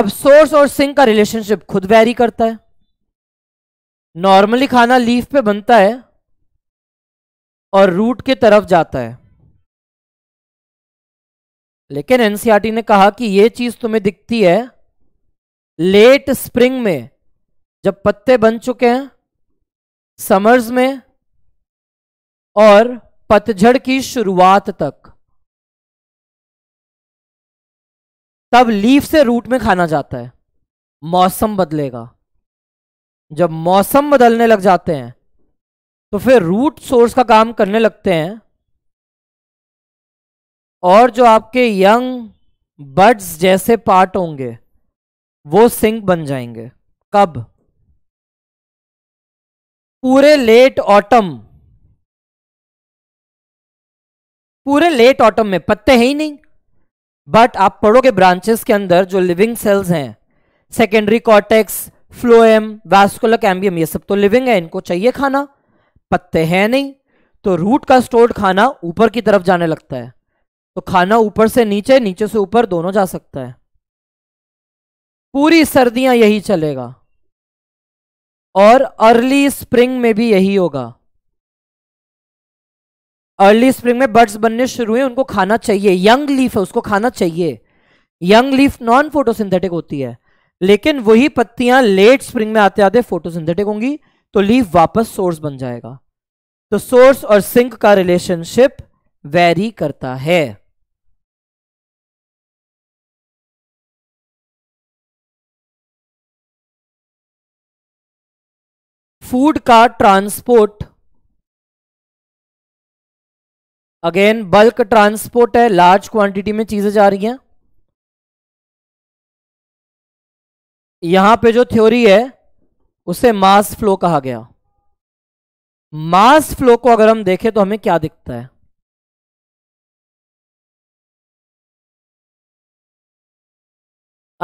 अब सोर्स और सिंक का रिलेशनशिप खुद वैरी करता है नॉर्मली खाना लीफ पे बनता है और रूट के तरफ जाता है लेकिन एनसीआरटी e ने कहा कि यह चीज तुम्हें दिखती है लेट स्प्रिंग में जब पत्ते बन चुके हैं समर्स में और पतझड़ की शुरुआत तक तब लीफ से रूट में खाना जाता है मौसम बदलेगा जब मौसम बदलने लग जाते हैं तो फिर रूट सोर्स का काम करने लगते हैं और जो आपके यंग बर्ड्स जैसे पार्ट होंगे वो सिंक बन जाएंगे कब पूरे लेट ऑटम पूरे लेट ऑटम में पत्ते हैं ही नहीं बट आप पढ़ोगे ब्रांचेस के अंदर जो लिविंग सेल्स हैं secondary cortex phloem vascular cambium ये सब तो लिविंग है इनको चाहिए खाना पत्ते हैं नहीं तो रूट का स्टोर्ड खाना ऊपर की तरफ जाने लगता है तो खाना ऊपर से नीचे नीचे से ऊपर दोनों जा सकता है पूरी सर्दियां यही चलेगा और अर्ली स्प्रिंग में भी यही होगा अर्ली स्प्रिंग में बर्ड्स बनने शुरू हुए उनको खाना चाहिए यंग लीफ है उसको खाना चाहिए यंग लीफ नॉन फोटोसिंथेटिक होती है लेकिन वही पत्तियां लेट स्प्रिंग में आते आते फोटोसिंथेटिक होंगी तो लीफ वापस सोर्स बन जाएगा तो सोर्स और सिंक का रिलेशनशिप वेरी करता है फूड का ट्रांसपोर्ट अगेन बल्क ट्रांसपोर्ट है लार्ज क्वांटिटी में चीजें जा रही हैं यहां पे जो थ्योरी है उसे मास फ्लो कहा गया मास फ्लो को अगर हम देखें तो हमें क्या दिखता है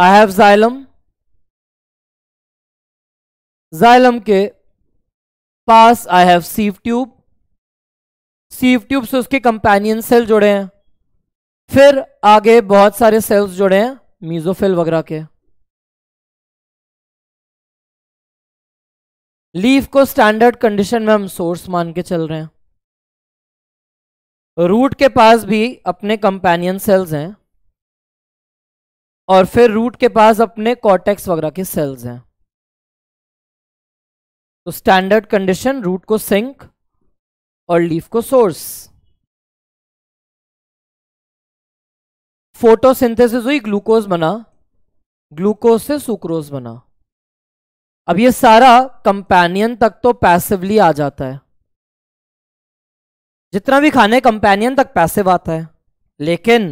आई हैव जाइलम जाइलम के पास I have sieve tube sieve tube से उसके कंपेनियन सेल जुड़े हैं फिर आगे बहुत सारे सेल्स जुड़े हैं मीजोफिल वगैरह के लीफ को स्टैंडर्ड कंडीशन में हम सोर्स मान के चल रहे हैं रूट के पास भी अपने कंपेनियन सेल्स हैं और फिर रूट के पास अपने कॉटेक्स वगैरह के सेल्स हैं तो स्टैंडर्ड कंडीशन रूट को सिंक और लीफ को सोर्स फोटोसिंथेसिस हुई ग्लूकोज बना ग्लूकोज से सुक्रोज बना अब ये सारा कंपेनियन तक तो पैसिवली आ जाता है जितना भी खाने कंपेनियन तक पैसिव आता है लेकिन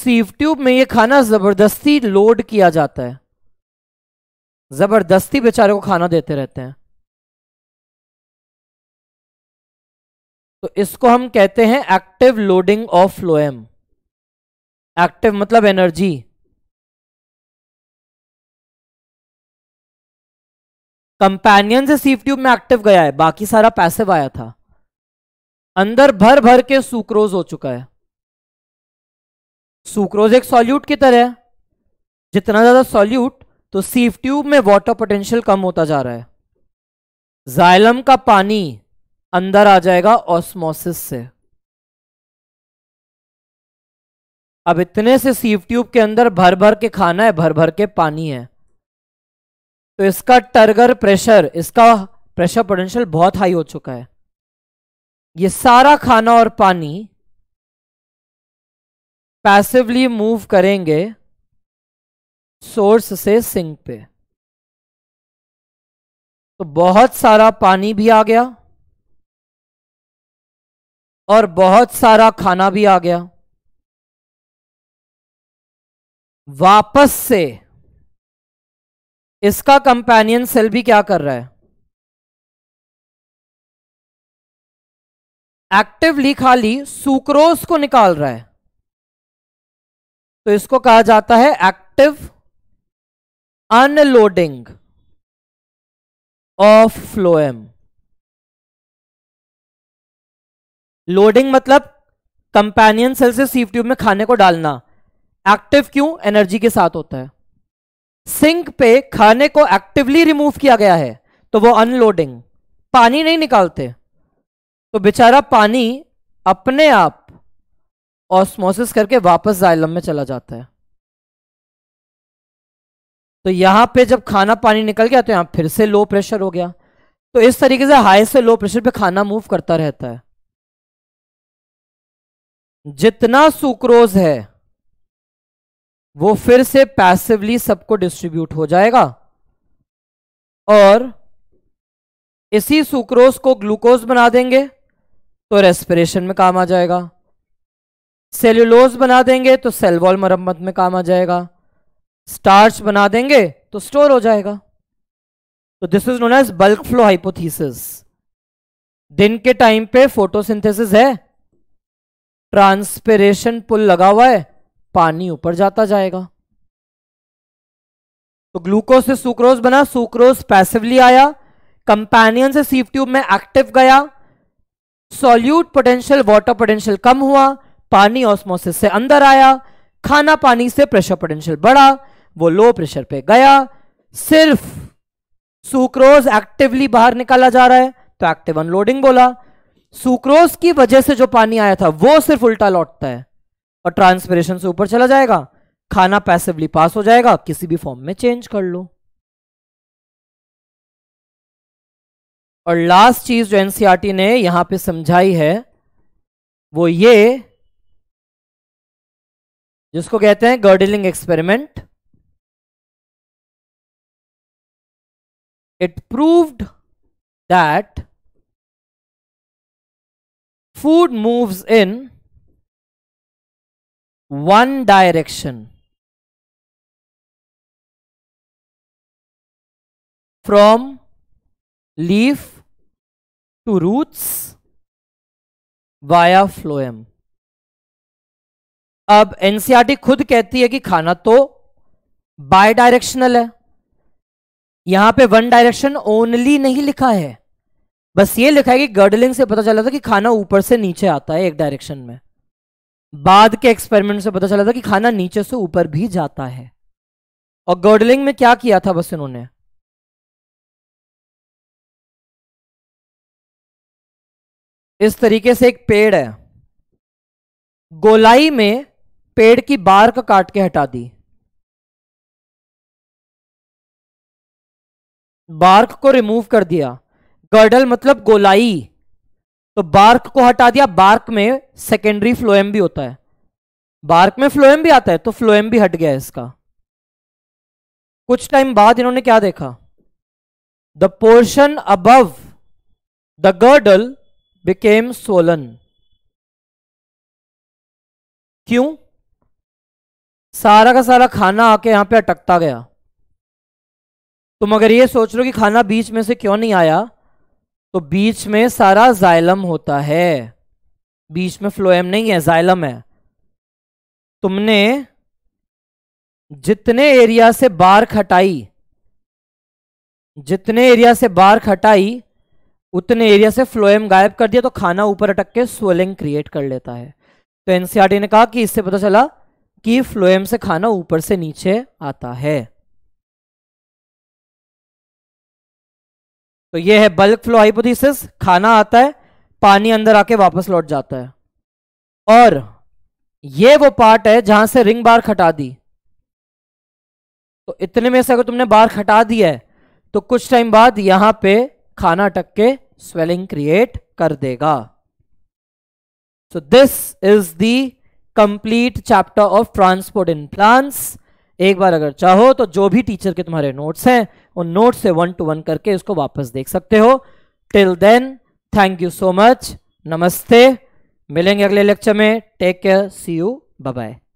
सीव ट्यूब में ये खाना जबरदस्ती लोड किया जाता है जबरदस्ती बेचारे को खाना देते रहते हैं तो इसको हम कहते हैं active loading of phloem active मतलब एनर्जी कंपेनियन से सीफ ट्यूब में एक्टिव गया है बाकी सारा पैसिव आया था अंदर भर भर के सुक्रोज हो चुका है सुक्रोज एक सॉल्यूट की तरह है जितना ज्यादा सॉल्यूट तो सीफ ट्यूब में वाटर पोटेंशियल कम होता जा रहा है जाइलम का पानी अंदर आ जाएगा ऑस्मोसिस से अब इतने से सीफ ट्यूब के अंदर भर भर के खाना है भर भर के पानी है तो इसका टर्गर प्रेशर इसका प्रेशर पोटेंशियल बहुत हाई हो चुका है ये सारा खाना और पानी पैसिवली मूव करेंगे सोर्स से सिंक पे तो बहुत सारा पानी भी आ गया और बहुत सारा खाना भी आ गया वापस से इसका कंपेनियन सेल भी क्या कर रहा है एक्टिवली खाली सुक्रोज को निकाल रहा है तो इसको कहा जाता है active unloading of phloem loading मतलब कंपेनियन सेल से सीव ट्यूब में खाने को डालना एक्टिव क्यों एनर्जी के साथ होता है सिंक पे खाने को एक्टिवली रिमूव किया गया है तो वो अनलोडिंग पानी नहीं निकालते तो बेचारा पानी अपने आप ऑस्मोसिस करके वापस जायलम में चला जाता है तो यहां पे जब खाना पानी निकल गया तो यहां फिर से लो प्रेशर हो गया तो इस तरीके से हाई से लो प्रेशर पे खाना मूव करता रहता है जितना सुक्रोज है वो फिर से पैसिवली सबको डिस्ट्रीब्यूट हो जाएगा और इसी सुक्रोज को ग्लूकोज बना देंगे तो रेस्पिरेशन में काम आ जाएगा सेल्यूलोज बना देंगे तो सेल वॉल मरम्मत में काम आ जाएगा स्टार्च बना देंगे तो स्टोर हो जाएगा तो this is known as bulk flow hypothesis दिन के टाइम पे फोटोसिंथेसिस है ट्रांसपेरेशन पुल लगा हुआ है पानी ऊपर जाता जाएगा तो ग्लूकोज से सुक्रोज बना सुक्रोज पैसिवली आया कंपेनियन से सीफ ट्यूब में एक्टिव गया सॉल्यूट पोटेंशियल वाटर पोटेंशियल कम हुआ पानी ऑस्मोसिस से अंदर आया खाना पानी से प्रेशर पोटेंशियल बढ़ा वो लो प्रेशर पे गया सिर्फ सुक्रोज एक्टिवली बाहर निकाला जा रहा है तो एक्टिव अनलोडिंग बोला सुक्रोज की वजह से जो पानी आया था वो सिर्फ उल्टा लौटता है और ट्रांसपरेशन से ऊपर चला जाएगा खाना पैसिवली पास हो जाएगा किसी भी फॉर्म में चेंज कर लो और लास्ट चीज जो एनसीआरटी e ने यहां पे समझाई है वो ये जिसको कहते हैं girdling experiment it proved that food moves in one direction from leaf to roots via phloem अब एनसीआरटी खुद कहती है कि खाना तो बाय डायरेक्शनल है यहां पे वन डायरेक्शन ओनली नहीं लिखा है बस ये लिखा है कि गर्डलिंग से पता चला था कि खाना ऊपर से नीचे आता है एक डायरेक्शन में बाद के एक्सपेरिमेंट से पता चला था कि खाना नीचे से ऊपर भी जाता है और गर्डलिंग में क्या किया था बस इन्होंने इस तरीके से एक पेड़ है गोलाई में पेड़ की बार का काट के हटा दी बार्क को रिमूव कर दिया गर्डल मतलब गोलाई तो बार्क को हटा दिया बार्क में सेकेंडरी फ्लोएम भी होता है बार्क में फ्लोएम भी आता है तो फ्लोएम भी हट गया इसका कुछ टाइम बाद इन्होंने क्या देखा the portion above the girdle became swollen क्यों सारा का सारा खाना आके यहां पे अटकता गया तुम अगर ये सोच लो कि खाना बीच में से क्यों नहीं आया तो बीच में सारा जाइलम होता है बीच में फ्लोएम नहीं है जाइलम है तुमने जितने एरिया से बार खटाई जितने एरिया से बार खटाई उतने एरिया से फ्लोएम गायब कर दिया तो खाना ऊपर अटक के स्वेलिंग क्रिएट कर लेता है तो एनसीआरटी ने कहा कि इससे पता चला कि फ्लोएम से खाना ऊपर से नीचे आता है तो ये है बल्क फ्लो हाइपोथीसिस खाना आता है पानी अंदर आके वापस लौट जाता है और ये वो पार्ट है जहां से रिंग बार खटा दी तो इतने में से अगर तुमने बार खटा दिया है तो कुछ टाइम बाद यहां पे खाना टक के स्वेलिंग क्रिएट कर देगा so this is the complete chapter of transport in plants एक बार अगर चाहो तो जो भी टीचर के तुम्हारे नोट्स हैं और नोट से वन टू वन करके इसको वापस देख सकते हो till then thank you so much नमस्ते मिलेंगे अगले लेक्चर में take care see you bye